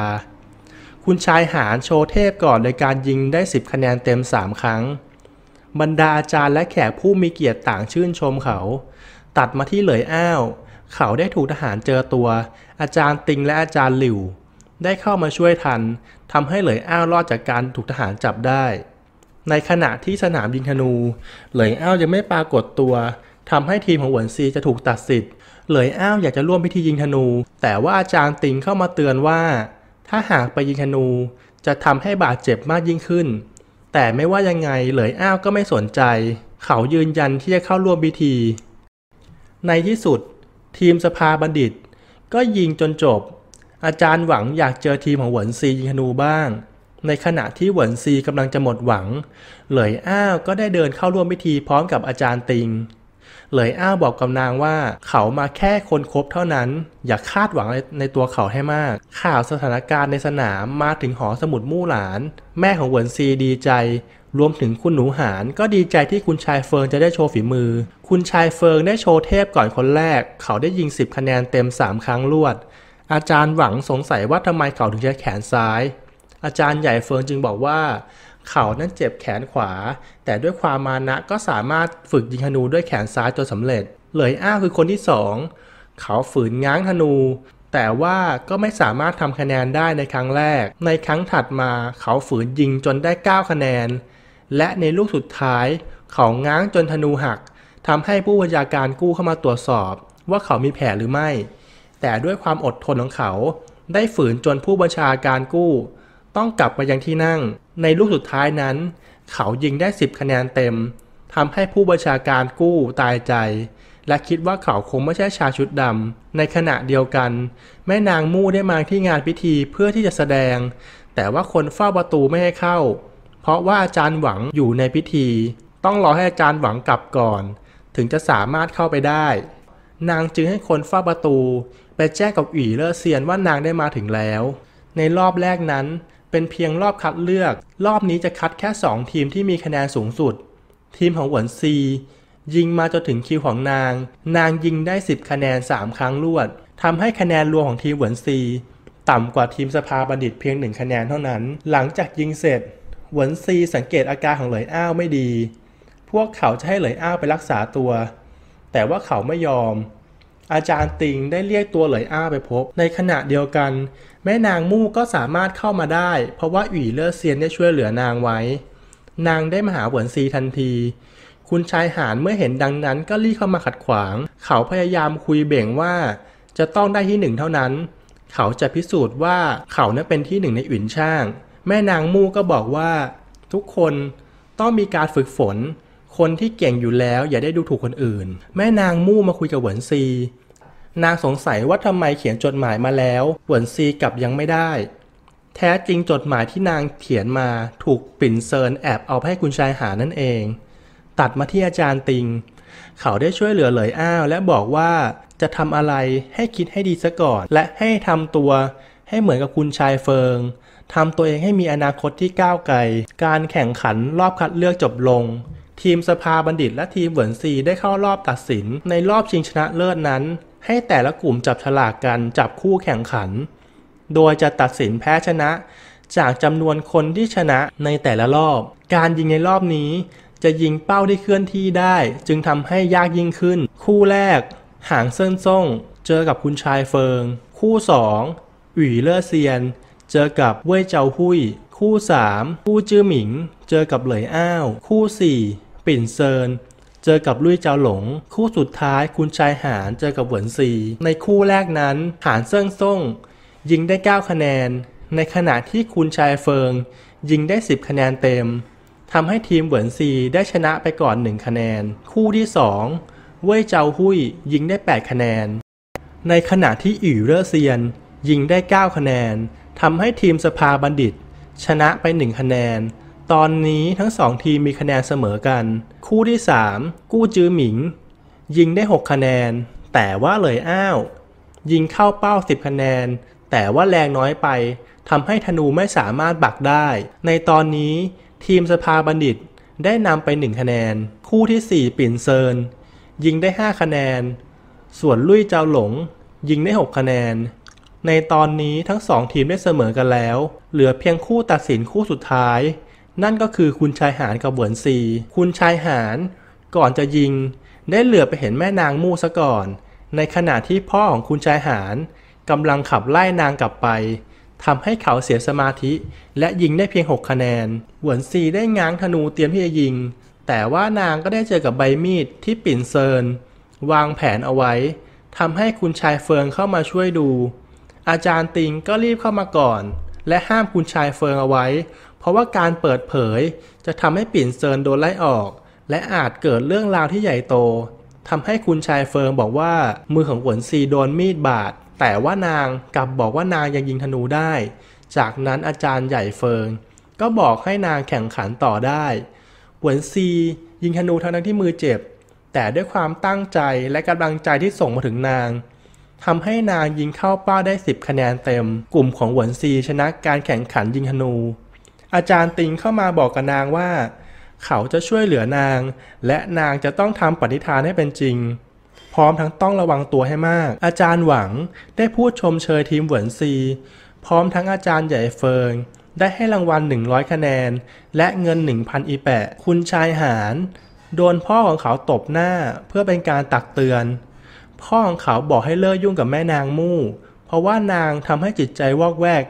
คุณชายหารโชว์เทพก่อนในการยิงได้ 10 คะแนนเต็ม 3 ครั้ง บรรดาอาจารย์และแขกผู้มีเกียรติต่างชื่นชมเขา ตัดมาที่เหลยอ้าว เขาได้ถูกทหารเจอตัว อาจารย์ติงและอาจารย์หลิว ได้เข้ามาช่วยทัน ทำให้เหลยอ้าวรอดจากการถูกทหารจับได้ ในขณะที่สนามยิงธนูเหลยอ้าวยังไม่ปรากฏตัวทำให้ทีมของหวนซีจะถูกตัดสิทธิ์เหลยอ้าวอยากจะร่วมพิธียิงธนู แต่ว่าอาจารย์ติงเข้ามาเตือนว่า ถ้าหากไปยิงธนูจะทำให้บาดเจ็บมากยิ่งขึ้น แต่ไม่ว่ายังไงเหลยอ้าวก็ไม่สนใจ เขายืนยันที่จะเข้าร่วมพิธี ในที่สุด ทีมสภาบัณฑิต ก็ยิงจนจบ อาจารย์หวังอยากเจอทีมของหวนซียิงธนูบ้าง ในขณะที่หวนซีกำลังจะหมดหวัง เหลยอ้าวก็ได้เดินเข้าร่วมพิธีพร้อมกับอาจารย์ติงเลยอ้าบอกกับนางว่าเขามาแค่คนคบเท่านั้นอย่าคาดหวังในตัวเขาให้มาก ข่าวสถานการณ์ในสนามมาถึงหอสมุดมู่หลาน แม่ของเหวินซีดีใจ รวมถึงคุณหนูหานก็ดีใจที่คุณชายเฟิงจะได้โชว์ฝีมือ คุณชายเฟิงได้โชว์เทพก่อนคนแรก เขาได้ยิง 10 คะแนนเต็ม 3 ครั้งรวด อาจารย์หวังสงสัยว่าทำไมเขาถึงใช้แขนซ้าย อาจารย์ใหญ่เฟิงจึงบอกว่าเขานั้นเจ็บแขนขวา แต่ด้วยความมานะก็สามารถฝึกยิงธนูด้วยแขนซ้ายจนสำเร็จ เหลยอ้าคือคนที่สอง เขาฝืนง้างธนู แต่ว่าก็ไม่สามารถทำคะแนนได้ในครั้งแรก ในครั้งถัดมาเขาฝืนยิงจนได้ 9 คะแนน และในลูกสุดท้ายเขาง้างจนธนูหัก ทำให้ผู้บิญชาการกู้เข้ามาตรวจสอบ ว่าเขามีแผลหรือไม่ แต่ด้วยความอดทนของเขาได้ฝืนจนผู้บัญชาการกู้ต้องกลับมายังที่นั่ง ในลูกสุดท้ายนั้น เขายิงได้10คะแนนเต็มทำให้ผู้บัญชาการกู้ตายใจ และคิดว่าเขาคงไม่ใช่ชาชุดดำในขณะเดียวกัน แม่นางมู่ได้มาที่งานพิธีเพื่อที่จะแสดง แต่ว่าคนเฝ้าประตูไม่ให้เข้า เพราะว่าอาจารย์หวังอยู่ในพิธี ต้องรอให้อาจารย์หวังกลับก่อน ถึงจะสามารถเข้าไปได้ นางจึงให้คนเฝ้าประตูไปแจ้งกับอีเลอเซียนว่านางได้มาถึงแล้ว ในรอบแรกนั้นเป็นเพียงรอบคัดเลือก รอบนี้จะคัดแค่ 2 ทีมที่มีคะแนนสูงสุด ทีมของหวนซี ยิงมาจนถึงคิวของนาง นางยิงได้ 10 คะแนน 3 ครั้งรวด ทำให้คะแนนรวมของทีมหวนซีต่ำกว่าทีมสภาบัณฑิตเพียง1คะแนนเท่านั้น หลังจากยิงเสร็จ หวนซีสังเกตอาการของเหลยอ้าว ไม่ดี พวกเขาจะให้เหลยอ้าวไปรักษาตัว แต่ว่าเขาไม่ยอมอาจารย์ติงได้เรียกตัวเหลยอ้าไปพบ ในขณะเดียวกัน แม่นางมู่ก็สามารถเข้ามาได้ เพราะว่าอีเลอร์เซียนได้ช่วยเหลือนางไว้ นางได้มาหาหวนซีทันที คุณชายหานเมื่อเห็นดังนั้นก็รีบเข้ามาขัดขวาง เขาพยายามคุยเบ่งว่า จะต้องได้ที่หนึ่งเท่านั้น เขาจะพิสูจน์ว่าเขานั้นเป็นที่หนึ่งในอื่นช่าง แม่นางมู่ก็บอกว่า ทุกคนต้องมีการฝึกฝนคนที่เก่งอยู่แล้วอย่าได้ดูถูกคนอื่น แม่นางมู่มาคุยกับหวนซี นางสงสัยว่าทำไมเขียนจดหมายมาแล้วหวนซีกลับยังไม่ได้ แท้จริงจดหมายที่นางเขียนมาถูกปิ่นเซินแอบเอาไปให้คุณชายหานั่นเอง ตัดมาที่อาจารย์ติง เขาได้ช่วยเหลือเหลยอ้าว และบอกว่าจะทำอะไรให้คิดให้ดีซะก่อน และให้ทำตัวให้เหมือนกับคุณชายเฟิงทำตัวเองให้มีอนาคตที่ก้าวไกล การแข่งขันรอบคัดเลือกจบลงทีมสภาบัณฑิตและทีมเหวินซีได้เข้ารอบตัดสินในรอบชิงชนะเลิศนั้น ให้แต่ละกลุ่มจับฉลากกันจับคู่แข่งขัน โดยจะตัดสินแพ้ชนะ จากจำนวนคนที่ชนะในแต่ละรอบ การยิงในรอบนี้ จะยิงเป้าที่เคลื่อนที่ได้ จึงทำให้ยากยิ่งขึ้น คู่แรก หางเซินซ่งเจอกับคุณชายเฟิง คู่สองอี่เลอเซียน เจอกับเว่ยเจาหุยคู่สามคู่จื้อหมิง เจอกับเหลยอ้าว คู่สี่ปิ่นเซินเจอกับลุยเจ้าหลง คู่สุดท้ายคุณชายหานเจอกับเหวินซีในคู่แรกนั้นหานเซิ่งซ่งยิงได้ 9 คะแนน ในขณะที่คุณชายเฟิง ยิงได้ 10 คะแนนเต็มทำให้ทีมเหวินซีได้ชนะไปก่อน 1 คะแนน คู่ที่2เว่ยเจ้าหุยยิงได้ 8 คะแนน ในขณะที่อิ่วเลอเซียน ยิงได้ 9 คะแนนทำให้ทีมสภาบัณฑิตชนะไป 1 คะแนนตอนนี้ทั้งสองทีมมีคะแนนเสมอกัน คู่ที่ 3 กู้จื้อหมิง ยิงได้ 6 คะแนน แต่ว่าเลยอ้าว ยิงเข้าเป้า 10 คะแนน แต่ว่าแรงน้อยไป ทำให้ธนูไม่สามารถบักได้ ในตอนนี้ ทีมสภาบัณฑิตได้นำไป1คะแนน คู่ที่ 4 ปิ่นเซินยิงได้ 5 คะแนน ส่วนลุยเจ้าหลง ยิงได้ 6 คะแนน ในตอนนี้ทั้งสองทีมได้เสมอกันแล้ว เหลือเพียงคู่ตัดสินคู่สุดท้ายนั่นก็คือคุณชายหานกับเหวินซี คุณชายหานก่อนจะยิงได้เหลือไปเห็นแม่นางมู่ซะก่อน ในขณะที่พ่อของคุณชายหานกำลังขับไล่นางกลับไปทำให้เขาเสียสมาธิ และยิงได้เพียง 6 คะแนนเหวินซีได้ง้างธนูเตรียมที่จะยิง แต่ว่านางก็ได้เจอกับใบมีดที่ปิ่นเซินวางแผนเอาไว้ ทำให้คุณชายเฟิงเข้ามาช่วยดู อาจารย์ติงก็รีบเข้ามาก่อน และห้ามคุณชายเฟิงเอาไว้ราะว่าการเปิดเผยจะทำให้ปิ่นเซินโดนไล่ออก และอาจเกิดเรื่องราวที่ใหญ่โตทำให้คุณชายเฟิร์มบอกว่ามือของหวนซีโดนมีดบาดแต่ว่านางกลับบอกว่านางยังยิงธนูได้ จากนั้นอาจารย์ใหญ่เฟิร์มก็บอกให้นางแข่งขันต่อได้ หวนซี ยิงธนูทั้งที่มือเจ็บ แต่ด้วยความตั้งใจและกำลังใจที่ส่งมาถึงนางทำให้นางยิงเข้าเป้าได้ 10 คะแนนเต็ม กลุ่มของหวนซีชนะการแข่งขันยิงธนูอาจารย์ติงเข้ามาบอกกับนางว่า เขาจะช่วยเหลือนาง และนางจะต้องทำปณิธานให้เป็นจริง พร้อมทั้งต้องระวังตัวให้มาก อาจารย์หวังได้พูดชมเชยทีมเหวินซี พร้อมทั้งอาจารย์ใหญ่เฟิง ได้ให้รางวัล 100 คะแนน และเงิน 1,000 อีแปะ คุณชายหานโดนพ่อของเขาตบหน้าเพื่อเป็นการตักเตือนพ่อของเขาบอกให้เลิกยุ่งกับแม่นางมู่เพราะว่านางทำให้จิตใจวอกแวก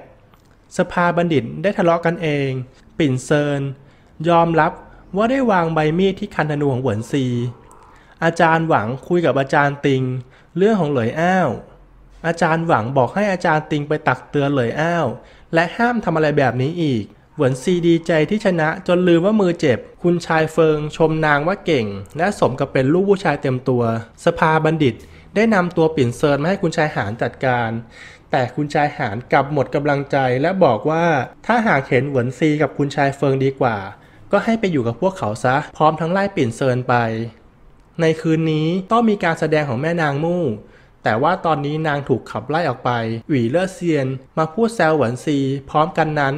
สภาบัณฑิตได้ทะเลาะกันเอง ปิ่นเซินยอมรับว่าได้วางใบมีดที่คันธนูของหวนซี อาจารย์หวังคุยกับอาจารย์ติงเรื่องของเหลยอ้าว อาจารย์หวังบอกให้อาจารย์ติงไปตักเตือนเหลยอ้าวและห้ามทำอะไรแบบนี้อีกหวนซีดีใจที่ชนะจนลืมว่ามือเจ็บ คุณชายเฟิงชมนางว่าเก่งและสมกับเป็นลูกผู้ชายเต็มตัว สภาบัณฑิตได้นำตัวปิ่นเซินมาให้คุณชายหานจัดการแต่คุณชายหานกลับหมดกำลังใจและบอกว่า ถ้าหากเห็นหวนซีกับคุณชายเฟิงดีกว่าก็ให้ไปอยู่กับพวกเขาซะพร้อมทั้งไล่ปิ่นเซินไป ในคืนนี้ต้องมีการแสดงของแม่นางมู่ แต่ว่าตอนนี้นางถูกขับไล่ออกไป หวีเลอเซียน มาพูดแซวหวนซี พร้อมกันนั้น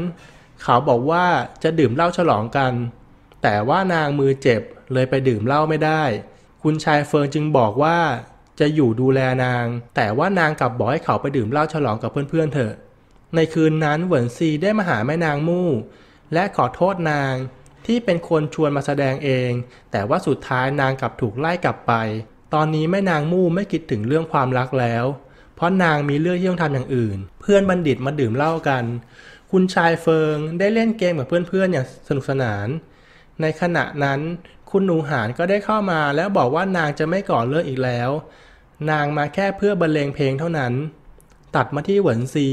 เขาบอกว่าจะดื่มเหล้าฉลองกัน แต่ว่านางมือเจ็บเลยไปดื่มเหล้าไม่ได้ คุณชายเฟิงจึงบอกว่าจะอยู่ดูแลนาง แต่ว่านางกลับบอกให้เขาไปดื่มเหล้าฉลองกับเพื่อนๆเถอะ ในคืนนั้นเหวินซีได้มาหาแม่นางมู่และขอโทษนาง ที่เป็นคนชวนมาแสดงเอง แต่ว่าสุดท้ายนางกลับถูกไล่กลับไป ตอนนี้แม่นางมู่ไม่คิดถึงเรื่องความรักแล้ว เพราะนางมีเรื่องที่ต้องทำอย่างอื่น เพื่อนบัณฑิตมาดื่มเหล้ากัน คุณชายเฟิงได้เล่นเกมกับเพื่อนๆอย่างสนุกสนาน ในขณะนั้น คุณหนูหานก็ได้เข้ามาแล้วบอกว่านางจะไม่ก่อเรื่องอีกแล้วนางมาแค่เพื่อบรรเลงเพลงเท่านั้น ตัดมาที่หวนซี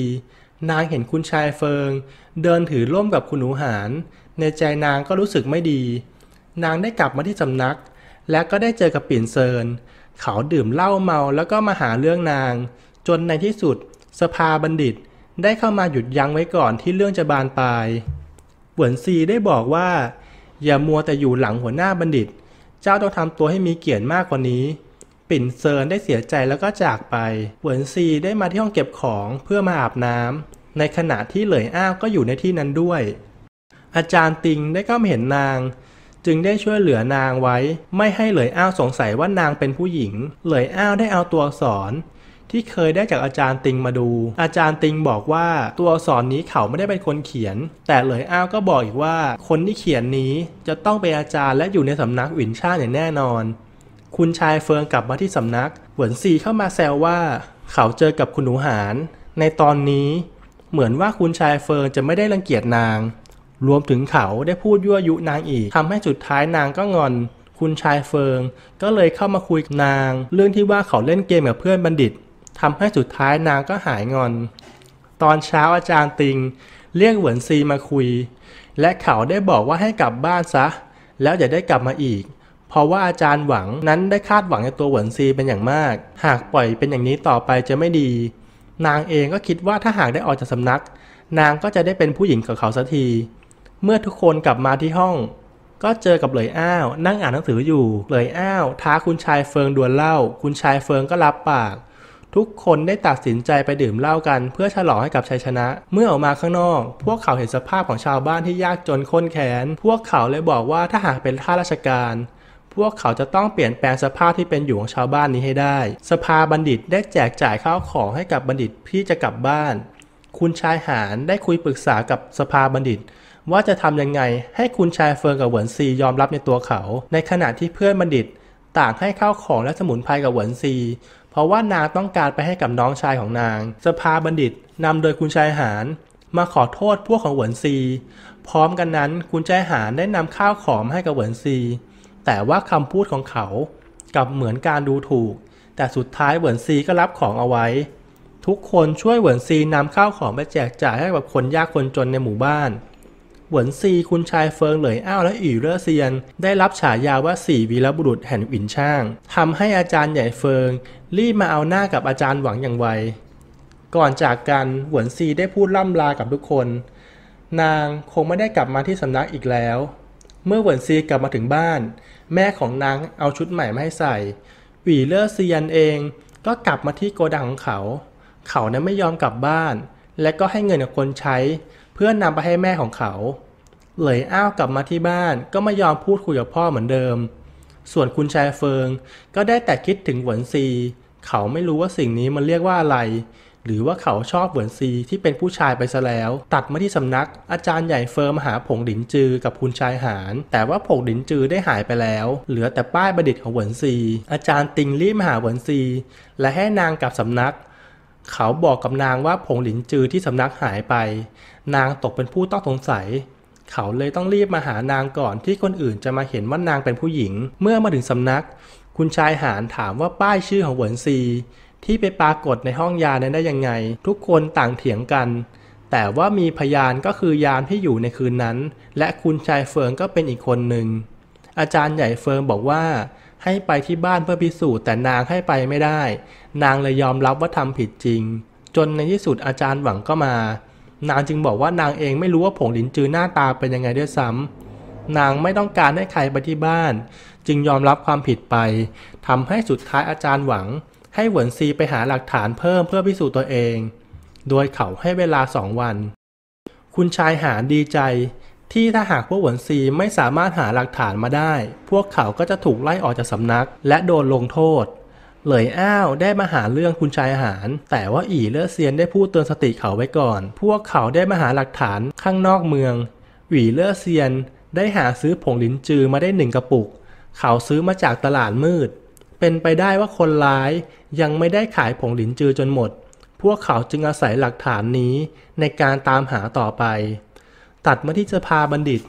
นางเห็นคุณชายเฟิง เดินถือร่มกับคุณหนูหาน ในใจนางก็รู้สึกไม่ดี นางได้กลับมาที่สำนัก และก็ได้เจอกับปิ่นเซินเขาดื่มเหล้าเมาแล้วก็มาหาเรื่องนาง จนในที่สุด สภาบัณฑิต ได้เข้ามาหยุดยั้งไว้ก่อนที่เรื่องจะบานปลายหวนซีได้บอกว่าอย่ามัวแต่อยู่หลังหัวหน้าบัณฑิต เจ้าต้องทำตัวให้มีเกียรติมากกว่านี้ปิ่นเซินได้เสียใจแล้วก็จากไป เหวินซีได้มาที่ห้องเก็บของเพื่อมาอาบน้ำ ในขณะที่เหลยอ้าวก็อยู่ในที่นั้นด้วย อาจารย์ติงได้ก็้าเห็นนาง จึงได้ช่วยเหลือนางไว้ ไม่ให้เหลยอ้าวสงสัยว่านางเป็นผู้หญิง เหลยอ้าวได้เอาตัวสอนที่เคยได้จากอาจารย์ติงมาดู อาจารย์ติงบอกว่า ตัวสอนนี้เขาไม่ได้เป็นคนเขียน แต่เหลยอ้าวก็บอกอีกว่าคนที่เขียนนี้จะต้องเป็นอาจารย์และอยู่ในสำนักอวินชาอย่างแน่นอนคุณชายเฟิงกลับมาที่สำนัก เหวินซีเข้ามาแซวว่าเขาเจอกับคุณหนูหาน ในตอนนี้เหมือนว่าคุณชายเฟิงจะไม่ได้รังเกียจนาง รวมถึงเขาได้พูดยั่วยุนางอีกทำให้สุดท้ายนางก็งอน คุณชายเฟิงก็เลยเข้ามาคุยนาง เรื่องที่ว่าเขาเล่นเกมกับเพื่อนบัณฑิตทำให้สุดท้ายนางก็หายงอน ตอนเช้าอาจารย์ติง เรียกเหวินซีมาคุย และเขาได้บอกว่าให้กลับบ้านซะ แล้วจะได้กลับมาอีกเพราะว่าอาจารย์หวังนั้นได้คาดหวังในตัวหวนซีเป็นอย่างมาก หากปล่อยเป็นอย่างนี้ต่อไปจะไม่ดี นางเองก็คิดว่าถ้าหากได้ออกจากสำนัก นางก็จะได้เป็นผู้หญิงกับเขาสักที เมื่อทุกคนกลับมาที่ห้อง ก็เจอกับเหลยอ้าวนั่งอ่านหนังสืออยู่เหลยอ้าวท้าคุณชายเฟิงดวลเหล้า คุณชายเฟิงก็รับปาก ทุกคนได้ตัดสินใจไปดื่มเหล้ากัน เพื่อฉลองให้กับชัยชนะ เมื่อออกมาข้างนอก พวกเขาเห็นสภาพของชาวบ้านที่ยากจนข้นแค้นพวกเขาเลยบอกว่าถ้าหากเป็นข้าราชการพวกเขาจะต้องเปลี่ยนแปลงสภาพที่เป็นอยู่ของชาวบ้านนี้ให้ได้ สภาบัณฑิตได้แจกจ่ายข้าวของให้กับบัณฑิตที่จะกลับบ้าน คุณชายหานได้คุยปรึกษากับสภาบัณฑิต ว่าจะทำยังไงให้คุณชายเฟิงกับเหวินซี ยอมรับในตัวเขา ในขณะที่เพื่อนบัณฑิต ต่างให้ข้าวของและสมุนไพรกับเหวินซี เพราะว่านางต้องการไปให้กับน้องชายของนาง สภาบัณฑิตนำโดยคุณชายหานมาขอโทษพวกของเหวินซี พร้อมกันนั้น คุณชายหานได้นำข้าวของให้กับเหวินซีแต่ว่าคำพูดของเขากับเหมือนการดูถูก แต่สุดท้ายเหวินซีก็รับของเอาไว้ ทุกคนช่วยเหวินซีนำข้าวของไปแจกจ่ายให้กับคนยากคนจนในหมู่บ้านเหวินซีคุณชายเฟิงเหลยอ้าวและอีเลอเซียนได้รับฉายาว่าสี่วีรบุรุษแห่งอินช่างทำให้อาจารย์ใหญ่เฟิงรีบมาเอาหน้ากับอาจารย์หวังอย่างไว ก่อนจากกันเหวินซีได้พูดล่ำลากับทุกคน นางคงไม่ได้กลับมาที่สำนักอีกแล้วเมื่อเหวินซีกลับมาถึงบ้าน แม่ของนางเอาชุดใหม่มาให้ใส่หวีเลอร์เซียนเองก็กลับมาที่โกดังของเขา เขานั้นไม่ยอมกลับบ้าน และก็ให้เงินกับคนใช้เพื่อนํำไปให้แม่ของเขา เหลยอ้าวกลับมาที่บ้านก็ไม่ยอมพูดคุยกับพ่อเหมือนเดิม ส่วนคุณชายเฟิงก็ได้แต่คิดถึงหวนซี เขาไม่รู้ว่าสิ่งนี้มันเรียกว่าอะไรหรือว่าเขาชอบเหมือนซีที่เป็นผู้ชายไปซะแล้ว ตัดมาที่สำนัก อาจารย์ใหญ่เฟิร์มหาผงดินจือกับคุณชายหานแต่ว่าผงดินจือได้หายไปแล้ว เหลือแต่ป้ายประดิษฐ์ของเหวินซี อาจารย์ติงรีบมาหาเหวินซี และให้นางกลับสำนัก เขาบอกกับนางว่าผงหลินจือที่สำนักหายไป นางตกเป็นผู้ต้องสงสัยเขาเลยต้องรีบมาหานางก่อนที่คนอื่นจะมาเห็นว่านางเป็นผู้หญิง เมื่อมาถึงสำนัก คุณชายหานถามว่าป้ายชื่อของเหวินซีที่ไปปรากฏในห้องยานั้นได้ยังไง ทุกคนต่างเถียงกัน แต่ว่ามีพยานก็คือยานที่อยู่ในคืนนั้น และคุณชายเฟิงก็เป็นอีกคนหนึ่ง อาจารย์ใหญ่เฟิงบอกว่าให้ไปที่บ้านเพื่อพิสูจน์แต่นางให้ไปไม่ได้ นางเลยยอมรับว่าทำผิดจริง จนในที่สุดอาจารย์หวังก็มา นางจึงบอกว่านางเองไม่รู้ว่าผงหลินจือหน้าตาเป็นยังไงด้วยซ้ำนางไม่ต้องการให้ใครไปที่บ้าน จึงยอมรับความผิดไปทำให้สุดท้ายอาจารย์หวังให้หวนซีไปหาหลักฐานเพิ่มเพื่อพิสูจน์ตัวเอง โดยเขาให้เวลาสองวัน คุณชายหานดีใจ ที่ถ้าหากพวกหวนซีไม่สามารถหาหลักฐานมาได้ พวกเขาก็จะถูกไล่ออกจากสำนัก และโดนลงโทษ เหลยอ้าวได้มาหาเรื่องคุณชายหานแต่ว่าอีเลอเซียนได้พูดเตือนสติเขาไว้ก่อน พวกเขาได้มาหาหลักฐานข้างนอกเมือง หวีเลอเซียน ได้หาซื้อผงลิ้นจือมาได้หนึ่งกระปุก เขาซื้อมาจากตลาดมืดเป็นไปได้ว่าคนร้ายยังไม่ได้ขายผงหลินจือจนหมด พวกเขาจึงอาศัยหลักฐานนี้ในการตามหาต่อไป ตัดมาที่จะพาบัณฑิต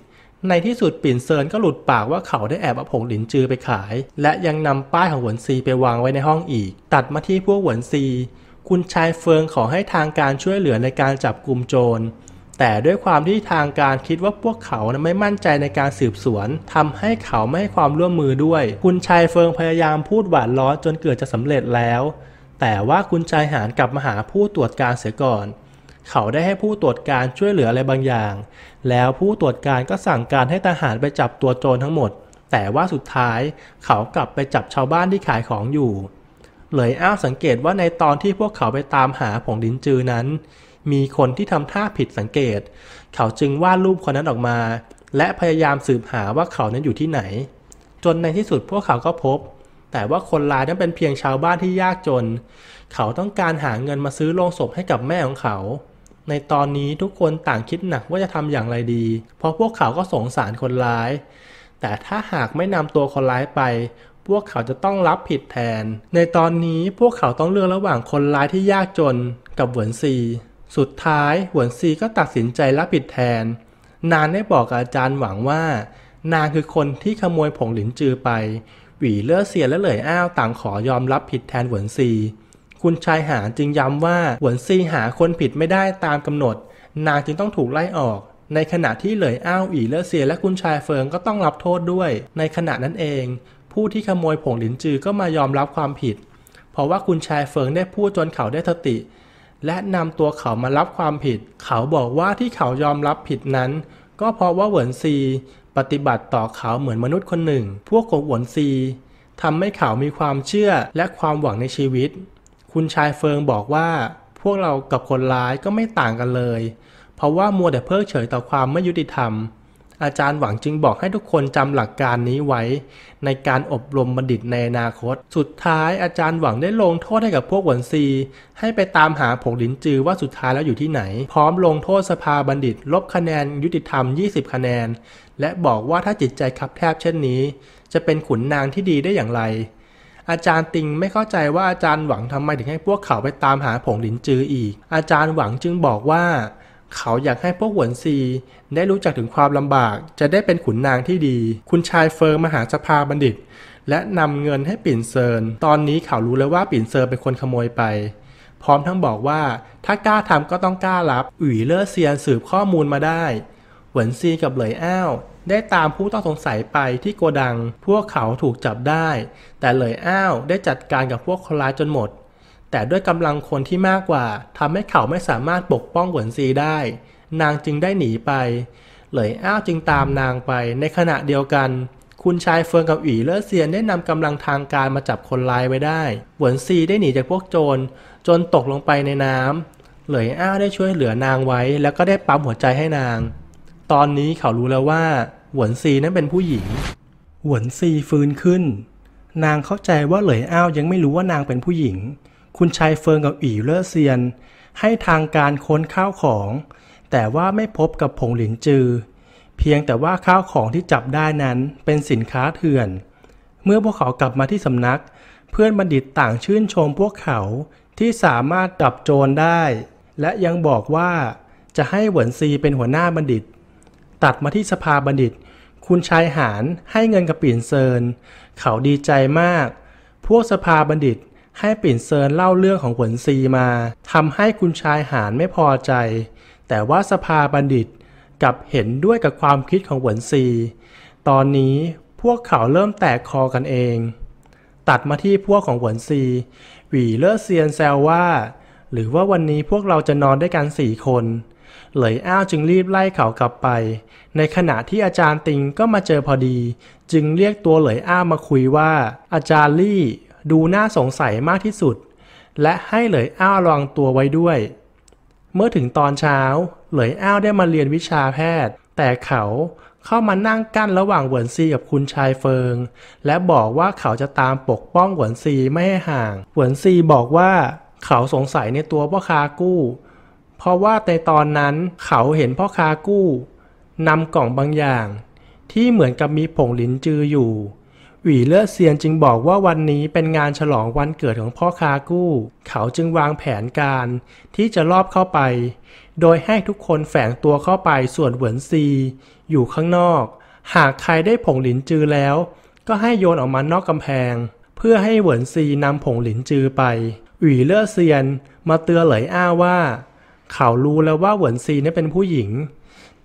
ในที่สุดปิ่นเซินก็หลุดปากว่าเขาได้แอบเอาผงหลินจือไปขาย และยังนำป้ายของหวนซีไปวางไว้ในห้องอีก ตัดมาที่พวกหวนซี คุณชายเฟิงขอให้ทางการช่วยเหลือในการจับกลุ่มโจรแต่ด้วยความที่ทางการคิดว่าพวกเขานะไม่มั่นใจในการสืบสวน ทำให้เขาไม่ให้ความร่วมมือด้วย คุณชายเฟิงพยายามพูดหวานล้อจนเกือบจะสำเร็จแล้ว แต่ว่าคุณชายหานกลับมาหาผู้ตรวจการเสียก่อน เขาได้ให้ผู้ตรวจการช่วยเหลืออะไรบางอย่าง แล้วผู้ตรวจการก็สั่งการให้ทหารไปจับตัวโจรทั้งหมด แต่ว่าสุดท้ายเขากลับไปจับชาวบ้านที่ขายของอยู่ เหลยอ้าวสังเกตว่าในตอนที่พวกเขาไปตามหาผงดินจือนั้นมีคนที่ทำท่าผิดสังเกต เขาจึงวาดรูปคนนั้นออกมา และพยายามสืบหาว่าเขานั้นอยู่ที่ไหน จนในที่สุดพวกเขาก็พบ แต่ว่าคนร้ายนั้นเป็นเพียงชาวบ้านที่ยากจน เขาต้องการหาเงินมาซื้อโลงศพให้กับแม่ของเขา ในตอนนี้ทุกคนต่างคิดหนักว่าจะทำอย่างไรดี เพราะพวกเขาก็สงสารคนร้าย แต่ถ้าหากไม่นำตัวคนร้ายไป พวกเขาจะต้องรับผิดแทน ในตอนนี้พวกเขาต้องเลือกระหว่างคนร้ายที่ยากจน กับเหวินซีสุดท้ายหวนซีก็ตัดสินใจรับผิดแทน นานได้บอกอาจารย์หวังว่า นางคือคนที่ขโมยผงหลินจือไป หวีเล่อเสียและเหลยอ้าวต่างขอยอมรับผิดแทนหวนซี คุณชายหาจึงย้ำว่าหวนซีหาคนผิดไม่ได้ตามกำหนด นางจึงต้องถูกไล่ออก ในขณะที่เหลยอ้าวอีเลือเสียและคุณชายเฟิงก็ต้องรับโทษด้วย ในขณะนั้นเอง ผู้ที่ขโมยผงหลินจือก็มายอมรับความผิด เพราะว่าคุณชายเฟิงได้พูดจนเขาได้ทติและนำตัวเขามารับความผิด เขาบอกว่าที่เขายอมรับผิดนั้นก็เพราะว่าเหวินซี ปฏิบัติต่อเขาเหมือนมนุษย์คนหนึ่ง พวกของเหวินซีทำให้เขามีความเชื่อและความหวังในชีวิต คุณชายเฟิงบอกว่า พวกเรากับคนร้ายก็ไม่ต่างกันเลย เพราะว่ามัวแต่เพิกเฉยต่อความไม่ยุติธรรมอาจารย์หวังจึงบอกให้ทุกคนจำหลักการนี้ไว้ ในการอบรมบัณฑิตในอนาคต สุดท้ายอาจารย์หวังได้ลงโทษให้กับพวกหวนซี ให้ไปตามหาผงหลินจือว่าสุดท้ายแล้วอยู่ที่ไหน พร้อมลงโทษสภาบัณฑิต ลบคะแนนยุติธรรม20คะแนน และบอกว่าถ้าจิตใจคับแคบเช่นนี้ จะเป็นขุนนางที่ดีได้อย่างไร อาจารย์ติงไม่เข้าใจว่าอาจารย์หวังทำไมถึงให้พวกเขาไปตามหาผงหลินจืออีก อาจารย์หวังจึงบอกว่าเขาอยากให้พวกหวนซีได้รู้จักถึงความลำบากจะได้เป็นขุนนางที่ดี คุณชายเฟิร์มมหาสภาบัณฑิต และนำเงินให้ปิ่นเซินตอนนี้เขารู้แล้วว่าปิ่นเซินเป็นคนขโมยไป พร้อมทั้งบอกว่าถ้ากล้าทำก็ต้องกล้ารับอุ๋ยเลอเซียนสืบข้อมูลมาได้ หวนซีกับเหลยอ้าวได้ตามผู้ต้องสงสัยไปที่โกดังพวกเขาถูกจับได้ แต่เหลยอ้าวได้จัดการกับพวกคนร้ายจนหมดแต่ด้วยกำลังคนที่มากกว่าทำให้เขาไม่สามารถปกป้องหวนซีได้ นางจึงได้หนีไป เหลยอ้าวจึงตามนางไป ในขณะเดียวกัน คุณชายเฟิงกับอีเลอเซียนได้นำกำลังทางการมาจับคนร้ายไว้ได้ หวนซีได้หนีจากพวกโจรจนตกลงไปในน้ำเหลยอ้าวได้ช่วยเหลือนางไว้ แล้วก็ได้ปั๊มหัวใจให้นาง ตอนนี้เขารู้แล้วว่า หวนซีนั้นเป็นผู้หญิงหวนซีฟื้นขึ้น นางเข้าใจว่าเหลยอ้าวยังไม่รู้ว่านางเป็นผู้หญิงคุณชายเฟิงกับอีเลอเซียน ให้ทางการค้นข้าวของ แต่ว่าไม่พบกับผงหลินจือ เพียงแต่ว่าข้าวของที่จับได้นั้นเป็นสินค้าเถื่อน เมื่อพวกเขากลับมาที่สำนัก เพื่อนบัณฑิตต่างชื่นชมพวกเขาที่สามารถจับโจรได้ และยังบอกว่าจะให้หวนซีเป็นหัวหน้าบัณฑิต ตัดมาที่สภาบัณฑิต คุณชายหานให้เงินกับปิ่นเซินเขาดีใจมาก พวกสภาบัณฑิตให้ปิ่นเซินเล่าเรื่องของขวนซีมาทำให้คุณชายหานไม่พอใจ แต่ว่าสภาบัณฑิตกับเห็นด้วยกับความคิดของขวนซี ตอนนี้พวกเขาเริ่มแตกคอกันเอง ตัดมาที่พวกของขวนซีหวีเลอเซียนแซวว่า หรือว่าวันนี้พวกเราจะนอนด้วยกันสี่คน เหลยอ้าวจึงรีบไล่เขากลับไป ในขณะที่อาจารย์ติงก็มาเจอพอดี จึงเรียกตัวเหลยอ้าวมาคุยว่าอาจารย์ลี่ดูน่าสงสัยมากที่สุด และให้เหลยอ้าวลองตัวไว้ด้วย เมื่อถึงตอนเช้าเหลยอ้าวได้มาเรียนวิชาแพทย์ แต่เขาเข้ามานั่งกั้นระหว่างหวนซีกับคุณชายเฟิง และบอกว่าเขาจะตามปกป้องหวนซีไม่ให้ห่างหวนซีบอกว่าเขาสงสัยในตัวพ่อคากู้เพราะว่าในตอนนั้นเขาเห็นพ่อคากู้นำกล่องบางอย่าง ที่เหมือนกับมีผงลินจืออยู่หวีเลือดเซียนจึงบอกว่าวันนี้เป็นงานฉลองวันเกิดของพ่อคากู้ เขาจึงวางแผนการที่จะลอบเข้าไปโดยให้ทุกคนแฝงตัวเข้าไปส่วนเหวินซีอยู่ข้างนอก หากใครได้ผงหลินจือแล้วก็ให้โยนออกมานอกกำแพงเพื่อให้เหวินซีนำผงหลินจือไปหวีเลือดเซียนมาเตือนเหลยอ้าว่า เขารู้แล้วว่าเหวินซีนี่เป็นผู้หญิง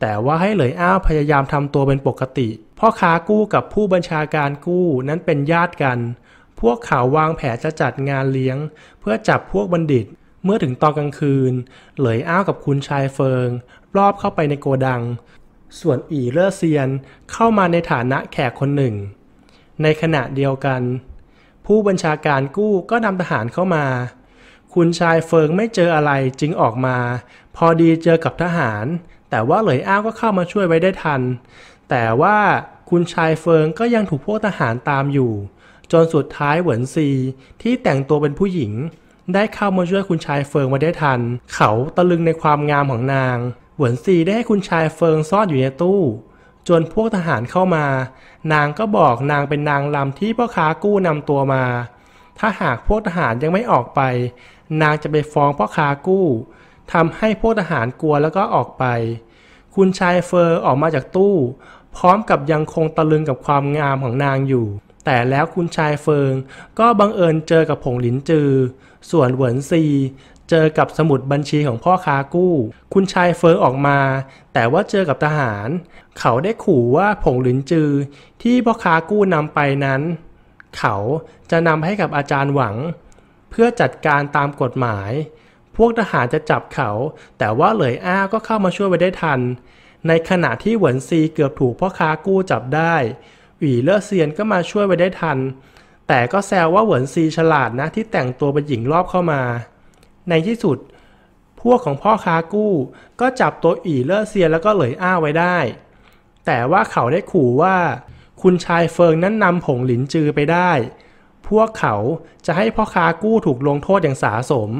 แต่ว่าให้เหลยอ้าวพยายามทำตัวเป็นปกติ พ่อค้ากู้กับผู้บัญชาการกู้นั้นเป็นญาติกัน พวกเขาวางแผนจะจัดงานเลี้ยง เพื่อจับพวกบัณฑิต เมื่อถึงตอนกลางคืน เหลยอ้าวกับคุณชายเฟิงรอบเข้าไปในโกดัง ส่วนอีเลอเซียนเข้ามาในฐานะแขกคนหนึ่ง ในขณะเดียวกัน ผู้บัญชาการกู้ก็นำทหารเข้ามา คุณชายเฟิงไม่เจออะไรจึงออกมา พอดีเจอกับทหารแต่ว่าเหลยอ้าวก็เข้ามาช่วยไว้ได้ทัน แต่ว่าคุณชายเฟิงก็ยังถูกพวกทหารตามอยู่ จนสุดท้ายเหวินซีที่แต่งตัวเป็นผู้หญิง ได้เข้ามาช่วยคุณชายเฟิงไว้ได้ทัน เขาตะลึงในความงามของนางเหวินซีได้ให้คุณชายเฟิงซ่อนอยู่ในตู้ จนพวกทหารเข้ามา นางก็บอกนางเป็นนางลำที่พ่อค้ากู้นำตัวมา ถ้าหากพวกทหารยังไม่ออกไป นางจะไปฟ้องพ่อค้ากู้ทำให้พวกทหารกลัวแล้วก็ออกไป คุณชายเฟอร์ออกมาจากตู้ พร้อมกับยังคงตะลึงกับความงามของนางอยู่ แต่แล้วคุณชายเฟิง ก็บังเอิญเจอกับผงหลินจือ ส่วนเหวินซี เจอกับสมุดบัญชีของพ่อค้ากู้ คุณชายเฟิงออกมา แต่ว่าเจอกับทหาร เขาได้ขู่ว่าผงหลินจือ ที่พ่อค้ากู้นำไปนั้น เขาจะนำให้กับอาจารย์หวัง เพื่อจัดการตามกฎหมายวกทหารจะจับเขา แต่ว่าเหลยอ้าก็เข้ามาช่วยไว้ได้ทัน ในขณะที่เหวินซีเกือบถูกพ่อค้ากู้จับได้หวีเลอเซียนก็มาช่วยไว้ได้ทัน แต่ก็แซวว่าเหวินซีฉลาดนะที่แต่งตัวเป็นหญิงรอบเข้ามา ในที่สุด พวกของพ่อค้ากู้ ก็จับตัวอีเลอเซียนแล้วก็เหลยอ้าไว้ได้ แต่ว่าเขาได้ขู่ว่า คุณชายเฟิงนั้นนำผงหลินจือไปได้ พวกเขาจะให้พ่อค้ากู้ถูกลงโทษอย่างสาสม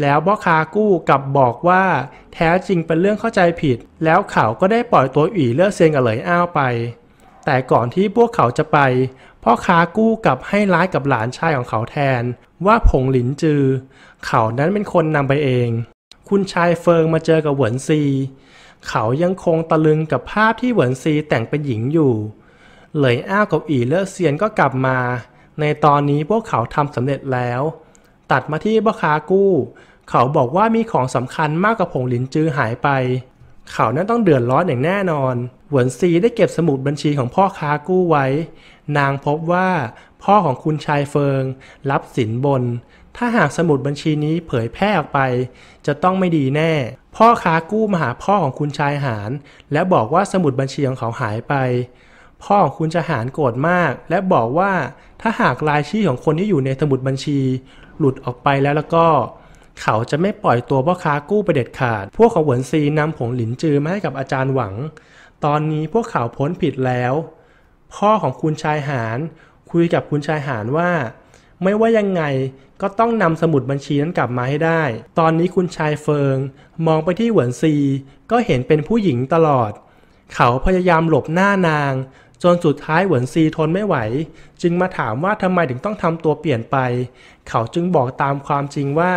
แล้วพ่อค้ากู้กลับบอกว่าแท้จริงเป็นเรื่องเข้าใจผิดแล้วเขาก็ได้ปล่อยตัวอีเลือดเซียนกับเหลยอ้าวไปแต่ก่อนที่พวกเขาจะไปพ่อค้ากู้กลับให้ร้ายกับหลานชายของเขาแทนว่าผงหลินจือเขานั้นเป็นคนนำไปเองคุณชายเฟิงมาเจอกับเหวินซีเขายังคงตะลึงกับภาพที่เหวินซีแต่งเป็นหญิงอยู่เหลยอ้าวกับอีเลือเซียนก็กลับมาในตอนนี้พวกเขาทำสำเร็จแล้วตัดมาที่ พ่อค้ากู้ เขาบอกว่ามีของสำคัญมากกว่าผงหลินจือหายไป เขานั้นต้องเดือดร้อนอย่างแน่นอนหวนซีได้เก็บสมุดบัญชีของพ่อค้ากู้ไว้ นางพบว่า พ่อของคุณชายเฟิง รับสินบน ถ้าหากสมุดบัญชีนี้เผยแพร่ออกไป จะต้องไม่ดีแน่ พ่อค้ากู้ มาหาพ่อของคุณชายหานและบอกว่าสมุดบัญชีของเขาหายไป พ่อของคุณจะหารโกรธมาก และบอกว่าถ้าหากรายชื่อของคนที่อยู่ในสมุดบัญชีหลุดออกไปแล้วแล้วก็ เขาจะไม่ปล่อยตัวพ่อค้ากู้ไปเด็ดขาด พวกเขาหวนซีนำผงหลินจือมาให้กับอาจารย์หวัง ตอนนี้พวกเขาพ้นผิดแล้ว พ่อของคุณชายหานคุยกับคุณชายหานว่า ไม่ว่ายังไงก็ต้องนำสมุดบัญชีนั้นกลับมาให้ได้ ตอนนี้คุณชายเฟิง มองไปที่หวนซี ก็เห็นเป็นผู้หญิงตลอด เขาพยายามหลบหน้านางจนสุดท้ายหวนซีทนไม่ไหว จึงมาถามว่าทำไมถึงต้องทำตัวเปลี่ยนไป เขาจึงบอกตามความจริงว่า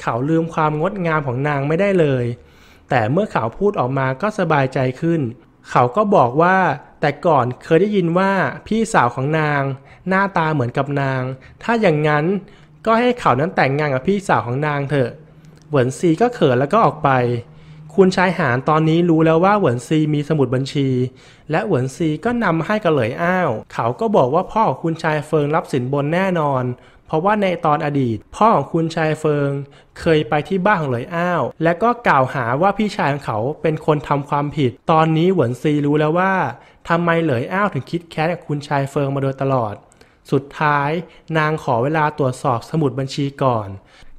เขาลืมความงดงามของนางไม่ได้เลย แต่เมื่อเขาพูดออกมาก็สบายใจขึ้น เขาก็บอกว่าแต่ก่อนเคยได้ยินว่าพี่สาวของนาง หน้าตาเหมือนกับนาง ถ้าอย่างนั้นก็ให้เขานั้นแต่งงานกับพี่สาวของนางเถอะเหวินซีก็เขินแล้วก็ออกไปคุณชายหานตอนนี้รู้แล้วว่าเหวินซีมีสมุดบัญชีและเหวินซีก็นำให้กับเหลยอ้าวเขาก็บอกว่าพ่อของคุณชายเฟิงรับสินบนแน่นอน เพราะว่าในตอนอดีตพ่อของคุณชายเฟิงเคยไปที่บ้านของเหลยอ้าวและก็กล่าวหาว่าพี่ชายของเขาเป็นคนทำความผิด ตอนนี้เหวินซีรู้แล้วว่าทำไมเหลยอ้าวถึงคิดแค้นกับคุณชายเฟิงมาโดยตลอด สุดท้ายนางขอเวลาตรวจสอบสมุดบัญชีก่อน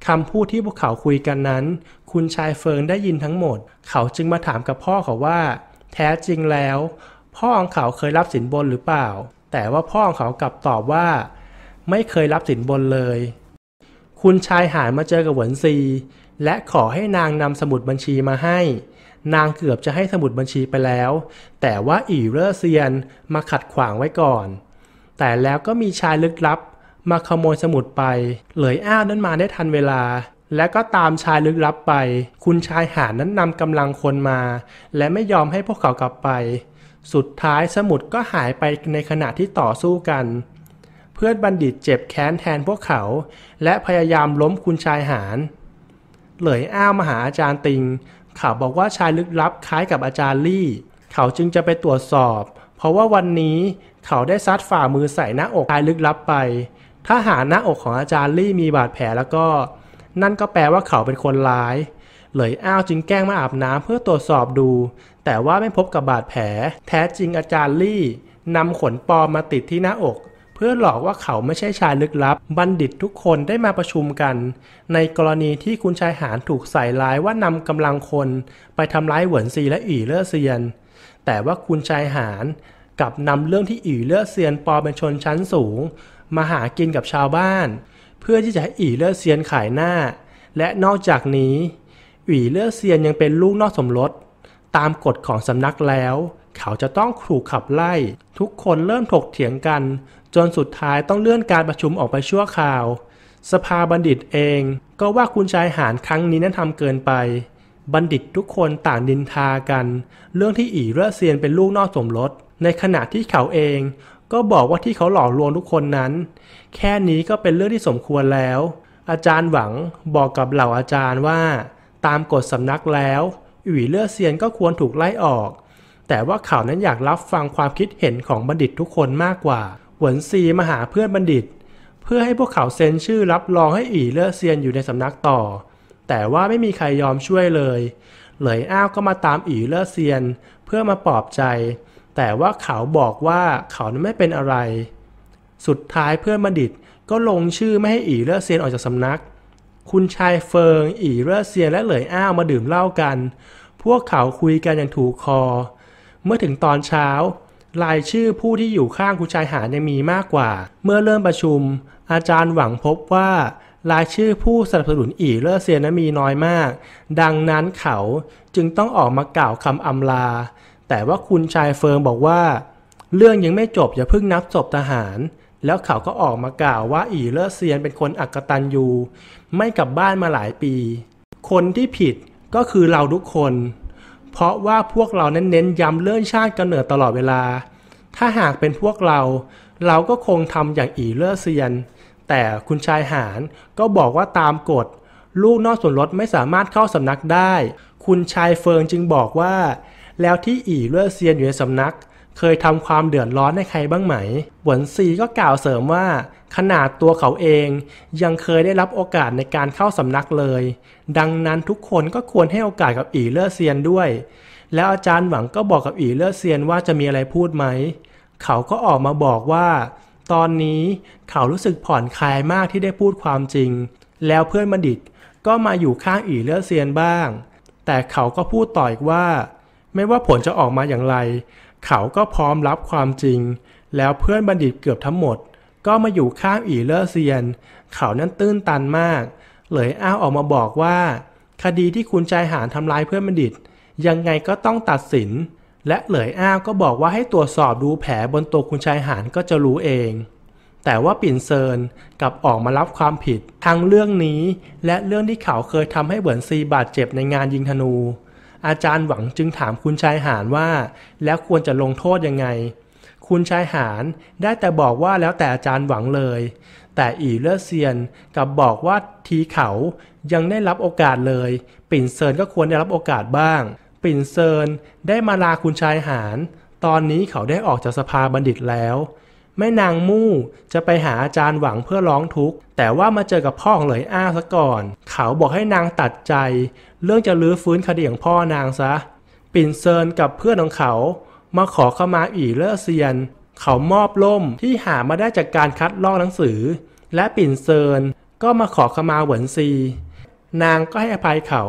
คำพูดที่พวกเขาคุยกันนั้นคุณชายเฟิงได้ยินทั้งหมด เขาจึงมาถามกับพ่อเขาว่า แท้จริงแล้ว พ่อของเขาเคยรับสินบนหรือเปล่า แต่ว่าพ่อของเขากลับตอบว่า ไม่เคยรับสินบนเลย คุณชายหายมาเจอกับหวนซี และขอให้นางนำสมุดบัญชีมาให้ นางเกือบจะให้สมุดบัญชีไปแล้วแต่ว่าอีเรเซียนมาขัดขวางไว้ก่อนแต่แล้วก็มีชายลึกลับ มาขโมยสมุดไปเหลยอ้าวนั้นมาได้ทันเวลาและก็ตามชายลึกลับไป คุณชายหานั้นนำกำลังคนมา และไม่ยอมให้พวกเขากลับไป สุดท้ายสมุดก็หายไปในขณะที่ต่อสู้กัน เพื่อนบัณฑิตเจ็บแค้นแทนพวกเขา และพยายามล้มคุณชายหานเหลยอ้าวมาหาอาจารย์ติง เขาบอกว่าชายลึกลับคล้ายกับอาจารย์ลี่ เขาจึงจะไปตรวจสอบ เพราะว่าวันนี้เขาได้ซัดฝ่ามือใส่หน้าอกชายลึกลับไป ถ้าหาหน้าอกของอาจารย์ลี่มีบาดแผลแล้วก็นั่นก็แปลว่าเขาเป็นคนร้าย เลยอ้าวจึงแกล้งมาอาบน้ำเพื่อตรวจสอบดู แต่ว่าไม่พบกับบาดแผล แท้จริงอาจารย์ลี่นำขนปอมมาติดที่หน้าอก เพื่อหลอกว่าเขาไม่ใช่ชายลึกลับ บัณฑิตทุกคนได้มาประชุมกัน ในกรณีที่คุณชายหานถูกใส่ร้ายว่านำกำลังคนไปทำร้ายเหวินซีและอี่เลอเซียน แต่ว่าคุณชายหานกับนำเรื่องที่อี่เลอเซียน ปอเป็นชนชั้นสูง มาหากินกับชาวบ้านเพื่อที่จะให้อีเลอร์เซียนขายหน้า และนอกจากนี้อีเลอร์เซียนยังเป็นลูกนอกสมรส ตามกฎของสำนักแล้ว เขาจะต้องขู่ขับไล่ ทุกคนเริ่มถกเถียงกัน จนสุดท้ายต้องเลื่อนการประชุมออกไปชั่วคราว สภาบัณฑิตเอง ก็ว่าคุณชายหารครั้งนี้นั้นทำเกินไป บัณฑิตทุกคนต่างดินทากัน เรื่องที่อีเรเซียนเป็นลูกนอกสมรสในขณะที่เขาเองก็บอกว่าที่เขาหลอกลวงทุกคนนั้น แค่นี้ก็เป็นเรื่องที่สมควรแล้ว อาจารย์หวังบอกกับเหล่าอาจารย์ว่า ตามกฎสำนักแล้วอุ๋ยเลือเซียนก็ควรถูกไล่ออก แต่ว่าเขานั้นอยากรับฟังความคิดเห็นของบัณฑิตทุกคนมากกว่า หวนซี มาหาเพื่อนบัณฑิต เพื่อให้พวกเขาเซ็นชื่อรับรองให้อุ๋ยเลือเซียนอยู่ในสำนักต่อ แต่ว่าไม่มีใครยอมช่วยเลย เหลยอ้าวก็มาตามอุ๋ยเลือเซียน เพื่อมาปลอบใจแต่ว่าเขาบอกว่าเขาไม่เป็นอะไร สุดท้ายเพื่อนบัณฑิตก็ลงชื่อไม่ให้อีเลอเซียนออกจากสำนัก คุณชายเฟิงอีเลอเซียนและเหลยอ้าวมาดื่มเหล้ากัน พวกเขาคุยกันอย่างถูกคอ เมื่อถึงตอนเช้า รายชื่อผู้ที่อยู่ข้างคุณชายหานยังมีมากกว่า เมื่อเริ่มประชุม อาจารย์หวังพบว่า รายชื่อผู้สนับสนุนอีเลอเซียนนั้นมีน้อยมาก ดังนั้นเขาจึงต้องออกมากล่าวคำอำลาแต่ว่าคุณชายเฟิร์มบอกว่า เรื่องยังไม่จบอย่าเพิ่งนับศพทหาร แล้วเขาก็ออกมากล่าวว่าอีเลอร์เซียน เป็นคนอักตันยูไม่กลับบ้านมาหลายปี คนที่ผิดก็คือเราทุกคน เพราะว่าพวกเรานั้นเน้นย้ำเรื่องชาติกำเนิดตลอดเวลา ถ้าหากเป็นพวกเรา เราก็คงทำอย่างอีเลอร์เซียน แต่คุณชายหารก็บอกว่าตามกฎ ลูกนอกส่วนลดไม่สามารถเข้าสำนักได้ คุณชายเฟิงจึงบอกว่าแล้วที่อีเลือเซียนอยู่ในสำนัก เคยทำความเดือดร้อนให้ใครบ้างไหม หวนซีก็กล่าวเสริมว่า ขนาดตัวเขาเอง ยังเคยได้รับโอกาสในการเข้าสำนักเลย ดังนั้นทุกคนก็ควรให้โอกาสกับอีเลือเซียนด้วย แล้วอาจารย์หวังก็บอกกับอีเลือเซียนว่าจะมีอะไรพูดไหม เขาก็ออกมาบอกว่า ตอนนี้เขารู้สึกผ่อนคลายมากที่ได้พูดความจริง แล้วเพื่อนบัณฑิตก็มาอยู่ข้างอีเลือเซียนบ้าง แต่เขาก็พูดต่ออีกว่าไม่ว่าผลจะออกมาอย่างไร เขาก็พร้อมรับความจริง แล้วเพื่อนบัณฑิตเกือบทั้งหมด ก็มาอยู่ข้างอีเลอร์เซียน เขานั้นตื้นตันมากเลยอ้าวออกมาบอกว่า คดีที่คุณชายหานทำลายเพื่อนบัณฑิต ยังไงก็ต้องตัดสิน และเหลยอ้าวก็บอกว่าให้ตรวจสอบดูแผลบนตัวคุณชายหานก็จะรู้เอง แต่ว่าปิ่นเซินกลับออกมารับความผิดทั้งเรื่องนี้ และเรื่องที่เขาเคยทำให้เหวินซีบาดเจ็บในงานยิงธนูอาจารย์หวังจึงถามคุณชายหานว่า แล้วควรจะลงโทษยังไง คุณชายหานได้แต่บอกว่าแล้วแต่อาจารย์หวังเลย แต่อีเลอเซียนกับบอกว่าทีเขายังได้รับโอกาสเลย ปิ่นเซินก็ควรได้รับโอกาสบ้าง ปิ่นเซินได้มาลาคุณชายหานตอนนี้เขาได้ออกจากสภาบัณฑิตแล้วแม่นางมู่จะไปหาอาจารย์หวังเพื่อร้องทุกข์แต่ว่ามาเจอกับพ่อของเหลยอ้าซะก่อน เขาบอกให้นางตัดใจ เรื่องจะลื้อฟื้นคดีของพ่อนางซะ ปิ่นเซินกับเพื่อนของเขามาขอขมาอีเลอเซียน เขามอบล่มที่หามาได้จากการคัดลอกหนังสือ และปิ่นเซินก็มาขอขมาเหวนซี นางก็ให้อภัยเขา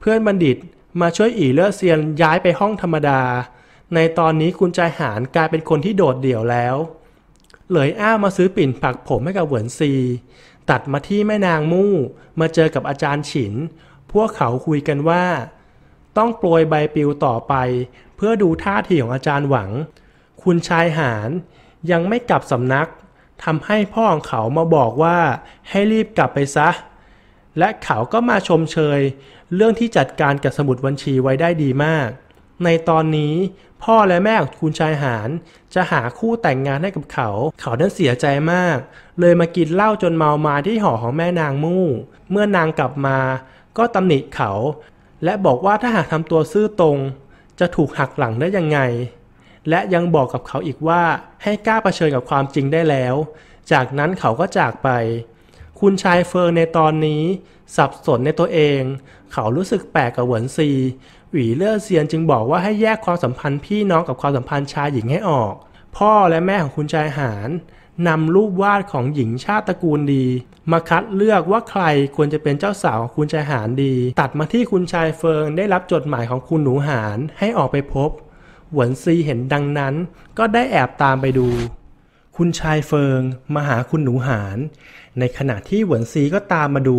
เพื่อนบัณฑิตมาช่วยอีเลอเซียนย้ายไปห้องธรรมดา ในตอนนี้คุณใจหารกลายเป็นคนที่โดดเดี่ยวแล้วเหลยอ้ามาซื้อปิ่นปักผมให้กับเหวินซี ตัดมาที่แม่นางมู่มาเจอกับอาจารย์ฉิน พวกเขาคุยกันว่า ต้องโปรยใบปลิวต่อไป เพื่อดูท่าทีของอาจารย์หวัง คุณชายหานยังไม่กลับสำนักทำให้พ่อของเขามาบอกว่าให้รีบกลับไปซะ และเขาก็มาชมเชย เรื่องที่จัดการกับสมุดบัญชีไว้ได้ดีมาก ในตอนนี้พ่อและแม่ของคุณชายหานจะหาคู่แต่งงานให้กับเขา เขานั้นเสียใจมาก เลยมากินเหล้าจนเมามาที่หอของแม่นางมู่ เมื่อนางกลับมาก็ตำหนิเขา และบอกว่าถ้าหากทำตัวซื่อตรง จะถูกหักหลังได้ยังไง และยังบอกกับเขาอีกว่าให้กล้าเผชิญกับความจริงได้แล้ว จากนั้นเขาก็จากไป คุณชายเฟิงในตอนนี้ สับสนในตัวเอง เขารู้สึกแปลกกับเหวินซีวีเลอร์เซียนจึงบอกว่าให้แยกความสัมพันธ์พี่น้องกับความสัมพันธ์ชายหญิงให้ออก พ่อและแม่ของคุณชายหารนำรูปวาดของหญิงชาติตระกูลดี มาคัดเลือกว่าใครควรจะเป็นเจ้าสาวของคุณชายหารดี ตัดมาที่คุณชายเฟิงได้รับจดหมายของคุณหนูหารให้ออกไปพบ หวนซีเห็นดังนั้น ก็ได้แอบตามไปดู คุณชายเฟิง มาหาคุณหนูหารในขณะที่หวนซีก็ตามมาดู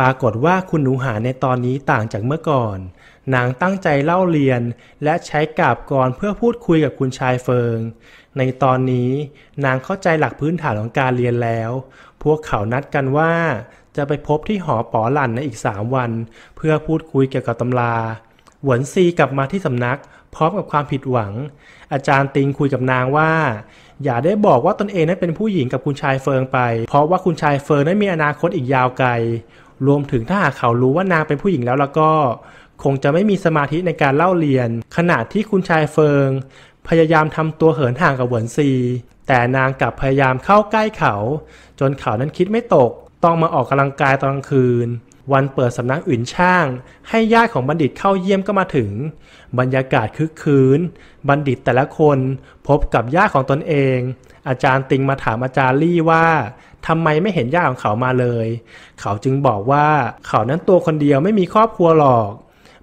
ปรากฏว่าคุณหนูหารในตอนนี้ต่างจากเมื่อก่อนนางตั้งใจเล่าเรียนและใช้กาบกรเพื่อพูดคุยกับคุณชายเฟิง ในตอนนี้นางเข้าใจหลักพื้นฐานของการเรียนแล้ว พวกเขานัดกันว่าจะไปพบที่หอป๋อหลัน ในอีกสามวัน เพื่อพูดคุยเกี่ยวกับตำรา หวนซีกลับมาที่สำนัก พร้อมกับความผิดหวัง อาจารย์ติงคุยกับนางว่า อย่าได้บอกว่าตนเองนั้นเป็นผู้หญิงกับคุณชายเฟิงไป เพราะว่าคุณชายเฟิงนั้นมีอนาคตอีกยาวไกล รวมถึงถ้าหากเขารู้ว่านางเป็นผู้หญิงแล้วแล้วก็คงจะไม่มีสมาธิในการเล่าเรียน ขณะที่คุณชายเฟิง พยายามทำตัวเหินห่างกับเหวนซี แต่นางกลับพยายามเข้าใกล้เขา จนเขานั้นคิดไม่ตกต้องมาออกกำลังกายตอนกลางคืน วันเปิดสำนักอื่นช่าง ให้ญาติของบัณฑิตเข้าเยี่ยมก็มาถึง บรรยากาศคึกคืนบัณฑิตแต่ละคนพบกับญาติของตนเอง อาจารย์ติงมาถามอาจารย์ลี่ว่าทำไมไม่เห็นญาติของเขามาเลย เขาจึงบอกว่าเขานั้นตัวคนเดียวไม่มีครอบครัวหรอก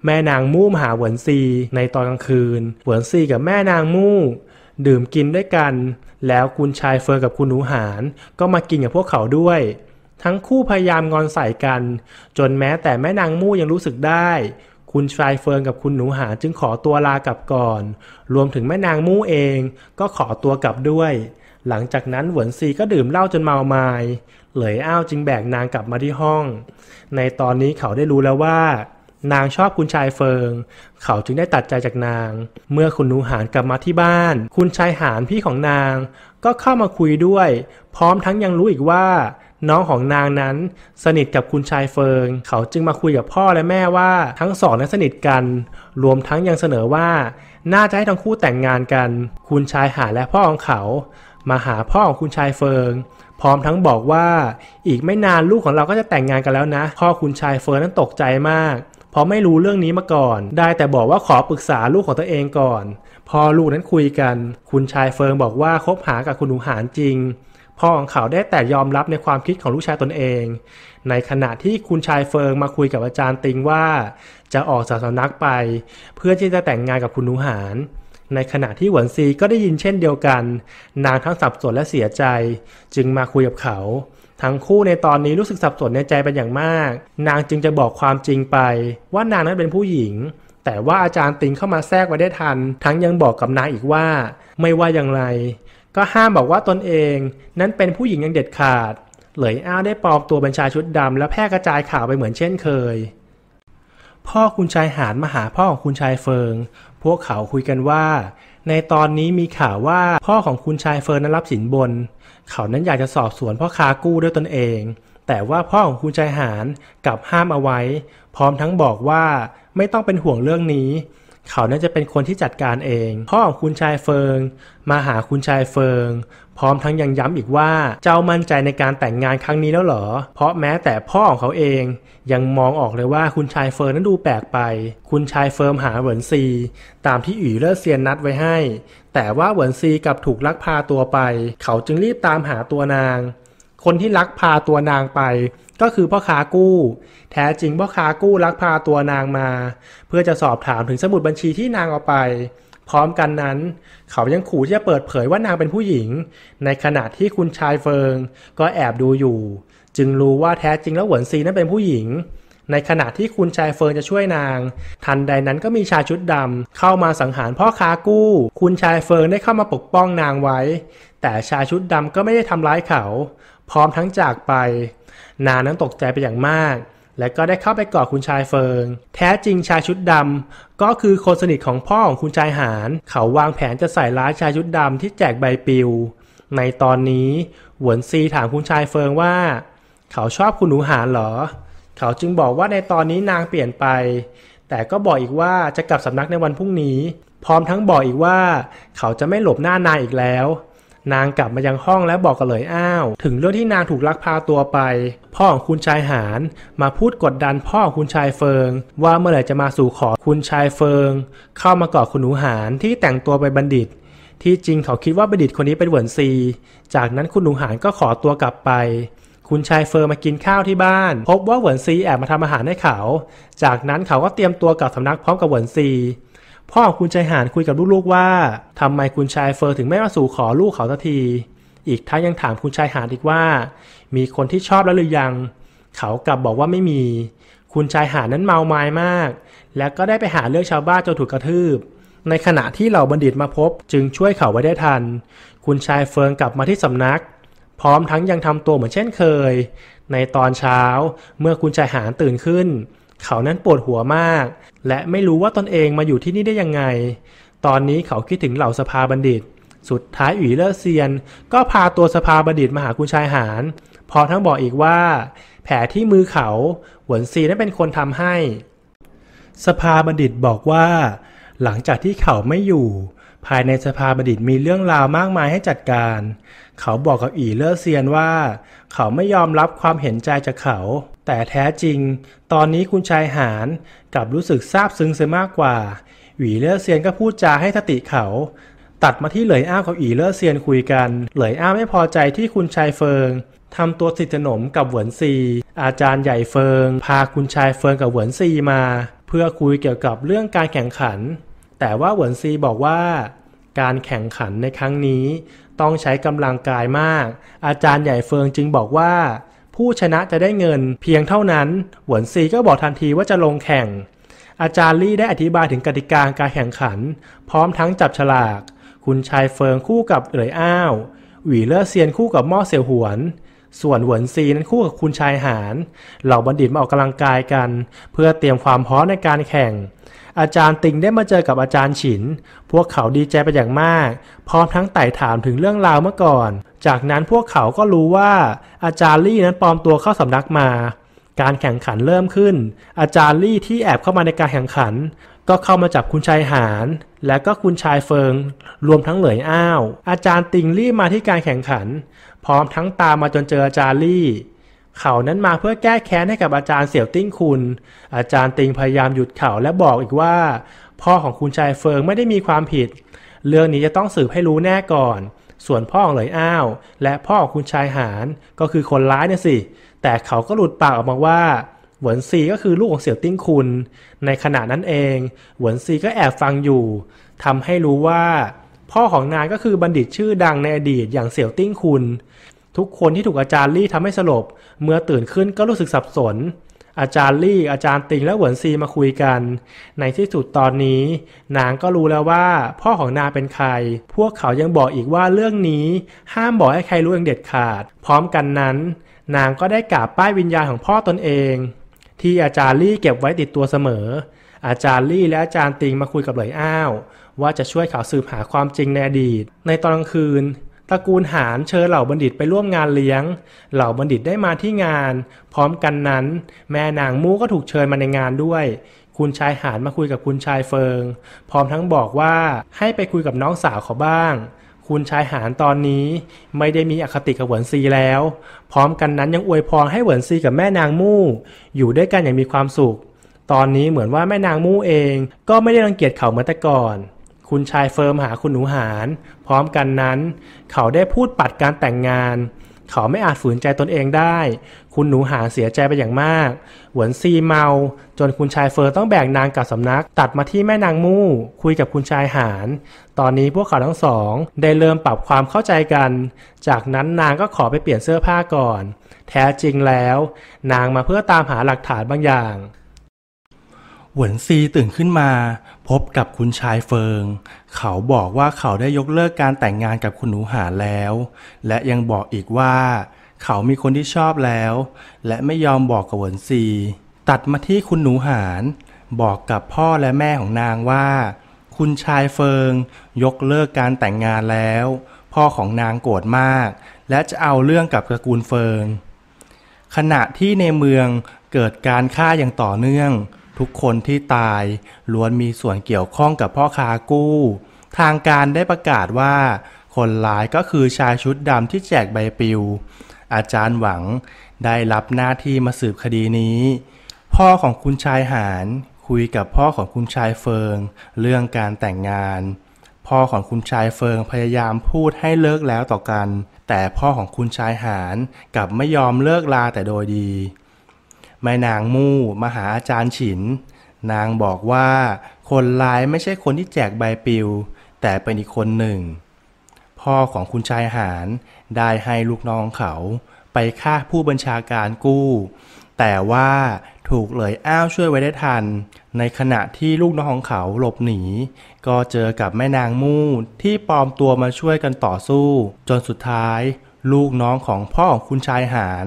แม่นางมู่มาหาหวนซีในตอนกลางคืนหวนซีกับแม่นางมู่ ดื่มกินด้วยกัน แล้วคุณชายเฟอร์กับคุณหนูหานก็มากินกับพวกเขาด้วย ทั้งคู่พยายามงอนใส่กัน จนแม้แต่แม่นางมู่ยังรู้สึกได้ คุณชายเฟิร์นกับคุณหนูหาจึงขอตัวลากลับก่อน รวมถึงแม่นางมู่เองก็ขอตัวกลับด้วย หลังจากนั้นหวนซีก็ดื่มเหล้าจนเมามาย เหลยอ้าวจึงแบกนางกลับมาที่ห้อง ในตอนนี้เขาได้รู้แล้วว่านางชอบคุณชายเฟิง เขาจึงได้ตัดใจจากนาง เมื่อคุณหนูหานกลับมาที่บ้าน คุณชายหานพี่ของนาง ก็เข้ามาคุยด้วย พร้อมทั้งยังรู้อีกว่า น้องของนางนั้น สนิทกับคุณชายเฟิง เขาจึงมาคุยกับพ่อและแม่ว่า ทั้งสองนั้นสนิทกัน รวมทั้งยังเสนอว่า น่าจะให้ทั้งคู่แต่งงานกัน คุณชายหานและพ่อของเขา มาหาพ่อของคุณชายเฟิง พร้อมทั้งบอกว่า อีกไม่นานลูกของเราก็จะแต่งงานกันแล้วนะ พ่อคุณชายเฟิงนั้นตกใจมากพราะไม่รู้เรื่องนี้มาก่อน ได้แต่บอกว่าขอปรึกษาลูกของตัวเองก่อน พอลูกนั้นคุยกัน คุณชายเฟิงบอกว่าคบหากับคุณหนูหานจริงพ่อของเขาได้แต่ยอมรับในความคิดของลูกชายตนเอง ในขณะที่คุณชายเฟิงมาคุยกับอาจารย์ติงว่า จะออกจากสำนักไป เพื่อที่จะแต่งงานกับคุณหนูหานในขณะที่หวนซีก็ได้ยินเช่นเดียวกัน นางทั้งสับสนและเสียใจจึงมาคุยกับเขาทั้งคู่ในตอนนี้รู้สึกสับสนในใจเป็นอย่างมาก นางจึงจะบอกความจริงไปว่านางนั้นเป็นผู้หญิง แต่ว่าอาจารย์ติงเข้ามาแทรกไว้ได้ทัน ทั้งยังบอกกับนางอีกว่า ไม่ว่าอย่างไร ก็ห้ามบอกว่าตนเอง นั้นเป็นผู้หญิงอย่างเด็ดขาด เหลยอ้าวได้ปลอมตัวบัญชาชุดดำและแพร่กระจายข่าวไปเหมือนเช่นเคย พ่อคุณชายหานมาหาพ่อของคุณชายเฟิง พวกเขาคุยกันว่าในตอนนี้มีข่าวว่าพ่อของคุณชายเฟิร์นนั้นรับสินบน เขานั้นอยากจะสอบสวนพ่อค้ากู้ด้วยตนเอง แต่ว่าพ่อของคุณชายหานกลับห้ามเอาไว้ พร้อมทั้งบอกว่าไม่ต้องเป็นห่วงเรื่องนี้เขาน่าจะเป็นคนที่จัดการเอง พ่อของคุณชายเฟิง มาหาคุณชายเฟิง พร้อมทั้งยังย้ำอีกว่าเจ้ามั่นใจในการแต่งงานครั้งนี้แล้วเหรอเพราะแม้แต่พ่อของเขาเอง ยังมองออกเลยว่าคุณชายเฟิงนั้นดูแปลกไป คุณชายเฟิร์มหาเหวินซี ตามที่อี๋่เลิศเซียนนัดไว้ให้ แต่ว่าเหวินซีกลับถูกลักพาตัวไป เขาจึงรีบตามหาตัวนาง คนที่ลักพาตัวนางไปก็คือพ่อค้ากู้ แท้จริงพ่อค้ากู้ลักพาตัวนางมา เพื่อจะสอบถามถึงสมุดบัญชีที่นางเอาไป พร้อมกันนั้น เขายังขู่ที่จะเปิดเผยว่านางเป็นผู้หญิง ในขณะที่คุณชายเฟิงก็แอบดูอยู่ จึงรู้ว่าแท้จริงแล้วหวนซีนั้นเป็นผู้หญิง ในขณะที่คุณชายเฟิงจะช่วยนาง ทันใดนั้นก็มีชายชุดดำเข้ามาสังหารพ่อค้ากู้ คุณชายเฟิงได้เข้ามาปกป้องนางไว้ แต่ชายชุดดำก็ไม่ได้ทำร้ายเขา พร้อมทั้งจากไปนานั้นตกใจไปอย่างมาก และก็ได้เข้าไปกอดคุณชายเฟิง แท้จริงชายชุดดำก็คือคนสนิทของพ่อของคุณชายหานเขาวางแผนจะใส่ร้ายชายชุดดำที่แจกใบปลิว ในตอนนี้หวนซีถามคุณชายเฟิงว่า เขาชอบคุณหนูหานเหรอ เขาจึงบอกว่าในตอนนี้นางเปลี่ยนไป แต่ก็บอกอีกว่าจะกลับสำนักในวันพรุ่งนี้ พร้อมทั้งบอกอีกว่า เขาจะไม่หลบหน้านายอีกแล้วนางกลับมายังห้องและบอกกับเหลยอ้าว ถึงเรื่องที่นางถูกลักพาตัวไป พ่อของคุณชายหานมาพูดกดดันพ่อคุณชายเฟิง ว่าเมื่อไหร่จะมาสู่ขอคุณชายเฟิง เข้ามากอดคุณหนูหานที่แต่งตัวไปบัณฑิต ที่จริงเขาคิดว่าบัณฑิตคนนี้เป็นเหวินซี จากนั้นคุณหนูหานก็ขอตัวกลับไป คุณชายเฟิงมากินข้าวที่บ้าน พบว่าเหวินซีแอบมาทำอาหารให้เขา จากนั้นเขาก็เตรียมตัวกลับสำนักพร้อมกับเหวินซีพ่อของคุณชายหานคุยกับลูกๆว่าทำไมคุณชายเฟอร์ถึงไม่มาสู่ขอลูกเขาสักที อีกทั้งยังถามคุณชายหานอีกว่า มีคนที่ชอบแล้วหรือยัง เขากลับบอกว่าไม่มี คุณชายหานนั้นเมาไมยมาก แล้วก็ได้ไปหาเรื่องชาวบ้านจนถูกกระทืบ ในขณะที่เหล่าบัณฑิตมาพบจึงช่วยเขาไว้ได้ทัน คุณชายเฟิร์นกลับมาที่สำนัก พร้อมทั้งยังทำตัวเหมือนเช่นเคย ในตอนเช้าเมื่อคุณชายหานตื่นขึ้นเขานั้นปวดหัวมาก และไม่รู้ว่าตนเองมาอยู่ที่นี่ได้ยังไง ตอนนี้เขาคิดถึงเหล่าสภาบัณฑิต สุดท้ายอุ๋ยเลอเซียนก็พาตัวสภาบัณฑิตมาหาคุณชายหาน พอทั้งบอกอีกว่า แผลที่มือเขา หวนซีนั้นเป็นคนทำให้ สภาบัณฑิตบอกว่า หลังจากที่เขาไม่อยู่ ภายในสภาบัณฑิตมีเรื่องราวมากมายให้จัดการ เขาบอกกับอีเลอเซียนว่า เขาไม่ยอมรับความเห็นใจจากเขาแต่แท้จริง ตอนนี้คุณชายหานกลับรู้สึกซาบซึ้งเสียมากกว่าหวีเลอเซียนก็พูดจาให้สติเขา ตัดมาที่เหลยอ้ากับหวีเลอเซียนคุยกันเหลยอ้าไม่พอใจที่คุณชายเฟิงทำตัวสิทธินมกับหวนซี อาจารย์ใหญ่เฟิง พาคุณชายเฟิงกับหวนซีมา เพื่อคุยเกี่ยวกับเรื่องการแข่งขัน แต่ว่าหวนซีบอกว่า การแข่งขันในครั้งนี้ ต้องใช้กำลังกายมาก อาจารย์ใหญ่เฟิงจึงบอกว่าผู้ชนะจะได้เงินเพียงเท่านั้น หวนซีก็บอกทันทีว่าจะลงแข่ง อาจารย์ลี่ได้อธิบายถึงกติกาการแข่งขัน พร้อมทั้งจับฉลาก คุณชายเฟิงคู่กับเอ๋ยอ้าว หวีเลอร์เซียนคู่กับม่อเสี่ยวหวน ส่วนหวนซีนั้นคู่กับคุณชายหาน เหล่าบัณฑิตมาออกกำลังกายกัน เพื่อเตรียมความพร้อมในการแข่ง อาจารย์ติงได้มาเจอกับอาจารย์ฉิน พวกเขาดีใจไปอย่างมาก พร้อมทั้งไต่ถามถึงเรื่องราวเมื่อก่อนจากนั้นพวกเขาก็รู้ว่าอาจารย์ลี่นั้นปลอมตัวเข้าสำนักมา การแข่งขันเริ่มขึ้น อาจารย์ลี่ที่แอบเข้ามาในการแข่งขัน ก็เข้ามาจับคุณชายหานและก็คุณชายเฟิง รวมทั้งเหลยอ้าวอาจารย์ติงลี่มาที่การแข่งขัน พร้อมทั้งตามมาจนเจออาจารย์ลี่ เขานั้นมาเพื่อแก้แค้นให้กับอาจารย์เสี่ยวติ้งคุณอาจารย์ติงพยายามหยุดเขาและบอกอีกว่า พ่อของคุณชายเฟิงไม่ได้มีความผิด เรื่องนี้จะต้องสืบให้รู้แน่ก่อนส่วนพ่อของเหลยอ้าวและพ่อของคุณชายหานก็คือคนร้ายเนี่ยสิแต่เขาก็หลุดปากออกมาว่า หวนซีก็คือลูกของเสี่ยวติ้งคุณ ในขณะนั้นเอง หวนซีก็แอบฟังอยู่ ทำให้รู้ว่า พ่อของนายก็คือบัณฑิตชื่อดังในอดีตอย่างเสี่ยวติ้งคุณ ทุกคนที่ถูกอาจารย์ลี่ทำให้สลบ เมื่อตื่นขึ้นก็รู้สึกสับสนอาจารย์ลี่อาจารย์ติงและหวนซีมาคุยกัน ในที่สุดตอนนี้นางก็รู้แล้วว่าพ่อของนางเป็นใคร พวกเขายังบอกอีกว่าเรื่องนี้ห้ามบอกให้ใครรู้อย่างเด็ดขาด พร้อมกันนั้นนางก็ได้กราบป้ายวิญญาณของพ่อตนเอง ที่อาจารย์ลี่เก็บไว้ติดตัวเสมอ อาจารย์ลี่และอาจารย์ติงมาคุยกับเหลยอ้าวว่าจะช่วยเขาสืบหาความจริงในอดีต ในตอนกลางคืนตระกูลหานเชิญเหล่าบัณฑิตไปร่วมงานเลี้ยง เหล่าบัณฑิตได้มาที่งาน พร้อมกันนั้นแม่นางมูก็ถูกเชิญมาในงานด้วย คุณชายหานมาคุยกับคุณชายเฟิง พร้อมทั้งบอกว่าให้ไปคุยกับน้องสาวเขาบ้าง คุณชายหานตอนนี้ไม่ได้มีอคติกับเหวินซีแล้ว พร้อมกันนั้นยังอวยพรให้เหวินซีกับแม่นางมู่อยู่ด้วยกันอย่างมีความสุข ตอนนี้เหมือนว่าแม่นางมู่เองก็ไม่ได้รังเกียจเขาเหมือนแต่ก่อนคุณชายเฟิร์มหาคุณหนูหานพร้อมกันนั้น เขาได้พูดปัดการแต่งงานเขาไม่อาจฝืนใจตนเองได้ คุณหนูหานเสียใจไปอย่างมาก หวนซีเมา จนคุณชายเฟิร์มต้องแบกนางกับสำนัก ตัดมาที่แม่นางมู่คุยกับคุณชายหาน ตอนนี้พวกเขาทั้งสอง ได้เริ่มปรับความเข้าใจกัน จากนั้นนางก็ขอไปเปลี่ยนเสื้อผ้าก่อน แท้จริงแล้ว นางมาเพื่อตามหาหลักฐานบางอย่างหวนซีตื่นขึ้นมาพบกับคุณชายเฟิง เขาบอกว่าเขาได้ยกเลิกการแต่งงานกับคุณหนูหาแล้ว และยังบอกอีกว่าเขามีคนที่ชอบแล้วและไม่ยอมบอกกับหวนซีตัดมาที่คุณหนูหานบอกกับพ่อและแม่ของนางว่าคุณชายเฟิงยกเลิกการแต่งงานแล้วพ่อของนางโกรธมากและจะเอาเรื่องกับตระกูลเฟิง ขณะที่ในเมืองเกิดการฆ่าอย่างต่อเนื่องทุกคนที่ตายล้วนมีส่วนเกี่ยวข้องกับพ่อค้ากู้ ทางการได้ประกาศว่าคนร้ายก็คือชายชุดดำที่แจกใบปลิว อาจารย์หวังได้รับหน้าที่มาสืบคดีนี้ พ่อของคุณชายหานคุยกับพ่อของคุณชายเฟิงเรื่องการแต่งงาน พ่อของคุณชายเฟิงพยายามพูดให้เลิกแล้วต่อกัน แต่พ่อของคุณชายหานกลับไม่ยอมเลิกลาแต่โดยดีแม่นางมู่มาหาอาจารย์ฉิน นางบอกว่า คนร้ายไม่ใช่คนที่แจกใบปลิว แต่เป็นอีกคนหนึ่ง พ่อของคุณชายหาร ได้ให้ลูกน้องเขาไปฆ่าผู้บัญชาการกู้ แต่ว่าถูกเลยอ้าวช่วยไว้ได้ทัน ในขณะที่ลูกน้องของเขาหลบหนีก็เจอกับแม่นางมู่ที่ปลอมตัวมาช่วยกันต่อสู้ จนสุดท้ายลูกน้องของพ่อของคุณชายหาร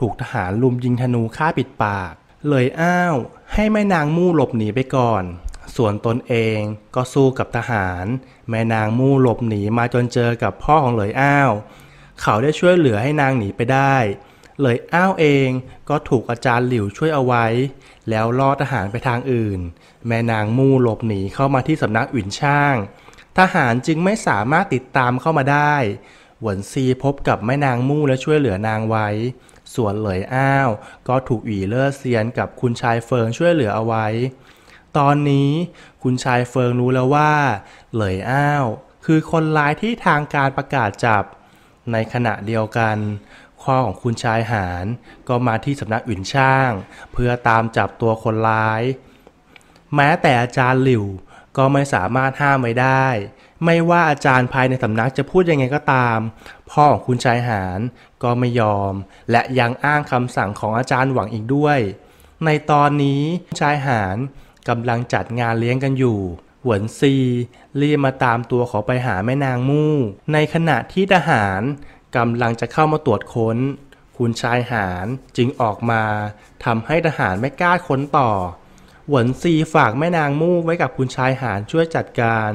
ถูกทหารลุมยิงธนูฆ่าปิดปาก เลยอ้าวให้แม่นางมู่หลบหนีไปก่อน ส่วนตนเองก็สู้กับทหาร แม่นางมู่หลบหนีมาจนเจอกับพ่อของเลยอ้าว เขาได้ช่วยเหลือให้นางหนีไปได้ เลยอ้าวเองก็ถูกอาจารย์หลิวช่วยเอาไว้ แล้วล่อทหารไปทางอื่น แม่นางมู่หลบหนีเข้ามาที่สำนักอื่นช่าง ทหารจึงไม่สามารถติดตามเข้ามาได้ หวนซีพบกับแม่นางมู่และช่วยเหลือนางไว้ส่วนเหลยอ้าวก็ถูกอีเลอร์เซียนกับคุณชายเฟิงช่วยเหลือเอาไว้ ตอนนี้คุณชายเฟิงรู้แล้วว่าเหลยอ้าวคือคนร้ายที่ทางการประกาศจับ ในขณะเดียวกันพ่อของคุณชายหานก็มาที่สำนักอื่นช่างเพื่อตามจับตัวคนร้าย แม้แต่อาจารย์หลิวก็ไม่สามารถห้ามไว้ได้ไม่ว่าอาจารย์ภายในสำนักจะพูดยังไงก็ตาม พ่อของคุณชายหารก็ไม่ยอม และยังอ้างคำสั่งของอาจารย์หวังอีกด้วย ในตอนนี้ชายหารกำลังจัดงานเลี้ยงกันอยู่ หวนซีรีบมาตามตัวขอไปหาแม่นางมู่ในขณะที่ทหาร กำลังจะเข้ามาตรวจค้น คุณชายหารจึงออกมาทำให้ทหารไม่กล้าค้นต่อ หวนซีฝากแม่นางมู่ไว้กับคุณชายหารช่วยจัดการ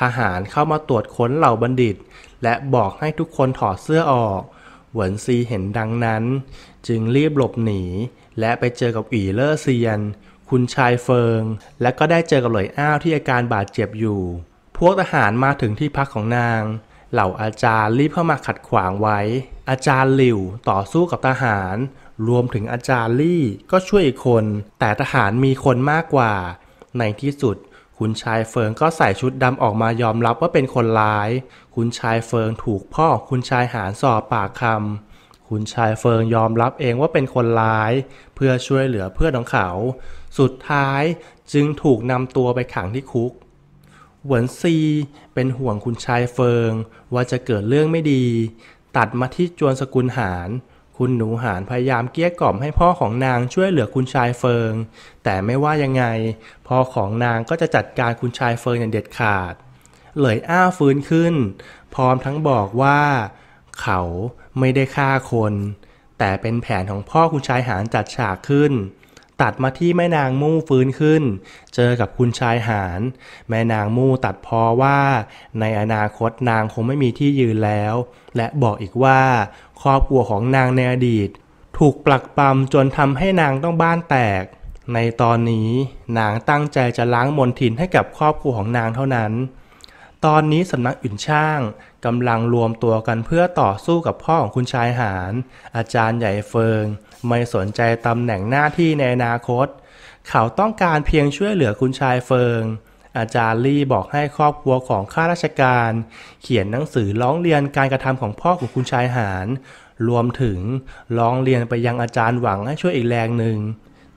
ทหารเข้ามาตรวจค้นเหล่าบัณฑิต และบอกให้ทุกคนถอดเสื้อออกหวนซีเห็นดังนั้น จึงรีบหลบหนีและไปเจอกับอีเลอร์เซียน คุณชายเฟิง และก็ได้เจอกับหลอยอ้าวที่อาการบาดเจ็บอยู่ พวกทหารมาถึงที่พักของนาง เหล่าอาจารย์รีบเข้ามาขัดขวางไว้ อาจารย์หลิวต่อสู้กับทหาร รวมถึงอาจารย์ลี่ก็ช่วยอีกคน แต่ทหารมีคนมากกว่าในที่สุดคุณชายเฟิงก็ใส่ชุดดำออกมายอมรับว่าเป็นคนร้าย คุณชายเฟิงถูกพ่อคุณชายหานสอบปากคำ คุณชายเฟิงยอมรับเองว่าเป็นคนร้ายเพื่อช่วยเหลือเพื่อนของเขา สุดท้ายจึงถูกนำตัวไปขังที่คุกหวนซีเป็นห่วงคุณชายเฟิงว่าจะเกิดเรื่องไม่ดี ตัดมาที่จวนสกุลหานคุณหนูหานพยายามเกี้ยกล่อมให้พ่อของนางช่วยเหลือคุณชายเฟิง แต่ไม่ว่ายังไง พ่อของนางก็จะจัดการคุณชายเฟิงอย่างเด็ดขาด เหลยอ้าฟื้นขึ้น พร้อมทั้งบอกว่า เขาไม่ได้ฆ่าคน แต่เป็นแผนของพ่อคุณชายหานจัดฉากขึ้น ตัดมาที่แม่นางมู่ฟื้นขึ้น เจอกับคุณชายหานแม่นางมู่ตัดพอว่า ในอนาคตนางคงไม่มีที่ยืนแล้ว และบอกอีกว่าครอบครัวของนางในอดีตถูกปลักปัมจนทำให้นางต้องบ้านแตก ในตอนนี้นางตั้งใจจะล้างมนทินให้กับครอบครัวของนางเท่านั้น ตอนนี้สำนักอื่นช่างกำลังรวมตัวกันเพื่อต่อสู้กับพ่อของคุณชายหารอาจารย์ใหญ่เฟิงไม่สนใจตำแหน่งหน้าที่ในอนาคต เขาต้องการเพียงช่วยเหลือคุณชายเฟิงอาจารย์ลี่บอกให้ครอบครัวของข้าราชการเขียนหนังสือร้องเรียนการกระทำของพ่อของคุณชายหาร รวมถึงร้องเรียนไปยังอาจารย์หวังให้ช่วยอีกแรงหนึ่ง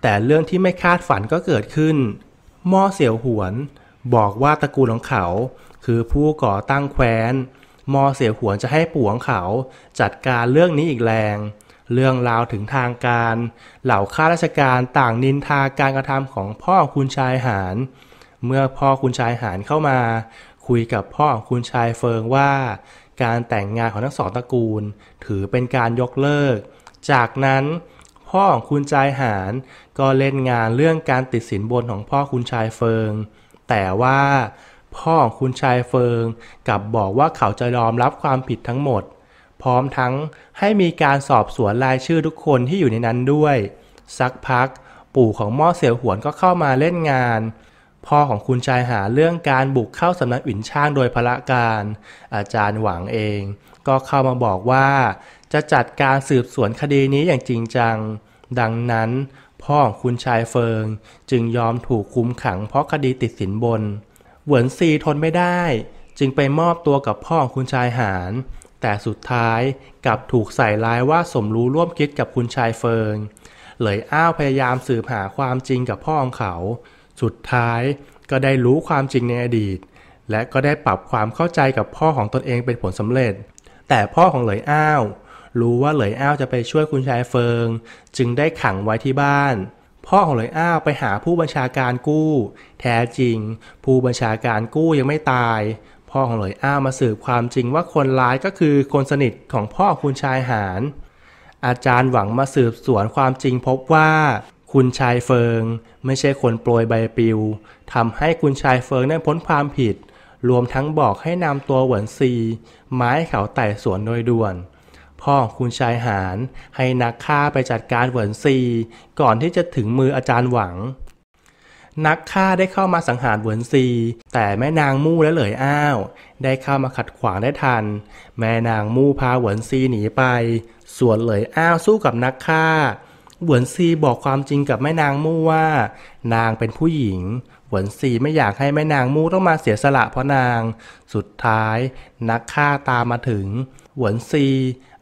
แต่เรื่องที่ไม่คาดฝันก็เกิดขึ้นม่อเสี่ยวหวนบอกว่าตระกูลของเขาคือผู้ก่อตั้งแคว้นมอเสี่ยวหวนจะให้ปู่ของเขาจัดการเรื่องนี้อีกแรง เรื่องราวถึงทางการ เหล่าข้าราชการต่างนินทาการกระทำของพ่อคุณชายหารเมื่อพ่อคุณชายหานเข้ามา คุยกับพ่อของคุณชายเฟิงว่า การแต่งงานของทั้งสองตระกูล ถือเป็นการยกเลิก จากนั้น พ่อของคุณชายหานก็เล่นงานเรื่องการติดสินบนของพ่อคุณชายเฟิง แต่ว่า พ่อของคุณชายเฟิงกลับบอกว่าเขาจะยอมรับความผิดทั้งหมด พร้อมทั้งให้มีการสอบสวนรายชื่อทุกคนที่อยู่ในนั้นด้วยสักพัก ปู่ของม่อเสี่ยวหวนก็เข้ามาเล่นงานพ่อของคุณชายหาเรื่องการบุกเข้าสำนักอินช่างโดยพละการอาจารย์หวังเอง ก็เข้ามาบอกว่า จะจัดการสืบสวนคดีนี้อย่างจริงจัง ดังนั้น พ่อของคุณชายเฟิงจึงยอมถูกคุมขังเพราะคดีติดสินบนหวนซีทนไม่ได้ จึงไปมอบตัวกับพ่อของคุณชายหานแต่สุดท้ายกลับถูกใส่ร้ายว่าสมรู้ร่วมคิดกับคุณชายเฟิงเลยอ้าวพยายามสืบหาความจริงกับพ่อของเขาสุดท้ายก็ได้รู้ความจริงในอดีต และก็ได้ปรับความเข้าใจกับพ่อของตนเองเป็นผลสำเร็จ แต่พ่อของเหลยอ้าวรู้ว่าเหลยอ้าวจะไปช่วยคุณชายเฟิง จึงได้ขังไว้ที่บ้าน พ่อของเหลยอ้าวไปหาผู้บัญชาการกู้ แท้จริง ผู้บัญชาการกู้ยังไม่ตาย พ่อของเหลยอ้าวมาสืบความจริงว่าคนร้ายก็คือคนสนิทของพ่อคุณชายหานอาจารย์หวังมาสืบสวนความจริงพบว่าคุณชายเฟิงไม่ใช่คนโปรยใบปลิวทำให้คุณชายเฟิงนั้นพ้นความผิด รวมทั้งบอกให้นำตัวหวนซี ไม้เขาไต่สวนโดยด่วน พ่อคุณชายหานให้นักฆ่าไปจัดการหวนซี ก่อนที่จะถึงมืออาจารย์หวัง นักฆ่าได้เข้ามาสังหารหวนซี แต่แม่นางมู่และเหลยอ้าว ได้เข้ามาขัดขวางได้ทัน แม่นางมู่พาหวนซีหนีไป ส่วนเหลยอ้าวสู้กับนักฆ่าหวนซีบอกความจริงกับแม่นางมู่ว่า นางเป็นผู้หญิง หวนซีไม่อยากให้แม่นางมู่ต้องมาเสียสละเพราะนางสุดท้ายนักฆ่าตามมาถึง หวนซี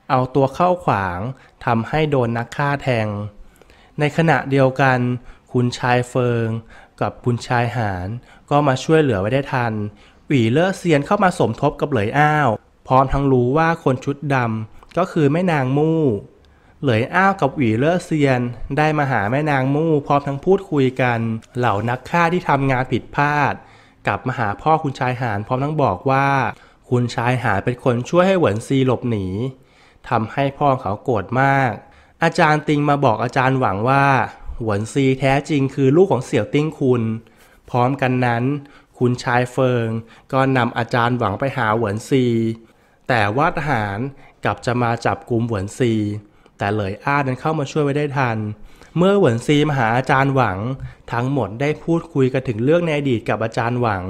เอาตัวเข้าขวางทำให้โดนนักฆ่าแทง ในขณะเดียวกัน คุณชายเฟิง กับคุณชายหานก็มาช่วยเหลือไว้ได้ทันหวีเลอเซียนเข้ามาสมทบกับเหลยอ้าวพร้อมทั้งรู้ว่าคนชุดดำก็คือแม่นางมู่เหลยอ้าวกับหวีเลอเซียน ได้มาหาแม่นางมู่ พร้อมทั้งพูดคุยกันเหล่านักฆ่าที่ทำงานผิดพลาดกลับมาหาพ่อคุณชายหานพร้อมทั้งบอกว่า คุณชายหานเป็นคนช่วยให้เหวินซีหลบหนีทำให้พ่อเขาโกรธมาก อาจารย์ติงมาบอกอาจารย์หวังว่า หวนซีแท้จริงคือลูกของเสี่ยวติ้งคุณ พร้อมกันนั้น คุณชายเฟิง ก็นำอาจารย์หวังไปหาหวนซี แต่ว่าทหารกลับจะมาจับกลุ่มหวนซีแต่เหลยอ้านั้นเข้ามาช่วยไว้ได้ทัน เมื่อเหวินซีมาหาอาจารย์หวัง ทั้งหมดได้พูดคุยกันถึงเรื่องในอดีตกับอาจารย์หวัง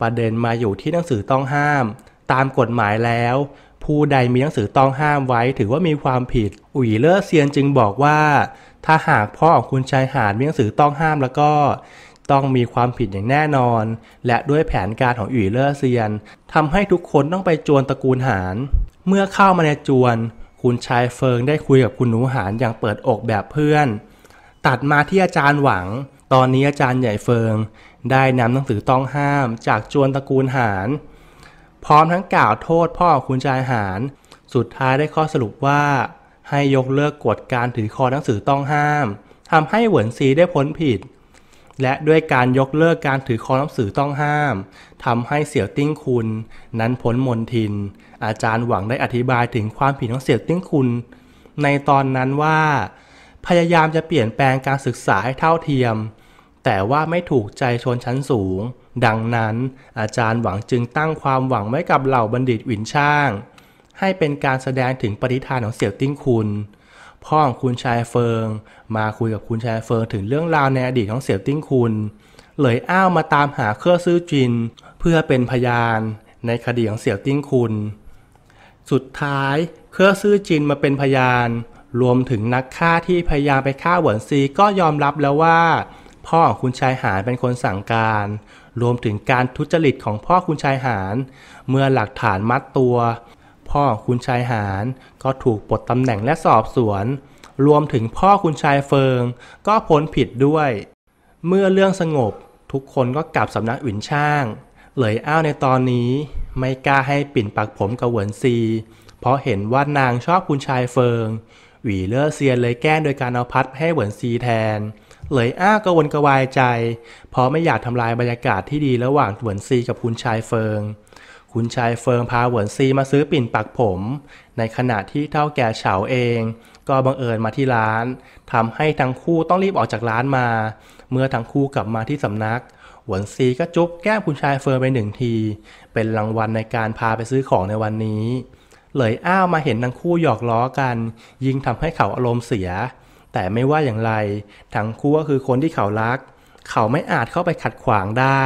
ประเด็นมาอยู่ที่หนังสือต้องห้าม ตามกฎหมายแล้ว ผู้ใดมีหนังสือต้องห้ามไว้ถือว่ามีความผิดอุ๋ยเล่อเซียนจึงบอกว่าถ้าหากพ่อของคุณชายหาดมีหนังสือต้องห้ามแล้วก็ ต้องมีความผิดอย่างแน่นอน และด้วยแผนการของอุ๋ยเล่อเซียนทำให้ทุกคนต้องไปจวนตระกูลหานเมื่อเข้ามาในจวนคุณชายเฟิงได้คุยกับ คุณหนูหานอย่างเปิดอกแบบเพื่อน ตัดมาที่อาจารย์หวังตอนนี้อาจารย์ใหญ่เฟิง ได้นำหนังสือต้องห้ามจากจวนตระกูลหานพร้อมทั้งกล่าวโทษพ่อคุณชายหานสุดท้ายได้ข้อสรุปว่า ให้ยกเลิกกฎการถือคอหนังสือต้องห้ามทำให้เหวินซีได้พ้นผิด และด้วยการยกเลิกการถือคอหนังสือต้องห้ามทำให้เสี่ยวติ้งคุณนั้นพ้นมนทินอาจารย์หวังได้อธิบายถึงความผิดของเสี่ยวติ้งคุณ ในตอนนั้นว่า พยายามจะเปลี่ยนแปลงการศึกษาให้เท่าเทียม แต่ว่าไม่ถูกใจชนชั้นสูง ดังนั้นอาจารย์หวังจึงตั้งความหวังไว้กับเหล่าบัณฑิตวินช่าง ให้เป็นการแสดงถึงปฏิธานของเสี่ยวติ้งคุณ พ่อของคุณชายเฟิง มาคุยกับคุณชายเฟิงถึงเรื่องราวในอดีตของเสี่ยวติ้งคุณ เลยอ้าวมาตามหาเครือซื่อจินเพื่อเป็นพยานในคดีของเสี่ยวติ้งคุณสุดท้ายเครือซื่อจินมาเป็นพยาน รวมถึงนักฆ่าที่พยายามไปฆ่าหวนซีก็ยอมรับแล้วว่า พ่อของคุณชายหานเป็นคนสั่งการ รวมถึงการทุจริตของพ่อคุณชายหานเมื่อหลักฐานมัดตัว พ่อคุณชายหานก็ถูกปลดตำแหน่งและสอบสวน รวมถึงพ่อคุณชายเฟิงก็พ้นผิดด้วย เมื่อเรื่องสงบทุกคนก็กลับสำนักอื่นช่างเลยอ้าวในตอนนี้ไม่กล้าให้ปิ่นปักผมกับเหวินซี เพราะเห็นว่านางชอบคุณชายเฟิง หวีเลอเซียนเลยแก้งโดยการเอาพัดให้เหวินซีแทนเลยอ้ากวนกระวายใจเพราะไม่อยากทำลายบรรยากาศที่ดีระหว่างเหวินซีกับคุณชายเฟิง คุณชายเฟิงพาเหวินซีมาซื้อปิ่นปักผม ในขณะที่เท่าแก่เฉาเอง ก็บังเอิญมาที่ร้าน ทำให้ทั้งคู่ต้องรีบออกจากร้านมา เมื่อทั้งคู่กลับมาที่สำนักหวนซีก็จุ๊บแก้มคุณชายเฟิร์นไปหนึ่งที เป็นรางวัลในการพาไปซื้อของในวันนี้เลยอ้าวมาเห็นทั้งคู่หยอกล้อกัน ยิ่งทำให้เขาอารมณ์เสีย แต่ไม่ว่าอย่างไรทั้งคู่ก็คือคนที่เขารัก เขาไม่อาจเข้าไปขัดขวางได้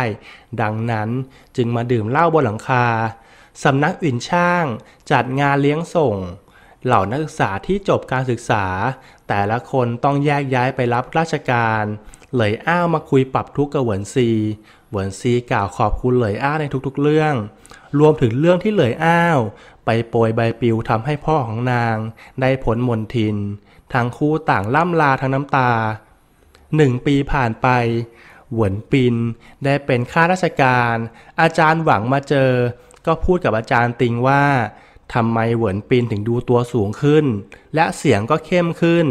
ดังนั้นจึงมาดื่มเหล้าบนหลังคาสำนักอื่นช่างจัดงานเลี้ยงส่ง เหล่านักศึกษาที่จบการศึกษา แต่ละคนต้องแยกย้ายไปรับราชการเหลยอ้าวมาคุยปรับทุกข์กับเหวินซี เหวินซีกล่าวขอบคุณเหลยอ้าวในทุกๆเรื่อง รวมถึงเรื่องที่เหลยอ้าว ไปโปรยใบปลิวทำให้พ่อของนาง ได้ผลมนทิน ทั้งคู่ต่างล่ำลาทั้งน้ำตาหนึ่งปีผ่านไป เหวินปินได้เป็นข้าราชการ อาจารย์หวังมาเจอ ก็พูดกับอาจารย์ติงว่า ทำไมเหวินปินถึงดูตัวสูงขึ้น และเสียงก็เข้มขึ้น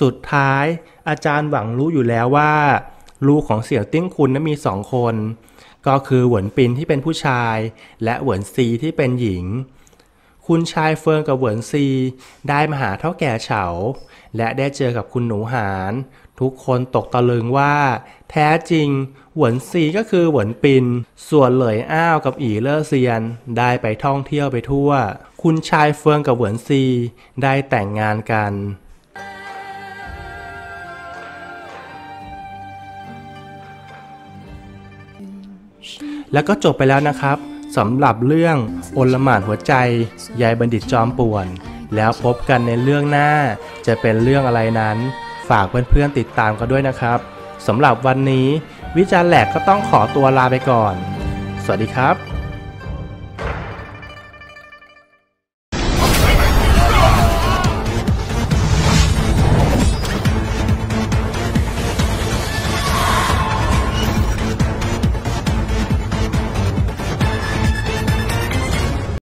สุดท้ายอาจารย์หวังรู้อยู่แล้วว่าลูกของเสี่ยวติ้งคุณนั้นมีสองคน ก็คือหวนปินที่เป็นผู้ชาย และหวนซีที่เป็นหญิง คุณชายเฟิงกับหวนซี ได้มาหาเท่าแก่เฉาและได้เจอกับคุณหนูหานทุกคนตกตะลึงว่า แท้จริง หวนซีก็คือหวนปิน ส่วนเหลยอ้าวกับอีเลอเซียน ได้ไปท่องเที่ยวไปทั่ว คุณชายเฟิงกับหวนซี ได้แต่งงานกันแล้วก็จบไปแล้วนะครับสำหรับเรื่องโอลหมานหัวใจยายบัณฑิตจอมป่วน แล้วพบกันในเรื่องหน้า จะเป็นเรื่องอะไรนั้น ฝากเพื่อนๆติดตามกันด้วยนะครับสำหรับวันนี้วิจารณ์แหลกก็ต้องขอตัวลาไปก่อน สวัสดีครับ